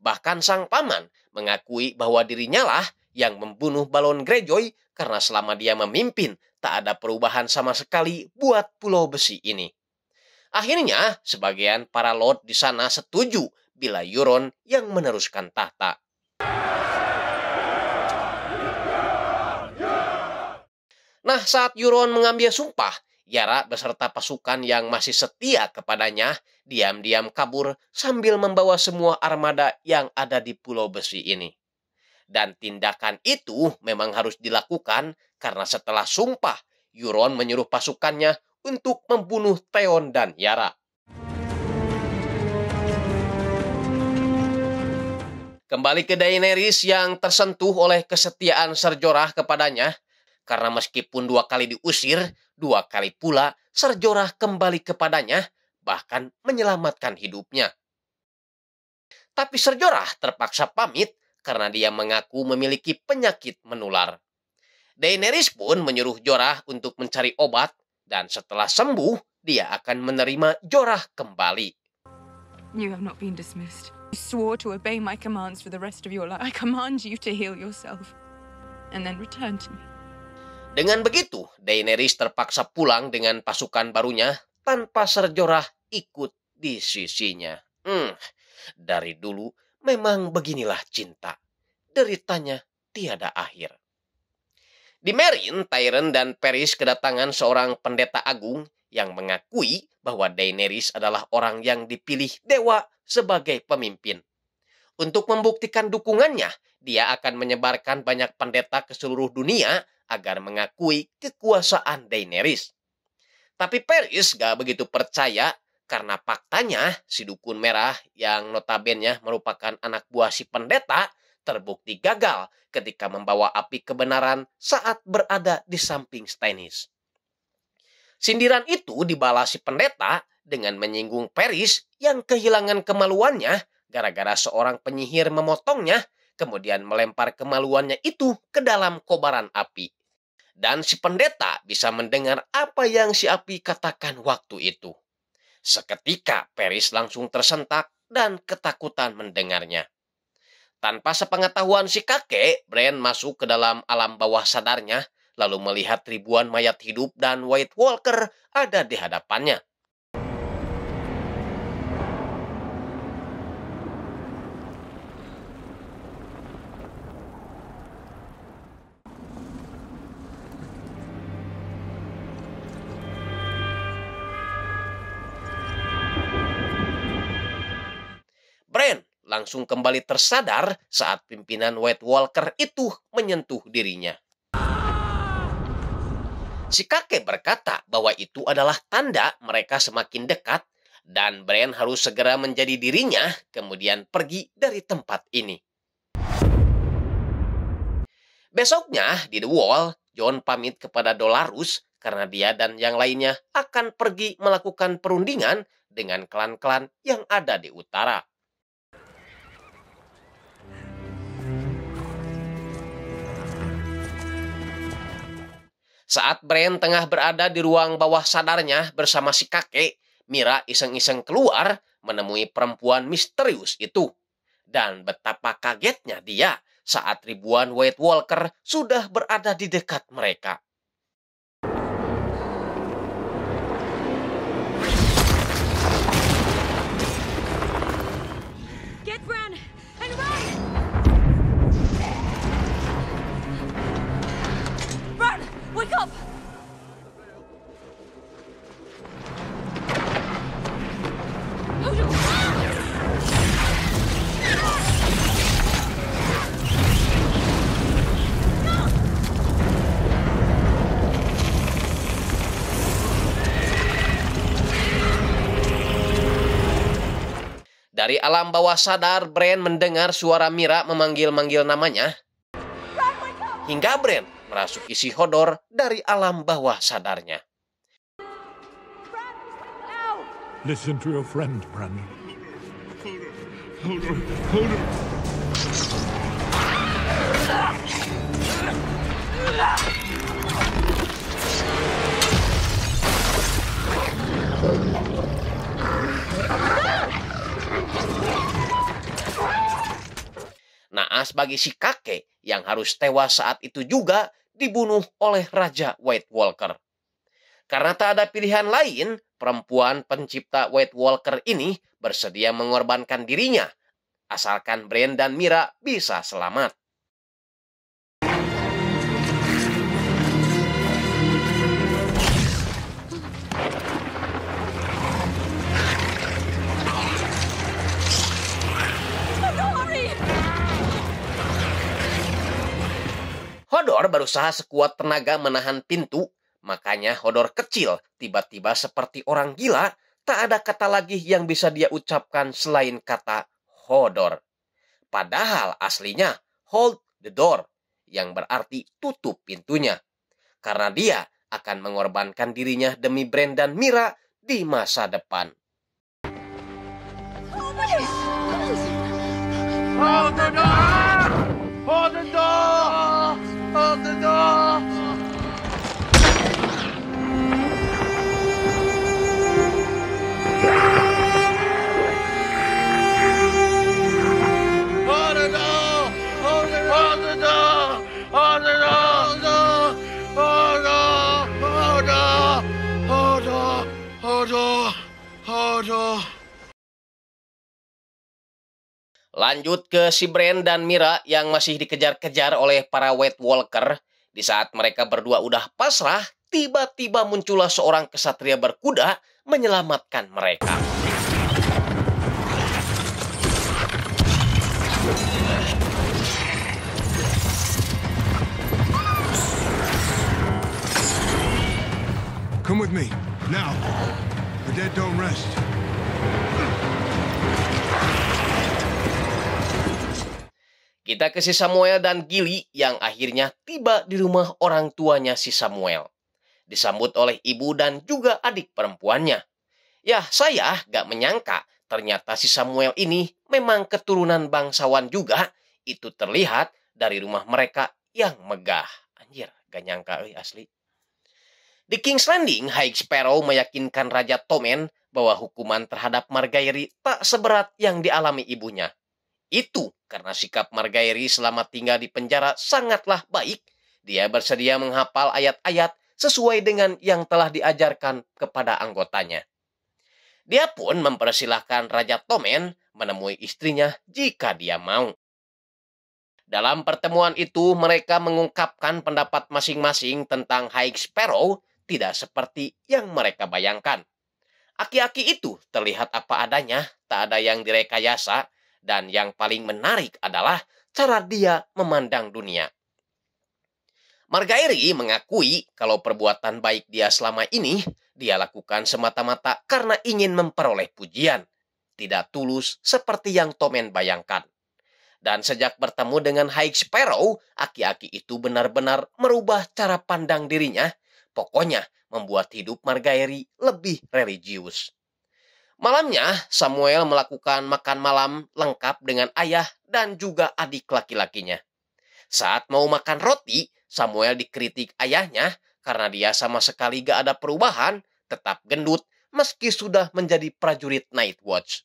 Bahkan sang paman mengakui bahwa dirinya lah yang membunuh Balon Greyjoy karena selama dia memimpin tak ada perubahan sama sekali buat Pulau Besi ini. Akhirnya, sebagian para lord di sana setuju bila Euron yang meneruskan tahta. Nah, saat Euron mengambil sumpah, Yara beserta pasukan yang masih setia kepadanya diam-diam kabur sambil membawa semua armada yang ada di Pulau Besi ini. Dan tindakan itu memang harus dilakukan karena setelah sumpah, Euron menyuruh pasukannya untuk membunuh Theon dan Yara. Kembali ke Daenerys yang tersentuh oleh kesetiaan Ser kepadanya, karena meskipun dua kali diusir, Dua kali pula Serjorah kembali kepadanya, bahkan menyelamatkan hidupnya. Tapi Serjorah terpaksa pamit karena dia mengaku memiliki penyakit menular. Daenerys pun menyuruh Jorah untuk mencari obat, dan setelah sembuh, dia akan menerima Jorah kembali. You have not been dismissed. You swore to obey my commands for the rest of your life. I command you to heal yourself, and then return to me. Dengan begitu, Daenerys terpaksa pulang dengan pasukan barunya tanpa Ser Jorah ikut di sisinya. Hmm, dari dulu memang beginilah cinta. Deritanya tiada akhir. Di Merin, Tyrion dan Paris kedatangan seorang pendeta agung yang mengakui bahwa Daenerys adalah orang yang dipilih dewa sebagai pemimpin. Untuk membuktikan dukungannya, dia akan menyebarkan banyak pendeta ke seluruh dunia agar mengakui kekuasaan Daenerys. Tapi Paris gak begitu percaya karena faktanya si dukun merah yang notabene merupakan anak buah si pendeta terbukti gagal ketika membawa api kebenaran saat berada di samping Stannis. Sindiran itu dibalas si pendeta dengan menyinggung Paris yang kehilangan kemaluannya gara-gara seorang penyihir memotongnya, kemudian melempar kemaluannya itu ke dalam kobaran api dan si pendeta bisa mendengar apa yang si api katakan waktu itu. Seketika Peris langsung tersentak dan ketakutan mendengarnya. Tanpa sepengetahuan si kakek, Brand masuk ke dalam alam bawah sadarnya, lalu melihat ribuan mayat hidup dan White Walker ada di hadapannya. langsung kembali tersadar saat pimpinan White Walker itu menyentuh dirinya. Si kakek berkata bahwa itu adalah tanda mereka semakin dekat dan Brian harus segera menjadi dirinya kemudian pergi dari tempat ini. Besoknya di The Wall, John pamit kepada Dolarus karena dia dan yang lainnya akan pergi melakukan perundingan dengan klan-klan yang ada di utara. Saat Brian tengah berada di ruang bawah sadarnya bersama si kakek, Mira iseng-iseng keluar menemui perempuan misterius itu. Dan betapa kagetnya dia saat ribuan White Walker sudah berada di dekat mereka. Dari alam bawah sadar, Brand mendengar suara Mira memanggil-manggil namanya. Hingga Brand merasuki si hodor dari alam bawah sadarnya. Listen to your friend, Brandon. Hold Hold Nah, sebagai si kakek yang harus tewas saat itu juga dibunuh oleh Raja White Walker. Karena tak ada pilihan lain, perempuan pencipta White Walker ini bersedia mengorbankan dirinya, asalkan Brand dan Mira bisa selamat. Hodor berusaha sekuat tenaga menahan pintu, makanya Hodor kecil, tiba-tiba seperti orang gila, tak ada kata lagi yang bisa dia ucapkan selain kata Hodor. Padahal aslinya hold the door, yang berarti tutup pintunya. Karena dia akan mengorbankan dirinya demi Brand dan Mira di masa depan. Hold the door! Lanjut ke si Brand dan Mira yang masih dikejar-kejar oleh para White Walker. Di saat mereka berdua udah pasrah, tiba-tiba muncullah seorang kesatria berkuda menyelamatkan mereka. Come with me, now. The dead don't rest. Kita ke si Samuel dan Gili yang akhirnya tiba di rumah orang tuanya si Samuel. Disambut oleh ibu dan juga adik perempuannya. Ya, saya gak menyangka ternyata si Samuel ini memang keturunan bangsawan juga. Itu terlihat dari rumah mereka yang megah. Anjir, gak nyangka eh, asli. Di King's Landing, High Sparrow meyakinkan Raja Tomen bahwa hukuman terhadap Margaery tak seberat yang dialami ibunya. Itu karena sikap Margairi selama tinggal di penjara sangatlah baik. Dia bersedia menghafal ayat-ayat sesuai dengan yang telah diajarkan kepada anggotanya. Dia pun mempersilahkan Raja Tomen menemui istrinya jika dia mau. Dalam pertemuan itu, mereka mengungkapkan pendapat masing-masing tentang High Sparrow tidak seperti yang mereka bayangkan. Aki-aki itu terlihat apa adanya, tak ada yang direkayasa, dan yang paling menarik adalah cara dia memandang dunia. Margaery mengakui kalau perbuatan baik dia selama ini dia lakukan semata-mata karena ingin memperoleh pujian, tidak tulus seperti yang Tomen bayangkan. Dan sejak bertemu dengan High Sparrow, aki-aki itu benar-benar merubah cara pandang dirinya. Pokoknya, membuat hidup Margaery lebih religius. Malamnya, Samuel melakukan makan malam lengkap dengan ayah dan juga adik laki-lakinya. Saat mau makan roti, Samuel dikritik ayahnya karena dia sama sekali gak ada perubahan, tetap gendut meski sudah menjadi prajurit Night Watch.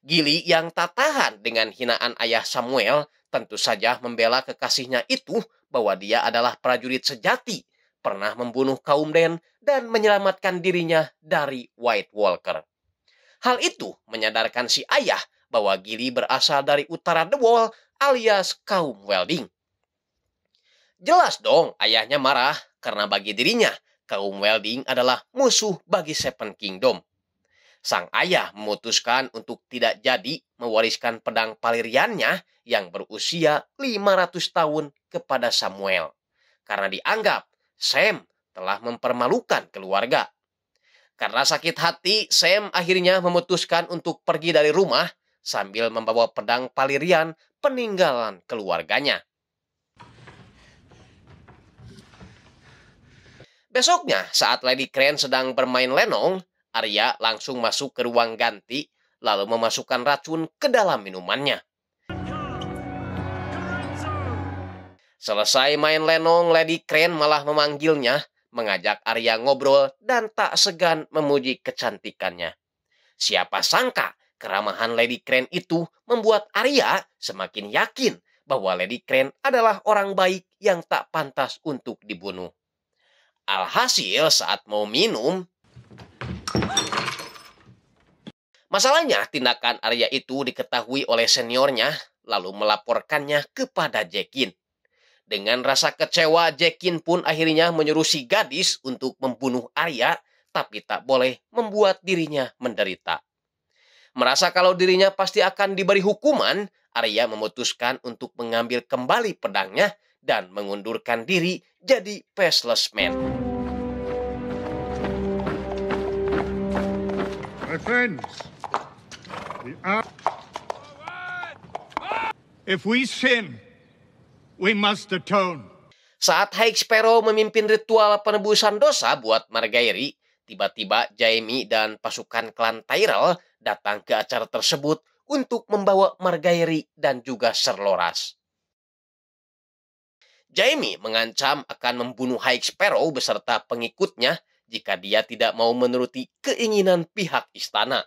Gili yang tak tahan dengan hinaan ayah Samuel tentu saja membela kekasihnya itu bahwa dia adalah prajurit sejati, pernah membunuh kaum Den dan menyelamatkan dirinya dari White Walker. Hal itu menyadarkan si ayah bahwa Gili berasal dari utara The Wall alias kaum welding. Jelas dong ayahnya marah karena bagi dirinya kaum welding adalah musuh bagi Seven Kingdom. Sang ayah memutuskan untuk tidak jadi mewariskan pedang paliriannya yang berusia 500 tahun kepada Samuel. Karena dianggap Sam telah mempermalukan keluarga. Karena sakit hati, Sam akhirnya memutuskan untuk pergi dari rumah sambil membawa pedang palirian peninggalan keluarganya. Besoknya, saat Lady Crane sedang bermain lenong, Arya langsung masuk ke ruang ganti lalu memasukkan racun ke dalam minumannya. Selesai main lenong, Lady Crane malah memanggilnya mengajak Arya ngobrol dan tak segan memuji kecantikannya. Siapa sangka keramahan Lady Crane itu membuat Arya semakin yakin bahwa Lady Crane adalah orang baik yang tak pantas untuk dibunuh. Alhasil saat mau minum, Masalahnya, tindakan Arya itu diketahui oleh seniornya, lalu melaporkannya kepada Jekin. Dengan rasa kecewa, Jekin pun akhirnya menyuruh si gadis untuk membunuh Arya, tapi tak boleh membuat dirinya menderita. Merasa kalau dirinya pasti akan diberi hukuman, Arya memutuskan untuk mengambil kembali pedangnya dan mengundurkan diri jadi Faceless Man. My friends, If we sin, We must atone. Saat High Sparrow memimpin ritual penebusan dosa buat Margaery, tiba-tiba Jaime dan pasukan klan Tyrell datang ke acara tersebut untuk membawa Margaery dan juga Sir Loras. Jaime mengancam akan membunuh High Sparrow beserta pengikutnya jika dia tidak mau menuruti keinginan pihak istana.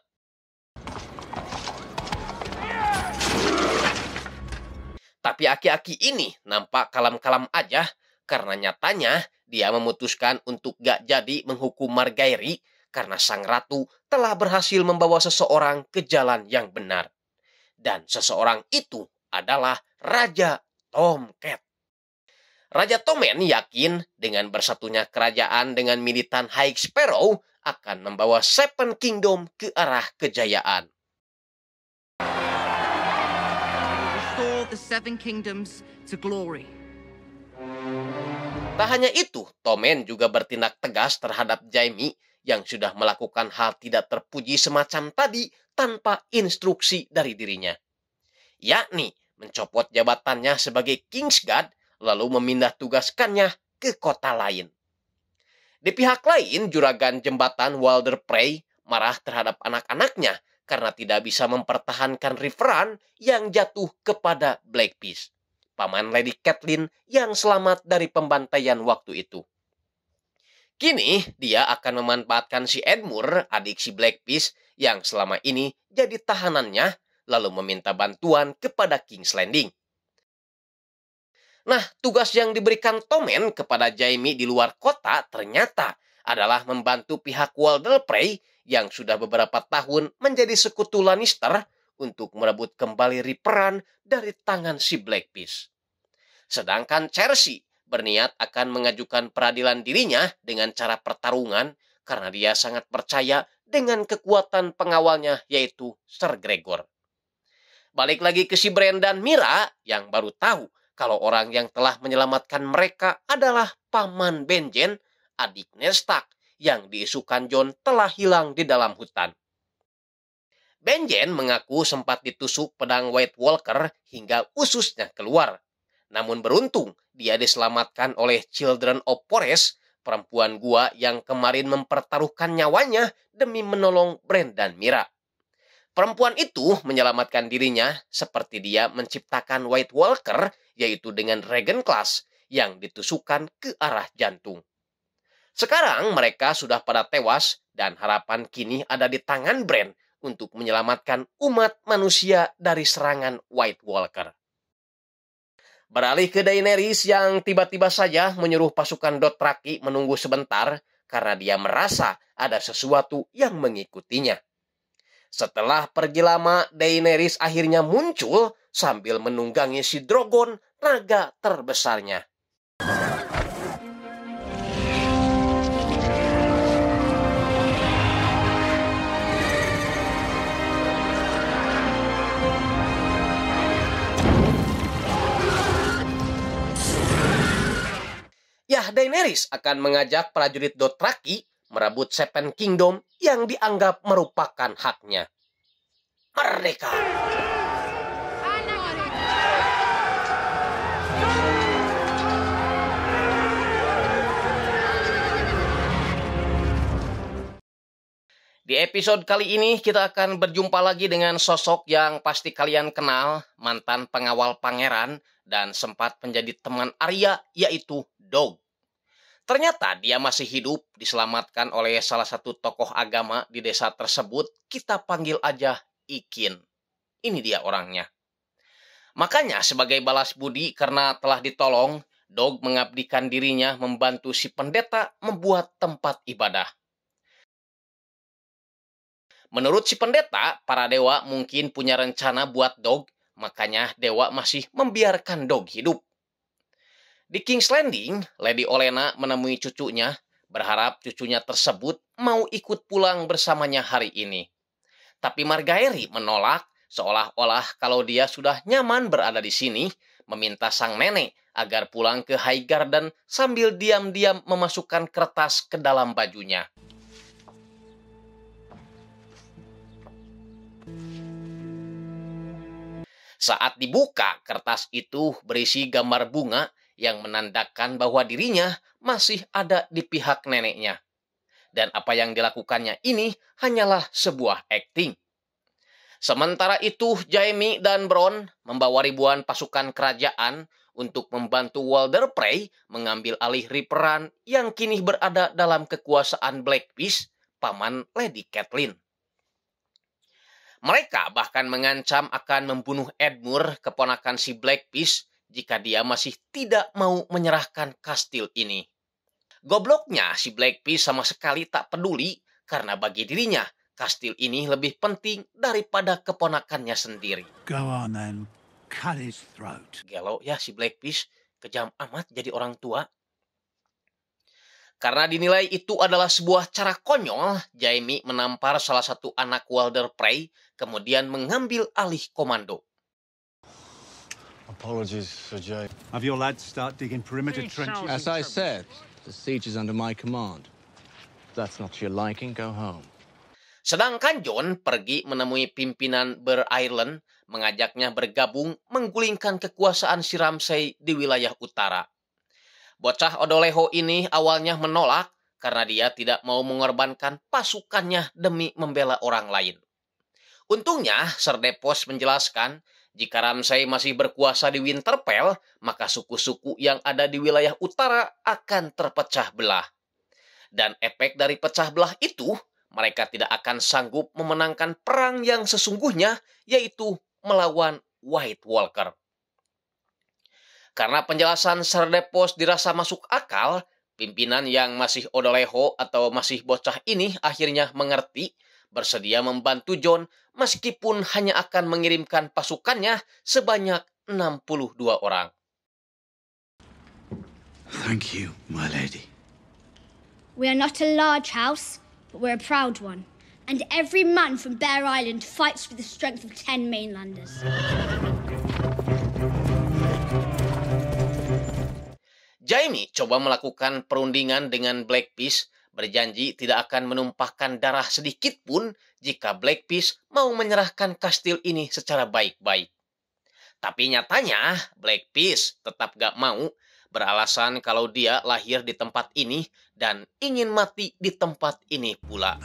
Tapi aki-aki ini nampak kalam-kalam aja karena nyatanya dia memutuskan untuk gak jadi menghukum Margairi karena sang ratu telah berhasil membawa seseorang ke jalan yang benar. Dan seseorang itu adalah Raja Tomcat. Raja Tomen yakin dengan bersatunya kerajaan dengan militan High Sparrow akan membawa Seven Kingdom ke arah kejayaan. the seven kingdoms to glory. Tak hanya itu, Tomen juga bertindak tegas terhadap Jaime yang sudah melakukan hal tidak terpuji semacam tadi tanpa instruksi dari dirinya. Yakni mencopot jabatannya sebagai Kingsguard lalu memindah tugaskannya ke kota lain. Di pihak lain, juragan jembatan Walder Prey marah terhadap anak-anaknya karena tidak bisa mempertahankan Riveran yang jatuh kepada Blackbeast, paman Lady Catelyn yang selamat dari pembantaian waktu itu. Kini, dia akan memanfaatkan si Edmure, adik si Blackbeast yang selama ini jadi tahanannya, lalu meminta bantuan kepada King's Landing. Nah, tugas yang diberikan Tomen kepada Jaime di luar kota ternyata adalah membantu pihak Walder Prey yang sudah beberapa tahun menjadi sekutu Lannister untuk merebut kembali Riperan dari tangan si Black Beast. Sedangkan Cersei berniat akan mengajukan peradilan dirinya dengan cara pertarungan karena dia sangat percaya dengan kekuatan pengawalnya yaitu Sir Gregor. Balik lagi ke si Brendan Mira yang baru tahu kalau orang yang telah menyelamatkan mereka adalah Paman Benjen adik Stark yang diisukan John telah hilang di dalam hutan. Benjen mengaku sempat ditusuk pedang White Walker hingga ususnya keluar. Namun beruntung, dia diselamatkan oleh Children of Forest, perempuan gua yang kemarin mempertaruhkan nyawanya demi menolong Brand dan Mira. Perempuan itu menyelamatkan dirinya seperti dia menciptakan White Walker, yaitu dengan Regan Class yang ditusukkan ke arah jantung. Sekarang mereka sudah pada tewas dan harapan kini ada di tangan Brand untuk menyelamatkan umat manusia dari serangan White Walker. Beralih ke Daenerys yang tiba-tiba saja menyuruh pasukan Dothraki menunggu sebentar karena dia merasa ada sesuatu yang mengikutinya. Setelah pergi lama, Daenerys akhirnya muncul sambil menunggangi si Drogon, naga terbesarnya. Yah Daenerys akan mengajak prajurit Dothraki merebut Seven Kingdom yang dianggap merupakan haknya. Merdeka! Di episode kali ini kita akan berjumpa lagi dengan sosok yang pasti kalian kenal, mantan pengawal pangeran, dan sempat menjadi teman Arya yaitu Dog. Ternyata dia masih hidup diselamatkan oleh salah satu tokoh agama di desa tersebut, kita panggil aja Ikin. Ini dia orangnya. Makanya sebagai balas budi karena telah ditolong, Dog mengabdikan dirinya membantu si pendeta membuat tempat ibadah. Menurut si pendeta, para dewa mungkin punya rencana buat Dog Makanya dewa masih membiarkan Dog hidup. Di King's Landing, Lady Olena menemui cucunya, berharap cucunya tersebut mau ikut pulang bersamanya hari ini. Tapi Margaery menolak, seolah-olah kalau dia sudah nyaman berada di sini, meminta sang nenek agar pulang ke High Garden sambil diam-diam memasukkan kertas ke dalam bajunya. Saat dibuka, kertas itu berisi gambar bunga yang menandakan bahwa dirinya masih ada di pihak neneknya. Dan apa yang dilakukannya ini hanyalah sebuah akting. Sementara itu, Jaime dan Bron membawa ribuan pasukan kerajaan untuk membantu Walder Prey mengambil alih Ripperan yang kini berada dalam kekuasaan Blackfish, paman Lady Catelyn. Mereka bahkan mengancam akan membunuh Edmure, keponakan si Blackfish, jika dia masih tidak mau menyerahkan kastil ini. Gobloknya, si Blackfish sama sekali tak peduli karena bagi dirinya, kastil ini lebih penting daripada keponakannya sendiri. Go on then, cut his throat. Gelo ya si Blackfish, kejam amat jadi orang tua. Karena dinilai itu adalah sebuah cara konyol, Jaime menampar salah satu anak Walder Prey kemudian mengambil alih komando. Apologies, Sir Jay. Have your lads start digging perimeter trenches? As I said, the siege is under my command. that's not your liking, go home. Sedangkan John pergi menemui pimpinan Ber-Ireland, mengajaknya bergabung menggulingkan kekuasaan si Ramsay di wilayah utara. Bocah Odoleho ini awalnya menolak karena dia tidak mau mengorbankan pasukannya demi membela orang lain. Untungnya, Serdepos menjelaskan, jika Ramsay masih berkuasa di Winterfell, maka suku-suku yang ada di wilayah utara akan terpecah belah. Dan efek dari pecah belah itu, mereka tidak akan sanggup memenangkan perang yang sesungguhnya, yaitu melawan White Walker. Karena penjelasan Serdepos dirasa masuk akal, pimpinan yang masih odoleho atau masih bocah ini akhirnya mengerti bersedia membantu John meskipun hanya akan mengirimkan pasukannya sebanyak 62 orang. Thank you, my lady. We are not a large house, but we're a proud one. And every man from Bear Island fights with the strength of ten mainlanders. Jaime coba melakukan perundingan dengan Black Peace berjanji tidak akan menumpahkan darah sedikit pun jika Peace mau menyerahkan kastil ini secara baik-baik. Tapi nyatanya Peace tetap gak mau beralasan kalau dia lahir di tempat ini dan ingin mati di tempat ini pula.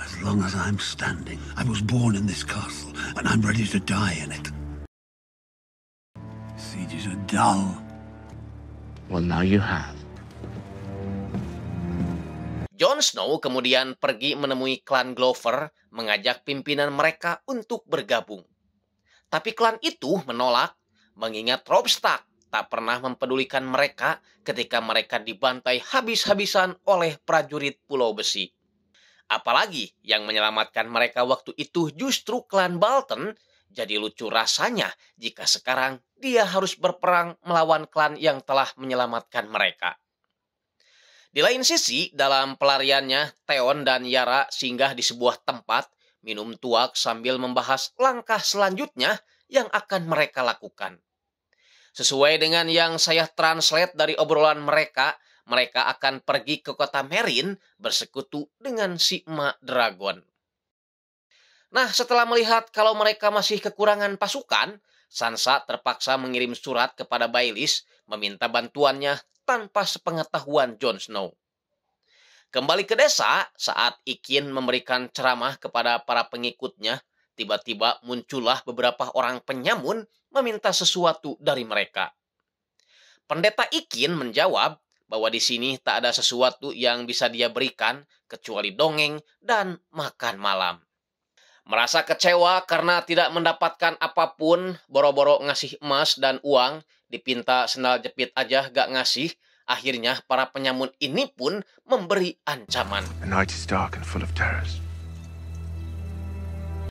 Well, now you have. Jon Snow kemudian pergi menemui klan Glover mengajak pimpinan mereka untuk bergabung. Tapi klan itu menolak mengingat Robb Stark tak pernah mempedulikan mereka ketika mereka dibantai habis-habisan oleh prajurit Pulau Besi. Apalagi yang menyelamatkan mereka waktu itu justru klan Balton, jadi lucu rasanya jika sekarang dia harus berperang melawan klan yang telah menyelamatkan mereka. Di lain sisi, dalam pelariannya, Theon dan Yara singgah di sebuah tempat, minum tuak sambil membahas langkah selanjutnya yang akan mereka lakukan. Sesuai dengan yang saya translate dari obrolan mereka, mereka akan pergi ke kota Merin bersekutu dengan Sigma Dragon. Nah, setelah melihat kalau mereka masih kekurangan pasukan, Sansa terpaksa mengirim surat kepada Bailis meminta bantuannya tanpa sepengetahuan Jon Snow. Kembali ke desa, saat Ikin memberikan ceramah kepada para pengikutnya, tiba-tiba muncullah beberapa orang penyamun meminta sesuatu dari mereka. Pendeta Ikin menjawab bahwa di sini tak ada sesuatu yang bisa dia berikan kecuali dongeng dan makan malam. Merasa kecewa karena tidak mendapatkan apapun, boro-boro ngasih emas dan uang, dipinta sendal jepit aja gak ngasih, akhirnya para penyamun ini pun memberi ancaman.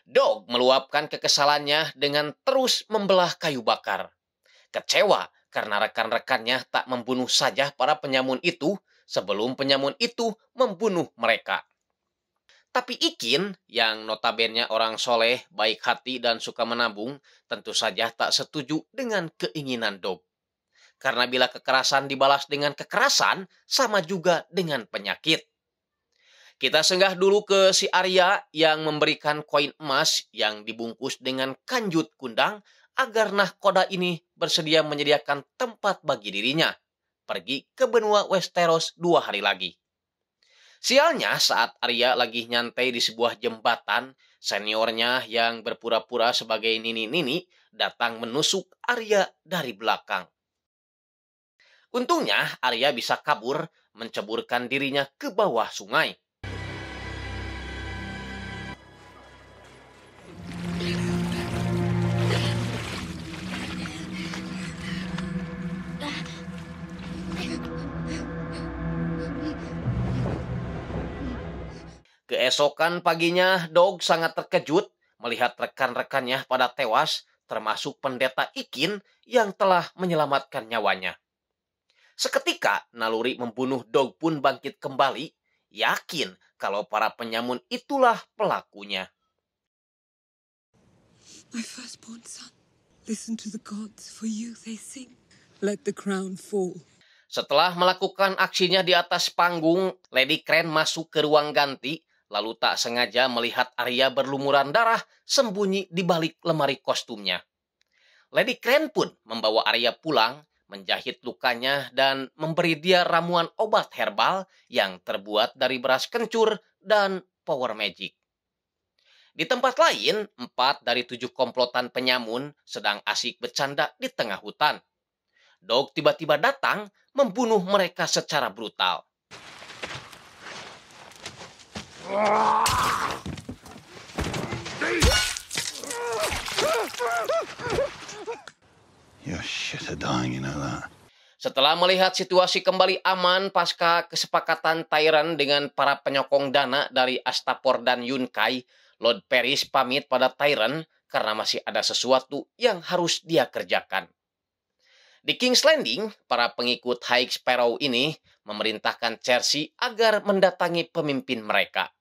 Dog meluapkan kekesalannya dengan terus membelah kayu bakar. Kecewa karena rekan-rekannya tak membunuh saja para penyamun itu sebelum penyamun itu membunuh mereka. Tapi Ikin, yang notabene orang soleh, baik hati dan suka menabung, tentu saja tak setuju dengan keinginan Dob. Karena bila kekerasan dibalas dengan kekerasan, sama juga dengan penyakit. Kita senggah dulu ke si Arya yang memberikan koin emas yang dibungkus dengan kanjut kundang agar nahkoda ini bersedia menyediakan tempat bagi dirinya. Pergi ke benua Westeros dua hari lagi. Sialnya saat Arya lagi nyantai di sebuah jembatan, seniornya yang berpura-pura sebagai Nini-Nini datang menusuk Arya dari belakang. Untungnya Arya bisa kabur menceburkan dirinya ke bawah sungai. Keesokan paginya, Dog sangat terkejut melihat rekan-rekannya pada tewas, termasuk pendeta Ikin yang telah menyelamatkan nyawanya. Seketika, naluri membunuh Dog pun bangkit kembali, yakin kalau para penyamun itulah pelakunya. My firstborn son, listen to the gods, for you they sing. Let the crown fall. Setelah melakukan aksinya di atas panggung, Lady Crane masuk ke ruang ganti lalu tak sengaja melihat Arya berlumuran darah sembunyi di balik lemari kostumnya. Lady Crane pun membawa Arya pulang, menjahit lukanya dan memberi dia ramuan obat herbal yang terbuat dari beras kencur dan power magic. Di tempat lain, empat dari tujuh komplotan penyamun sedang asik bercanda di tengah hutan. Dog tiba-tiba datang membunuh mereka secara brutal. Setelah melihat situasi kembali aman pasca kesepakatan Tyran dengan para penyokong dana dari Astapor dan Yunkai, Lord Paris pamit pada Tyran karena masih ada sesuatu yang harus dia kerjakan. Di King's Landing, para pengikut High Sparrow ini memerintahkan Cersei agar mendatangi pemimpin mereka.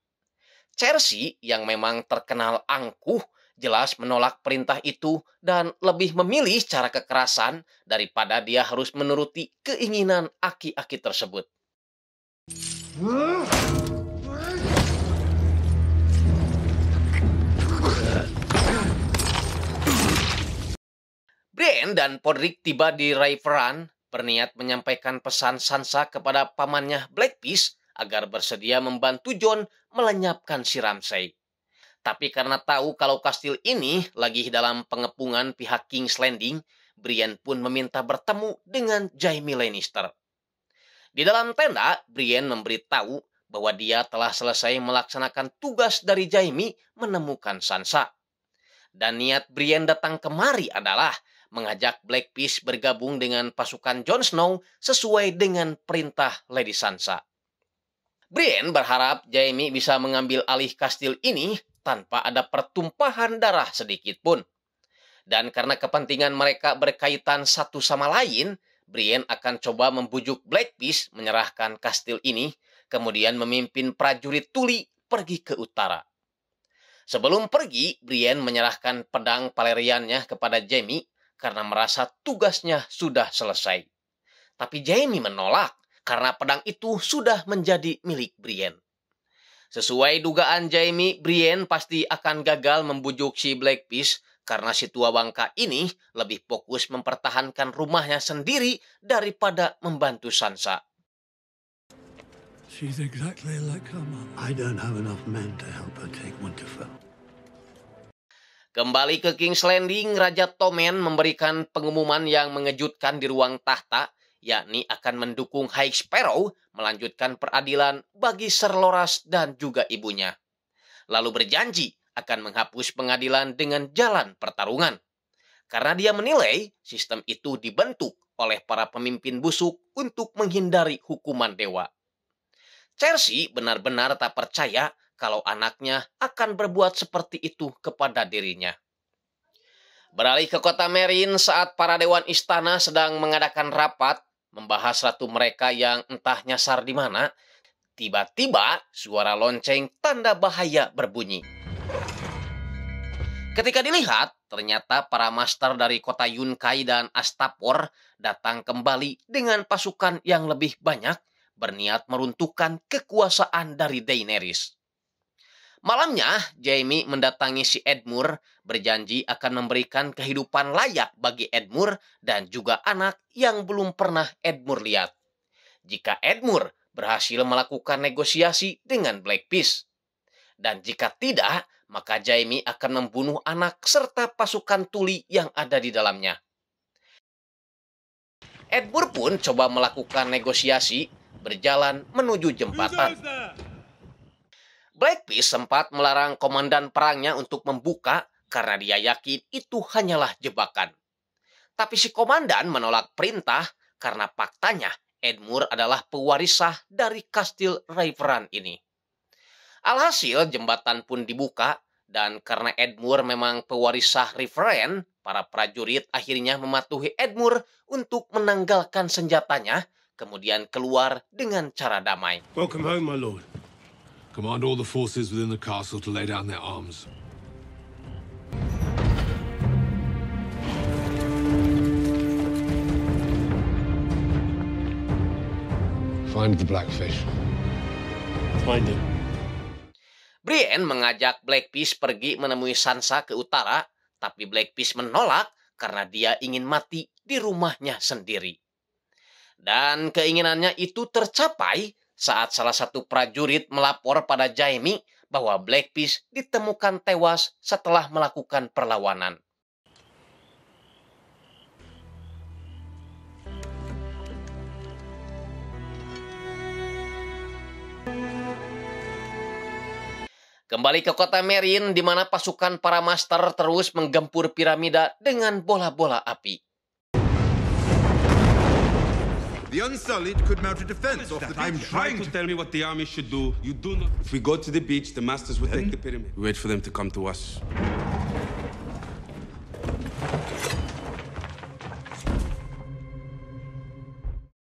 Chelsea yang memang terkenal angkuh jelas menolak perintah itu dan lebih memilih cara kekerasan daripada dia harus menuruti keinginan aki-aki tersebut. Brian dan Podrick tiba di Raveran berniat menyampaikan pesan Sansa kepada pamannya Blackpiece agar bersedia membantu John melenyapkan si Ramsay. Tapi karena tahu kalau kastil ini lagi dalam pengepungan pihak King's Landing, Brian pun meminta bertemu dengan Jaime Lannister. Di dalam tenda, Brian memberitahu bahwa dia telah selesai melaksanakan tugas dari Jaime menemukan Sansa. Dan niat Brian datang kemari adalah mengajak Black bergabung dengan pasukan Jon Snow sesuai dengan perintah Lady Sansa. Brian berharap Jamie bisa mengambil alih kastil ini tanpa ada pertumpahan darah sedikit pun. Dan karena kepentingan mereka berkaitan satu sama lain, Brian akan coba membujuk Blackbeast menyerahkan kastil ini, kemudian memimpin prajurit Tuli pergi ke utara. Sebelum pergi, Brian menyerahkan pedang peleriannya kepada Jamie karena merasa tugasnya sudah selesai. Tapi Jamie menolak karena pedang itu sudah menjadi milik Brienne. Sesuai dugaan Jamie, Brienne pasti akan gagal membujuk si Black karena si tua bangka ini lebih fokus mempertahankan rumahnya sendiri daripada membantu Sansa. She's exactly like her mom. I don't have enough men to help her take Winterfell. Kembali ke King's Landing, Raja Tommen memberikan pengumuman yang mengejutkan di ruang tahta yakni akan mendukung High Sparrow melanjutkan peradilan bagi Sir Loras dan juga ibunya. Lalu berjanji akan menghapus pengadilan dengan jalan pertarungan. Karena dia menilai sistem itu dibentuk oleh para pemimpin busuk untuk menghindari hukuman dewa. Cersei benar-benar tak percaya kalau anaknya akan berbuat seperti itu kepada dirinya. Beralih ke kota Merin saat para dewan istana sedang mengadakan rapat, membahas ratu mereka yang entah nyasar di mana, tiba-tiba suara lonceng tanda bahaya berbunyi. Ketika dilihat, ternyata para master dari kota Yunkai dan Astapor datang kembali dengan pasukan yang lebih banyak berniat meruntuhkan kekuasaan dari Daenerys. Malamnya, Jamie mendatangi si Edmure, berjanji akan memberikan kehidupan layak bagi Edmure dan juga anak yang belum pernah Edmure lihat. Jika Edmure berhasil melakukan negosiasi dengan Black Peace. Dan jika tidak, maka Jamie akan membunuh anak serta pasukan tuli yang ada di dalamnya. Edmure pun coba melakukan negosiasi berjalan menuju jembatan. Blackbeast sempat melarang komandan perangnya untuk membuka karena dia yakin itu hanyalah jebakan. Tapi si komandan menolak perintah karena faktanya Edmure adalah pewarisah dari kastil Raveran ini. Alhasil jembatan pun dibuka dan karena Edmure memang pewarisah Riveren, para prajurit akhirnya mematuhi Edmure untuk menanggalkan senjatanya, kemudian keluar dengan cara damai. Welcome home, my lord. Command all the forces within the castle to lay down their arms. Find the blackfish. Find it. Brienne mengajak Blackfish pergi menemui Sansa ke utara, tapi Blackfish menolak karena dia ingin mati di rumahnya sendiri. Dan keinginannya itu tercapai saat salah satu prajurit melapor pada Jaime bahwa Blackfish ditemukan tewas setelah melakukan perlawanan. Kembali ke kota Merin di mana pasukan para master terus menggempur piramida dengan bola-bola api. The Unsullied could mount a defense off that? the beach. I'm trying to tell me what the army should do. You do not. If we go to the beach, the Masters will then? take the pyramid. We hmm? wait for them to come to us.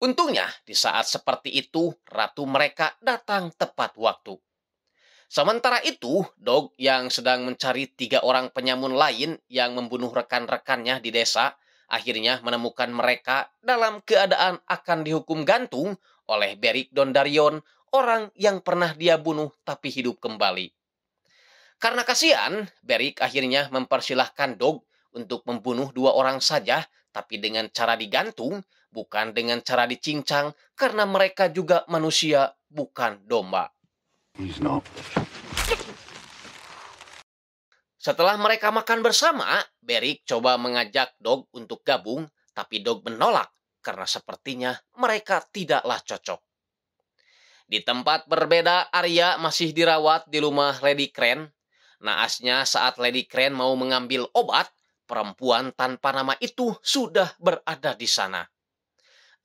Untungnya, di saat seperti itu, ratu mereka datang tepat waktu. Sementara itu, Dog yang sedang mencari tiga orang penyamun lain yang membunuh rekan-rekannya di desa, akhirnya menemukan mereka dalam keadaan akan dihukum gantung oleh Berik Dondarion, orang yang pernah dia bunuh tapi hidup kembali. Karena kasihan, Beric akhirnya mempersilahkan Dog untuk membunuh dua orang saja, tapi dengan cara digantung, bukan dengan cara dicincang, karena mereka juga manusia, bukan domba. Setelah mereka makan bersama, Beric coba mengajak Dog untuk gabung, tapi Dog menolak karena sepertinya mereka tidaklah cocok. Di tempat berbeda, Arya masih dirawat di rumah Lady Crane. Naasnya saat Lady Crane mau mengambil obat, perempuan tanpa nama itu sudah berada di sana.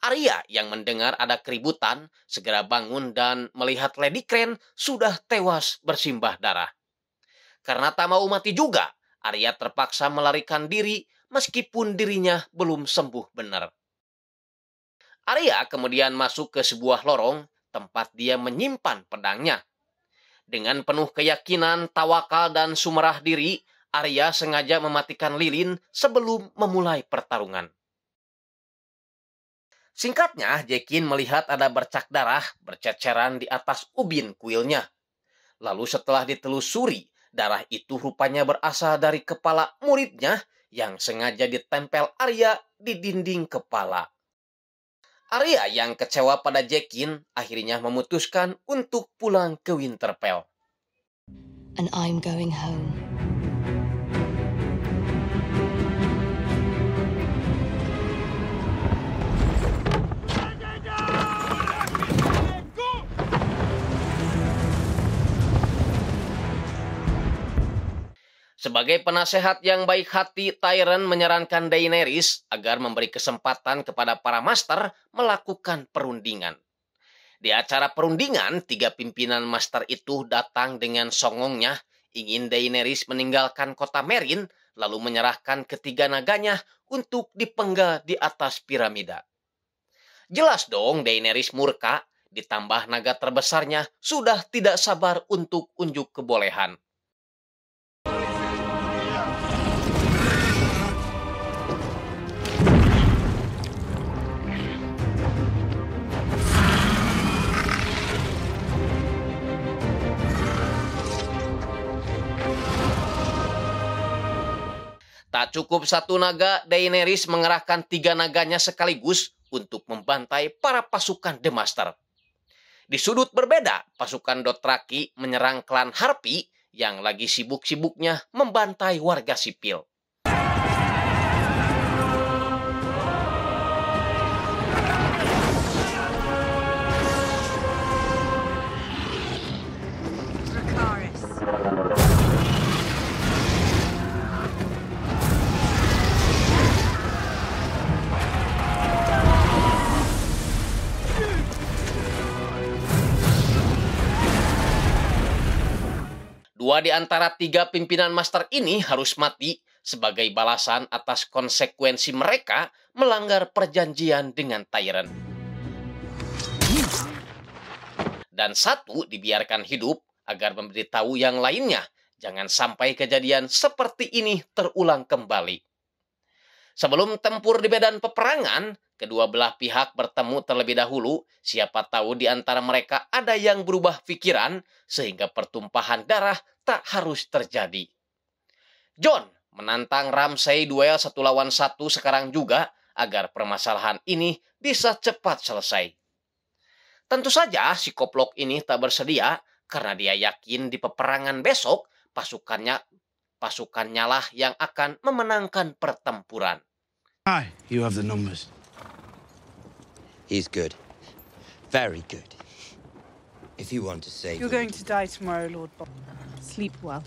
Arya yang mendengar ada keributan segera bangun dan melihat Lady Crane sudah tewas bersimbah darah. Karena tak mau mati juga, Arya terpaksa melarikan diri meskipun dirinya belum sembuh benar. Arya kemudian masuk ke sebuah lorong tempat dia menyimpan pedangnya. Dengan penuh keyakinan, tawakal, dan sumerah diri, Arya sengaja mematikan lilin sebelum memulai pertarungan. Singkatnya, Jekin melihat ada bercak darah berceceran di atas ubin kuilnya. Lalu setelah ditelusuri, Darah itu rupanya berasal dari kepala muridnya yang sengaja ditempel Arya di dinding kepala. Arya yang kecewa pada Jekin akhirnya memutuskan untuk pulang ke Winterfell. And I'm going home. Sebagai penasehat yang baik hati, Tyrion menyarankan Daenerys agar memberi kesempatan kepada para master melakukan perundingan. Di acara perundingan, tiga pimpinan master itu datang dengan songongnya ingin Daenerys meninggalkan kota Merin lalu menyerahkan ketiga naganya untuk dipenggal di atas piramida. Jelas dong Daenerys murka, ditambah naga terbesarnya sudah tidak sabar untuk unjuk kebolehan. Tak cukup satu naga, Daenerys mengerahkan tiga naganya sekaligus untuk membantai para pasukan The Master. Di sudut berbeda, pasukan Dothraki menyerang klan Harpy yang lagi sibuk-sibuknya membantai warga sipil. Dua di antara tiga pimpinan master ini harus mati sebagai balasan atas konsekuensi mereka melanggar perjanjian dengan Tyrant. Dan satu dibiarkan hidup agar memberitahu yang lainnya jangan sampai kejadian seperti ini terulang kembali. Sebelum tempur di medan peperangan, kedua belah pihak bertemu terlebih dahulu. Siapa tahu di antara mereka ada yang berubah pikiran sehingga pertumpahan darah tak harus terjadi. John menantang Ramsey duel satu lawan satu sekarang juga agar permasalahan ini bisa cepat selesai. Tentu saja si koplok ini tak bersedia karena dia yakin di peperangan besok pasukannya pasukannya lah yang akan memenangkan pertempuran. Hi, you have the numbers. He's good. Very good. If you want to save You're going to die tomorrow, Lord Bob. Sleep well.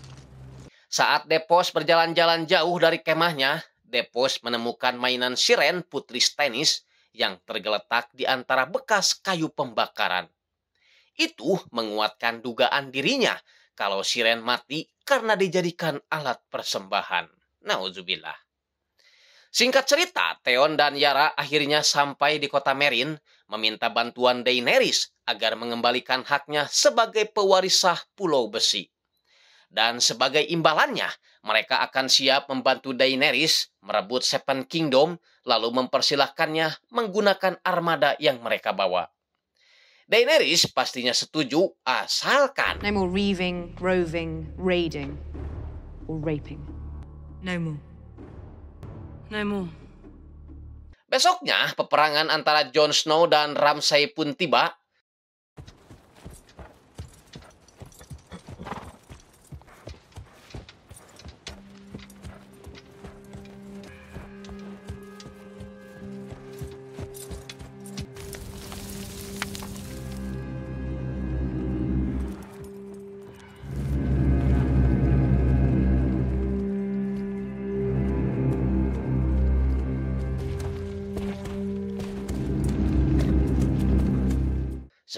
Saat Depos berjalan-jalan jauh dari kemahnya, Depos menemukan mainan siren putri tenis yang tergeletak di antara bekas kayu pembakaran. Itu menguatkan dugaan dirinya kalau siren mati karena dijadikan alat persembahan. Nauzubillah. Singkat cerita, Theon dan Yara akhirnya sampai di kota Merin meminta bantuan Daenerys agar mengembalikan haknya sebagai pewarisah Pulau Besi. Dan sebagai imbalannya, mereka akan siap membantu Daenerys merebut Seven Kingdom lalu mempersilahkannya menggunakan armada yang mereka bawa. Daenerys pastinya setuju asalkan No more reaving, roving, raiding, or raping. No more. Besoknya, peperangan antara Jon Snow dan Ramsay pun tiba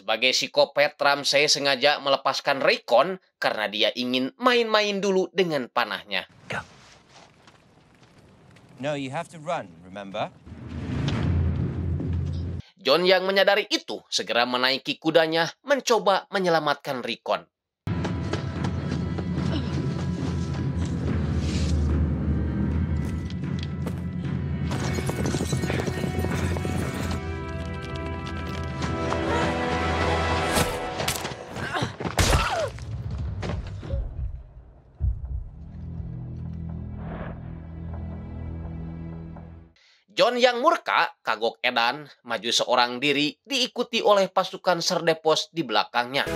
Sebagai psikopat, saya sengaja melepaskan Recon karena dia ingin main-main dulu dengan panahnya. No, you have to run, remember? John yang menyadari itu segera menaiki kudanya mencoba menyelamatkan Recon. John yang murka, kagok edan, maju seorang diri, diikuti oleh pasukan Serdepos di belakangnya.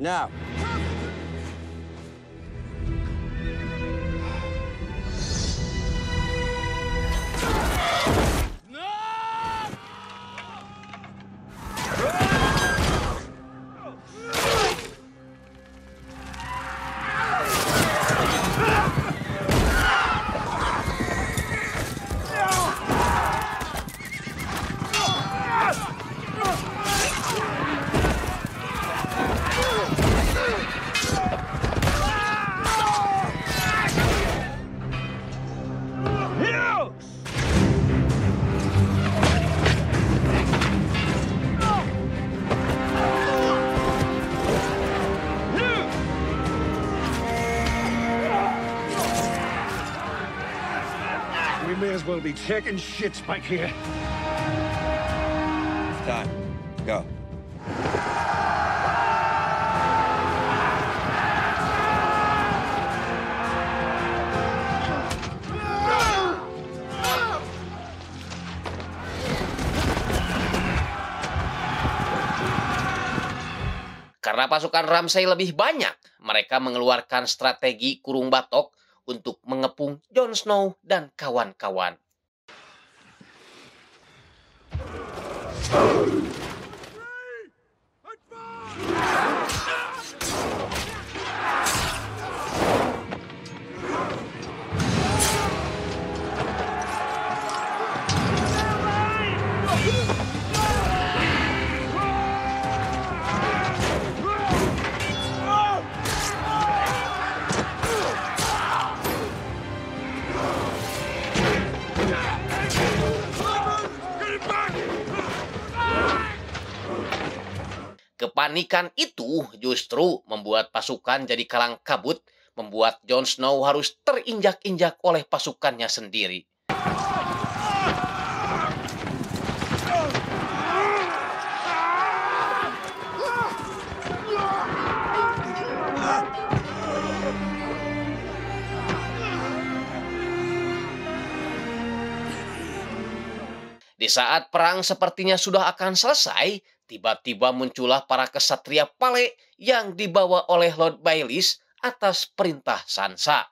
Now. be taking shits back here. It's time. Go. Karena pasukan Ramsey lebih banyak, mereka mengeluarkan strategi kurung batok untuk mengepung Jon Snow dan kawan-kawan. Three, advance! Kepanikan itu justru membuat pasukan jadi kalang kabut, membuat Jon Snow harus terinjak-injak oleh pasukannya sendiri. Di saat perang sepertinya sudah akan selesai, Tiba-tiba muncullah para kesatria Pale yang dibawa oleh Lord Bailis atas perintah Sansa.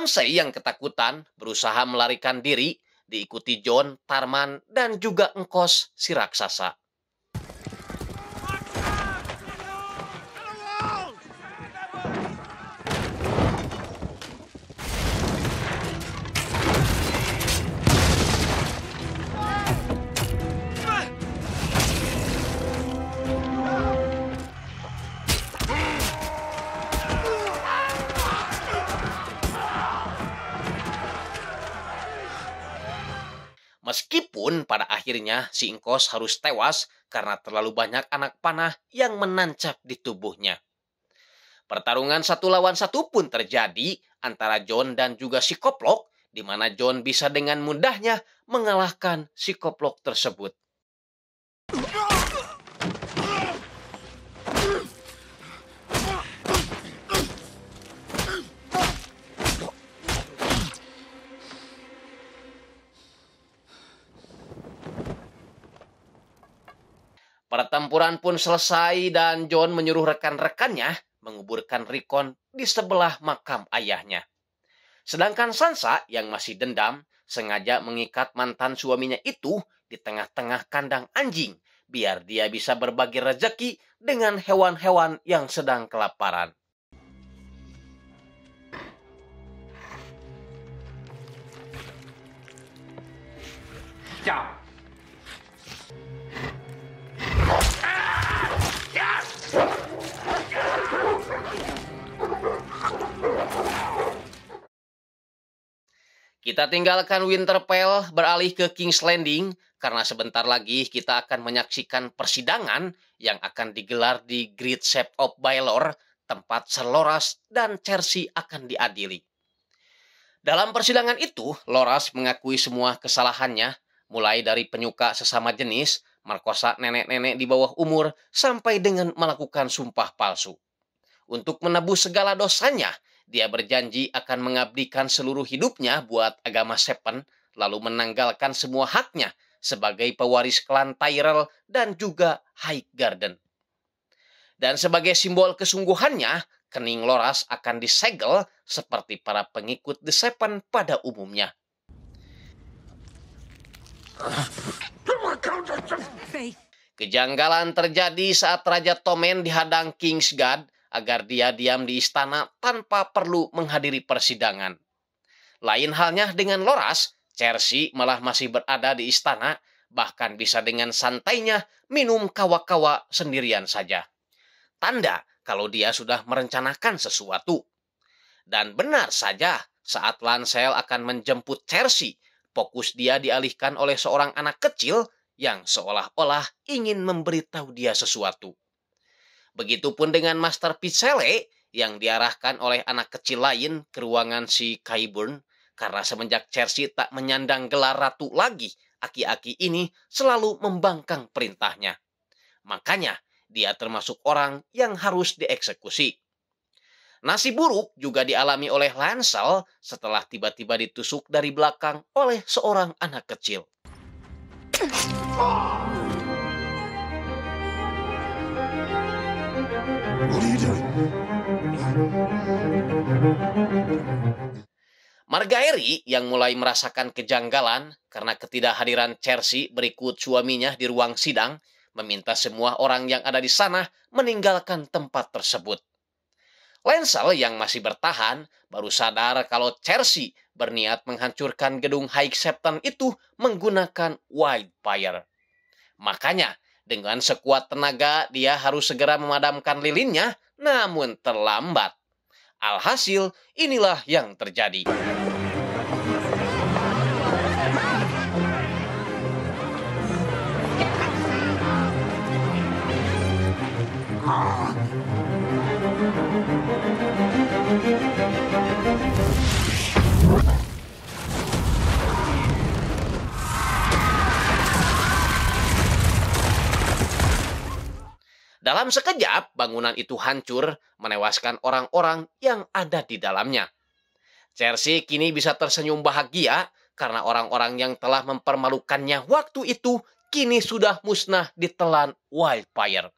Ramsey yang ketakutan berusaha melarikan diri diikuti John, Tarman, dan juga Engkos si raksasa. Meskipun pada akhirnya si Ingkos harus tewas karena terlalu banyak anak panah yang menancap di tubuhnya. Pertarungan satu lawan satu pun terjadi antara John dan juga si Koplok, di mana John bisa dengan mudahnya mengalahkan si Koplok tersebut. Pertempuran pun selesai dan John menyuruh rekan-rekannya menguburkan Rikon di sebelah makam ayahnya. Sedangkan Sansa yang masih dendam sengaja mengikat mantan suaminya itu di tengah-tengah kandang anjing biar dia bisa berbagi rezeki dengan hewan-hewan yang sedang kelaparan. Ciao. Kita tinggalkan Winterfell beralih ke King's Landing karena sebentar lagi kita akan menyaksikan persidangan yang akan digelar di Great Shape of Baelor tempat Sir Loras dan Cersei akan diadili. Dalam persidangan itu, Loras mengakui semua kesalahannya, mulai dari penyuka sesama jenis, merkosa nenek-nenek di bawah umur, sampai dengan melakukan sumpah palsu. Untuk menebus segala dosanya, dia berjanji akan mengabdikan seluruh hidupnya buat agama Sepen, lalu menanggalkan semua haknya sebagai pewaris klan Tyrell dan juga High Garden. Dan sebagai simbol kesungguhannya, kening Loras akan disegel seperti para pengikut The Seven pada umumnya. Kejanggalan terjadi saat Raja Tomen dihadang Kingsguard agar dia diam di istana tanpa perlu menghadiri persidangan. Lain halnya dengan Loras, Cersei malah masih berada di istana, bahkan bisa dengan santainya minum kawa-kawa sendirian saja. Tanda kalau dia sudah merencanakan sesuatu. Dan benar saja, saat Lancel akan menjemput Cersei, fokus dia dialihkan oleh seorang anak kecil yang seolah-olah ingin memberitahu dia sesuatu. Begitupun dengan Master Pizzele yang diarahkan oleh anak kecil lain ke ruangan si Kaiburn karena semenjak Cersei tak menyandang gelar ratu lagi, aki-aki ini selalu membangkang perintahnya. Makanya, dia termasuk orang yang harus dieksekusi. Nasib buruk juga dialami oleh Lancel setelah tiba-tiba ditusuk dari belakang oleh seorang anak kecil. What are yang mulai merasakan kejanggalan karena ketidakhadiran Chelsea berikut suaminya di ruang sidang meminta semua orang yang ada di sana meninggalkan tempat tersebut. Lancel yang masih bertahan baru sadar kalau Chelsea berniat menghancurkan gedung High Septon itu menggunakan wildfire. Makanya dengan sekuat tenaga, dia harus segera memadamkan lilinnya, namun terlambat. Alhasil, inilah yang terjadi. Ah! Dalam sekejap, bangunan itu hancur, menewaskan orang-orang yang ada di dalamnya. Cersei kini bisa tersenyum bahagia karena orang-orang yang telah mempermalukannya waktu itu kini sudah musnah ditelan wildfire.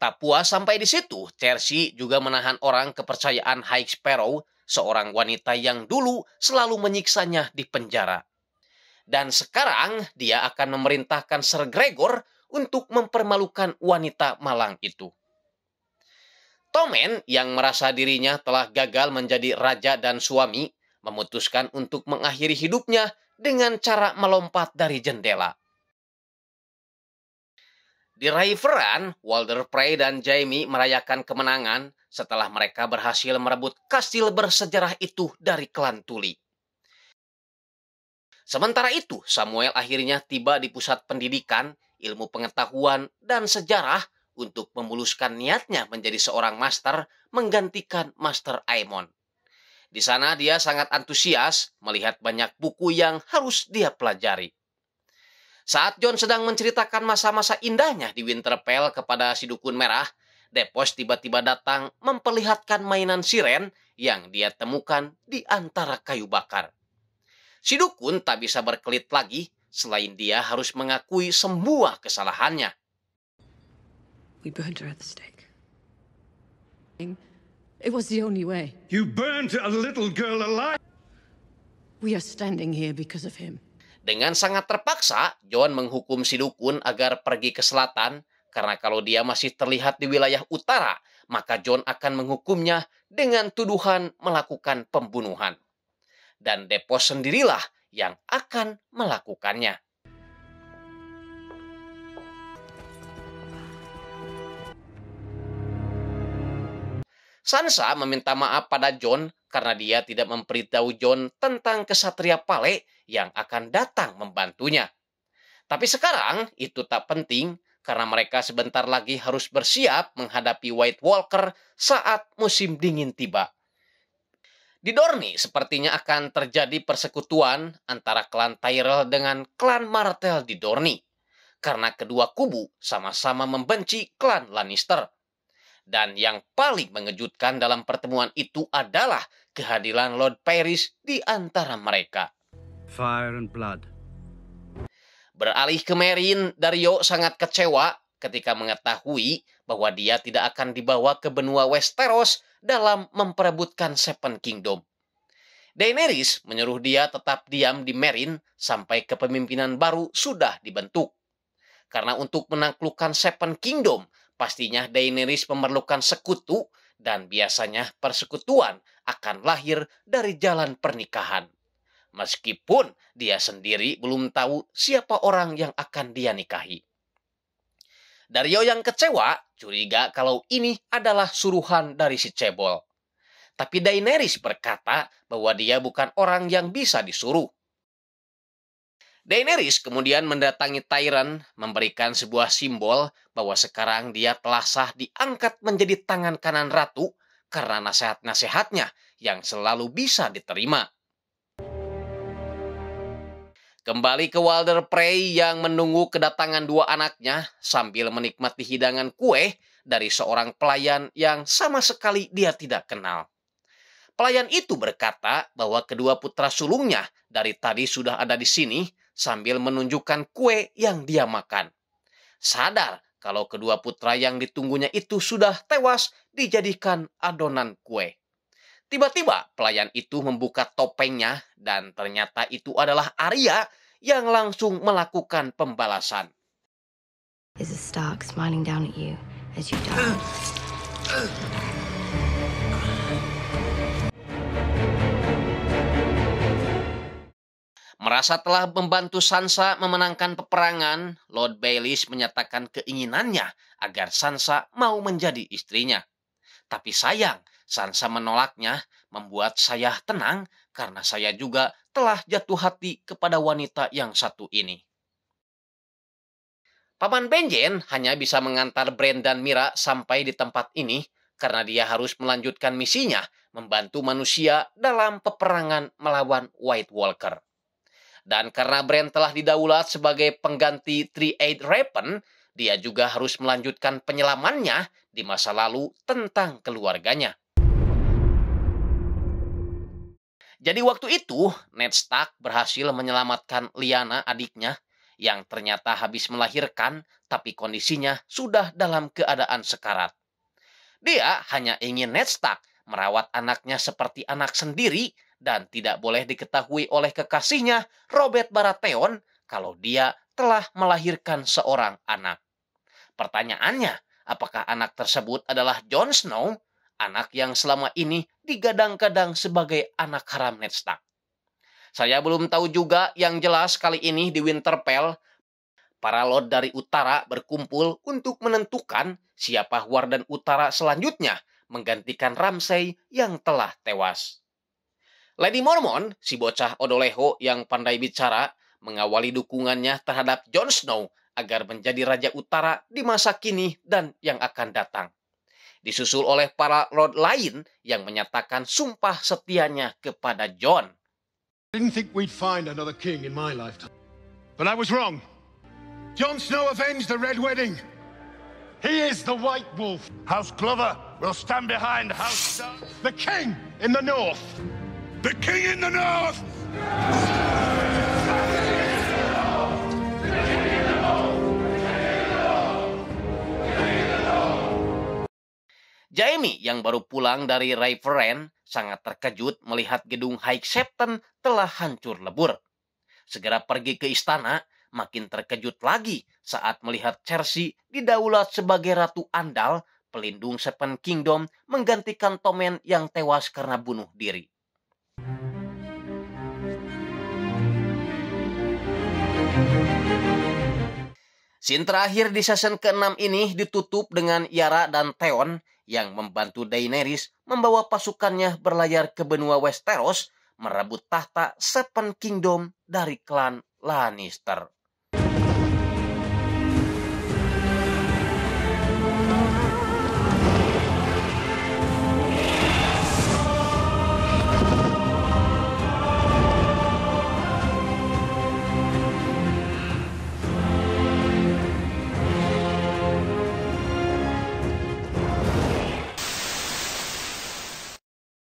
Tak puas sampai di situ, Cersei juga menahan orang kepercayaan High Sparrow, seorang wanita yang dulu selalu menyiksanya di penjara. Dan sekarang dia akan memerintahkan Sir Gregor untuk mempermalukan wanita malang itu. Tomen yang merasa dirinya telah gagal menjadi raja dan suami memutuskan untuk mengakhiri hidupnya dengan cara melompat dari jendela. Di Raiveran, Walder Frey dan Jaime merayakan kemenangan setelah mereka berhasil merebut kastil bersejarah itu dari klan Tuli. Sementara itu, Samuel akhirnya tiba di pusat pendidikan ilmu pengetahuan, dan sejarah untuk memuluskan niatnya menjadi seorang master menggantikan Master Aemon. Di sana dia sangat antusias melihat banyak buku yang harus dia pelajari. Saat John sedang menceritakan masa-masa indahnya di Winterfell kepada si dukun merah, Depos tiba-tiba datang memperlihatkan mainan siren yang dia temukan di antara kayu bakar. Si dukun tak bisa berkelit lagi Selain dia harus mengakui semua kesalahannya. Dengan sangat terpaksa, John menghukum Sidukun agar pergi ke selatan karena kalau dia masih terlihat di wilayah utara, maka John akan menghukumnya dengan tuduhan melakukan pembunuhan. Dan depo sendirilah yang akan melakukannya. Sansa meminta maaf pada John karena dia tidak memberitahu John tentang kesatria Pale yang akan datang membantunya. Tapi sekarang itu tak penting karena mereka sebentar lagi harus bersiap menghadapi White Walker saat musim dingin tiba. Di Dorni sepertinya akan terjadi persekutuan antara klan Tyrell dengan klan Martel di Dorni karena kedua kubu sama-sama membenci klan Lannister. Dan yang paling mengejutkan dalam pertemuan itu adalah kehadiran Lord Paris di antara mereka. Fire and blood. Beralih ke Merin, Dario sangat kecewa ketika mengetahui bahwa dia tidak akan dibawa ke benua Westeros dalam memperebutkan Seven Kingdom. Daenerys menyuruh dia tetap diam di Merin sampai kepemimpinan baru sudah dibentuk. Karena untuk menaklukkan Seven Kingdom, pastinya Daenerys memerlukan sekutu dan biasanya persekutuan akan lahir dari jalan pernikahan. Meskipun dia sendiri belum tahu siapa orang yang akan dia nikahi. Dario yang kecewa curiga kalau ini adalah suruhan dari si Cebol. Tapi Daenerys berkata bahwa dia bukan orang yang bisa disuruh. Daenerys kemudian mendatangi Tyran memberikan sebuah simbol bahwa sekarang dia telah sah diangkat menjadi tangan kanan ratu karena nasihat-nasihatnya yang selalu bisa diterima. Kembali ke Wilder Prey yang menunggu kedatangan dua anaknya sambil menikmati hidangan kue dari seorang pelayan yang sama sekali dia tidak kenal. Pelayan itu berkata bahwa kedua putra sulungnya dari tadi sudah ada di sini sambil menunjukkan kue yang dia makan. Sadar kalau kedua putra yang ditunggunya itu sudah tewas dijadikan adonan kue. Tiba-tiba pelayan itu membuka topengnya dan ternyata itu adalah Arya yang langsung melakukan pembalasan. Merasa telah membantu Sansa memenangkan peperangan, Lord Baelish menyatakan keinginannya agar Sansa mau menjadi istrinya. Tapi sayang, Sansa menolaknya, membuat saya tenang karena saya juga telah jatuh hati kepada wanita yang satu ini. Paman Benjen hanya bisa mengantar Brand dan Mira sampai di tempat ini karena dia harus melanjutkan misinya membantu manusia dalam peperangan melawan White Walker. Dan karena Brand telah didaulat sebagai pengganti Three Eight Raven, dia juga harus melanjutkan penyelamannya di masa lalu tentang keluarganya. Jadi waktu itu, Ned Stark berhasil menyelamatkan Lyanna adiknya yang ternyata habis melahirkan tapi kondisinya sudah dalam keadaan sekarat. Dia hanya ingin Ned Stark merawat anaknya seperti anak sendiri dan tidak boleh diketahui oleh kekasihnya Robert Baratheon kalau dia telah melahirkan seorang anak. Pertanyaannya, apakah anak tersebut adalah Jon Snow anak yang selama ini digadang-gadang sebagai anak haram Stark. Saya belum tahu juga yang jelas kali ini di Winterfell, para lord dari utara berkumpul untuk menentukan siapa Warden Utara selanjutnya menggantikan Ramsay yang telah tewas. Lady Mormon, si bocah Odoleho yang pandai bicara, mengawali dukungannya terhadap Jon Snow agar menjadi Raja Utara di masa kini dan yang akan datang. disusul oleh para lord lain yang menyatakan sumpah setianya kepada John. I didn't think we'd find another king in my lifetime. But I was wrong. Jon Snow avenged the Red Wedding. He is the White Wolf. House Glover will stand behind House Stark. The King in the North. The King in the North! Jamie yang baru pulang dari Rayferen sangat terkejut melihat gedung High Septon telah hancur lebur. Segera pergi ke istana, makin terkejut lagi saat melihat Cersei didaulat sebagai ratu andal, pelindung Seven Kingdom menggantikan Tommen yang tewas karena bunuh diri. Scene terakhir di season ke-6 ini ditutup dengan Yara dan Theon yang membantu Daenerys membawa pasukannya berlayar ke benua Westeros merebut tahta Seven Kingdom dari klan Lannister.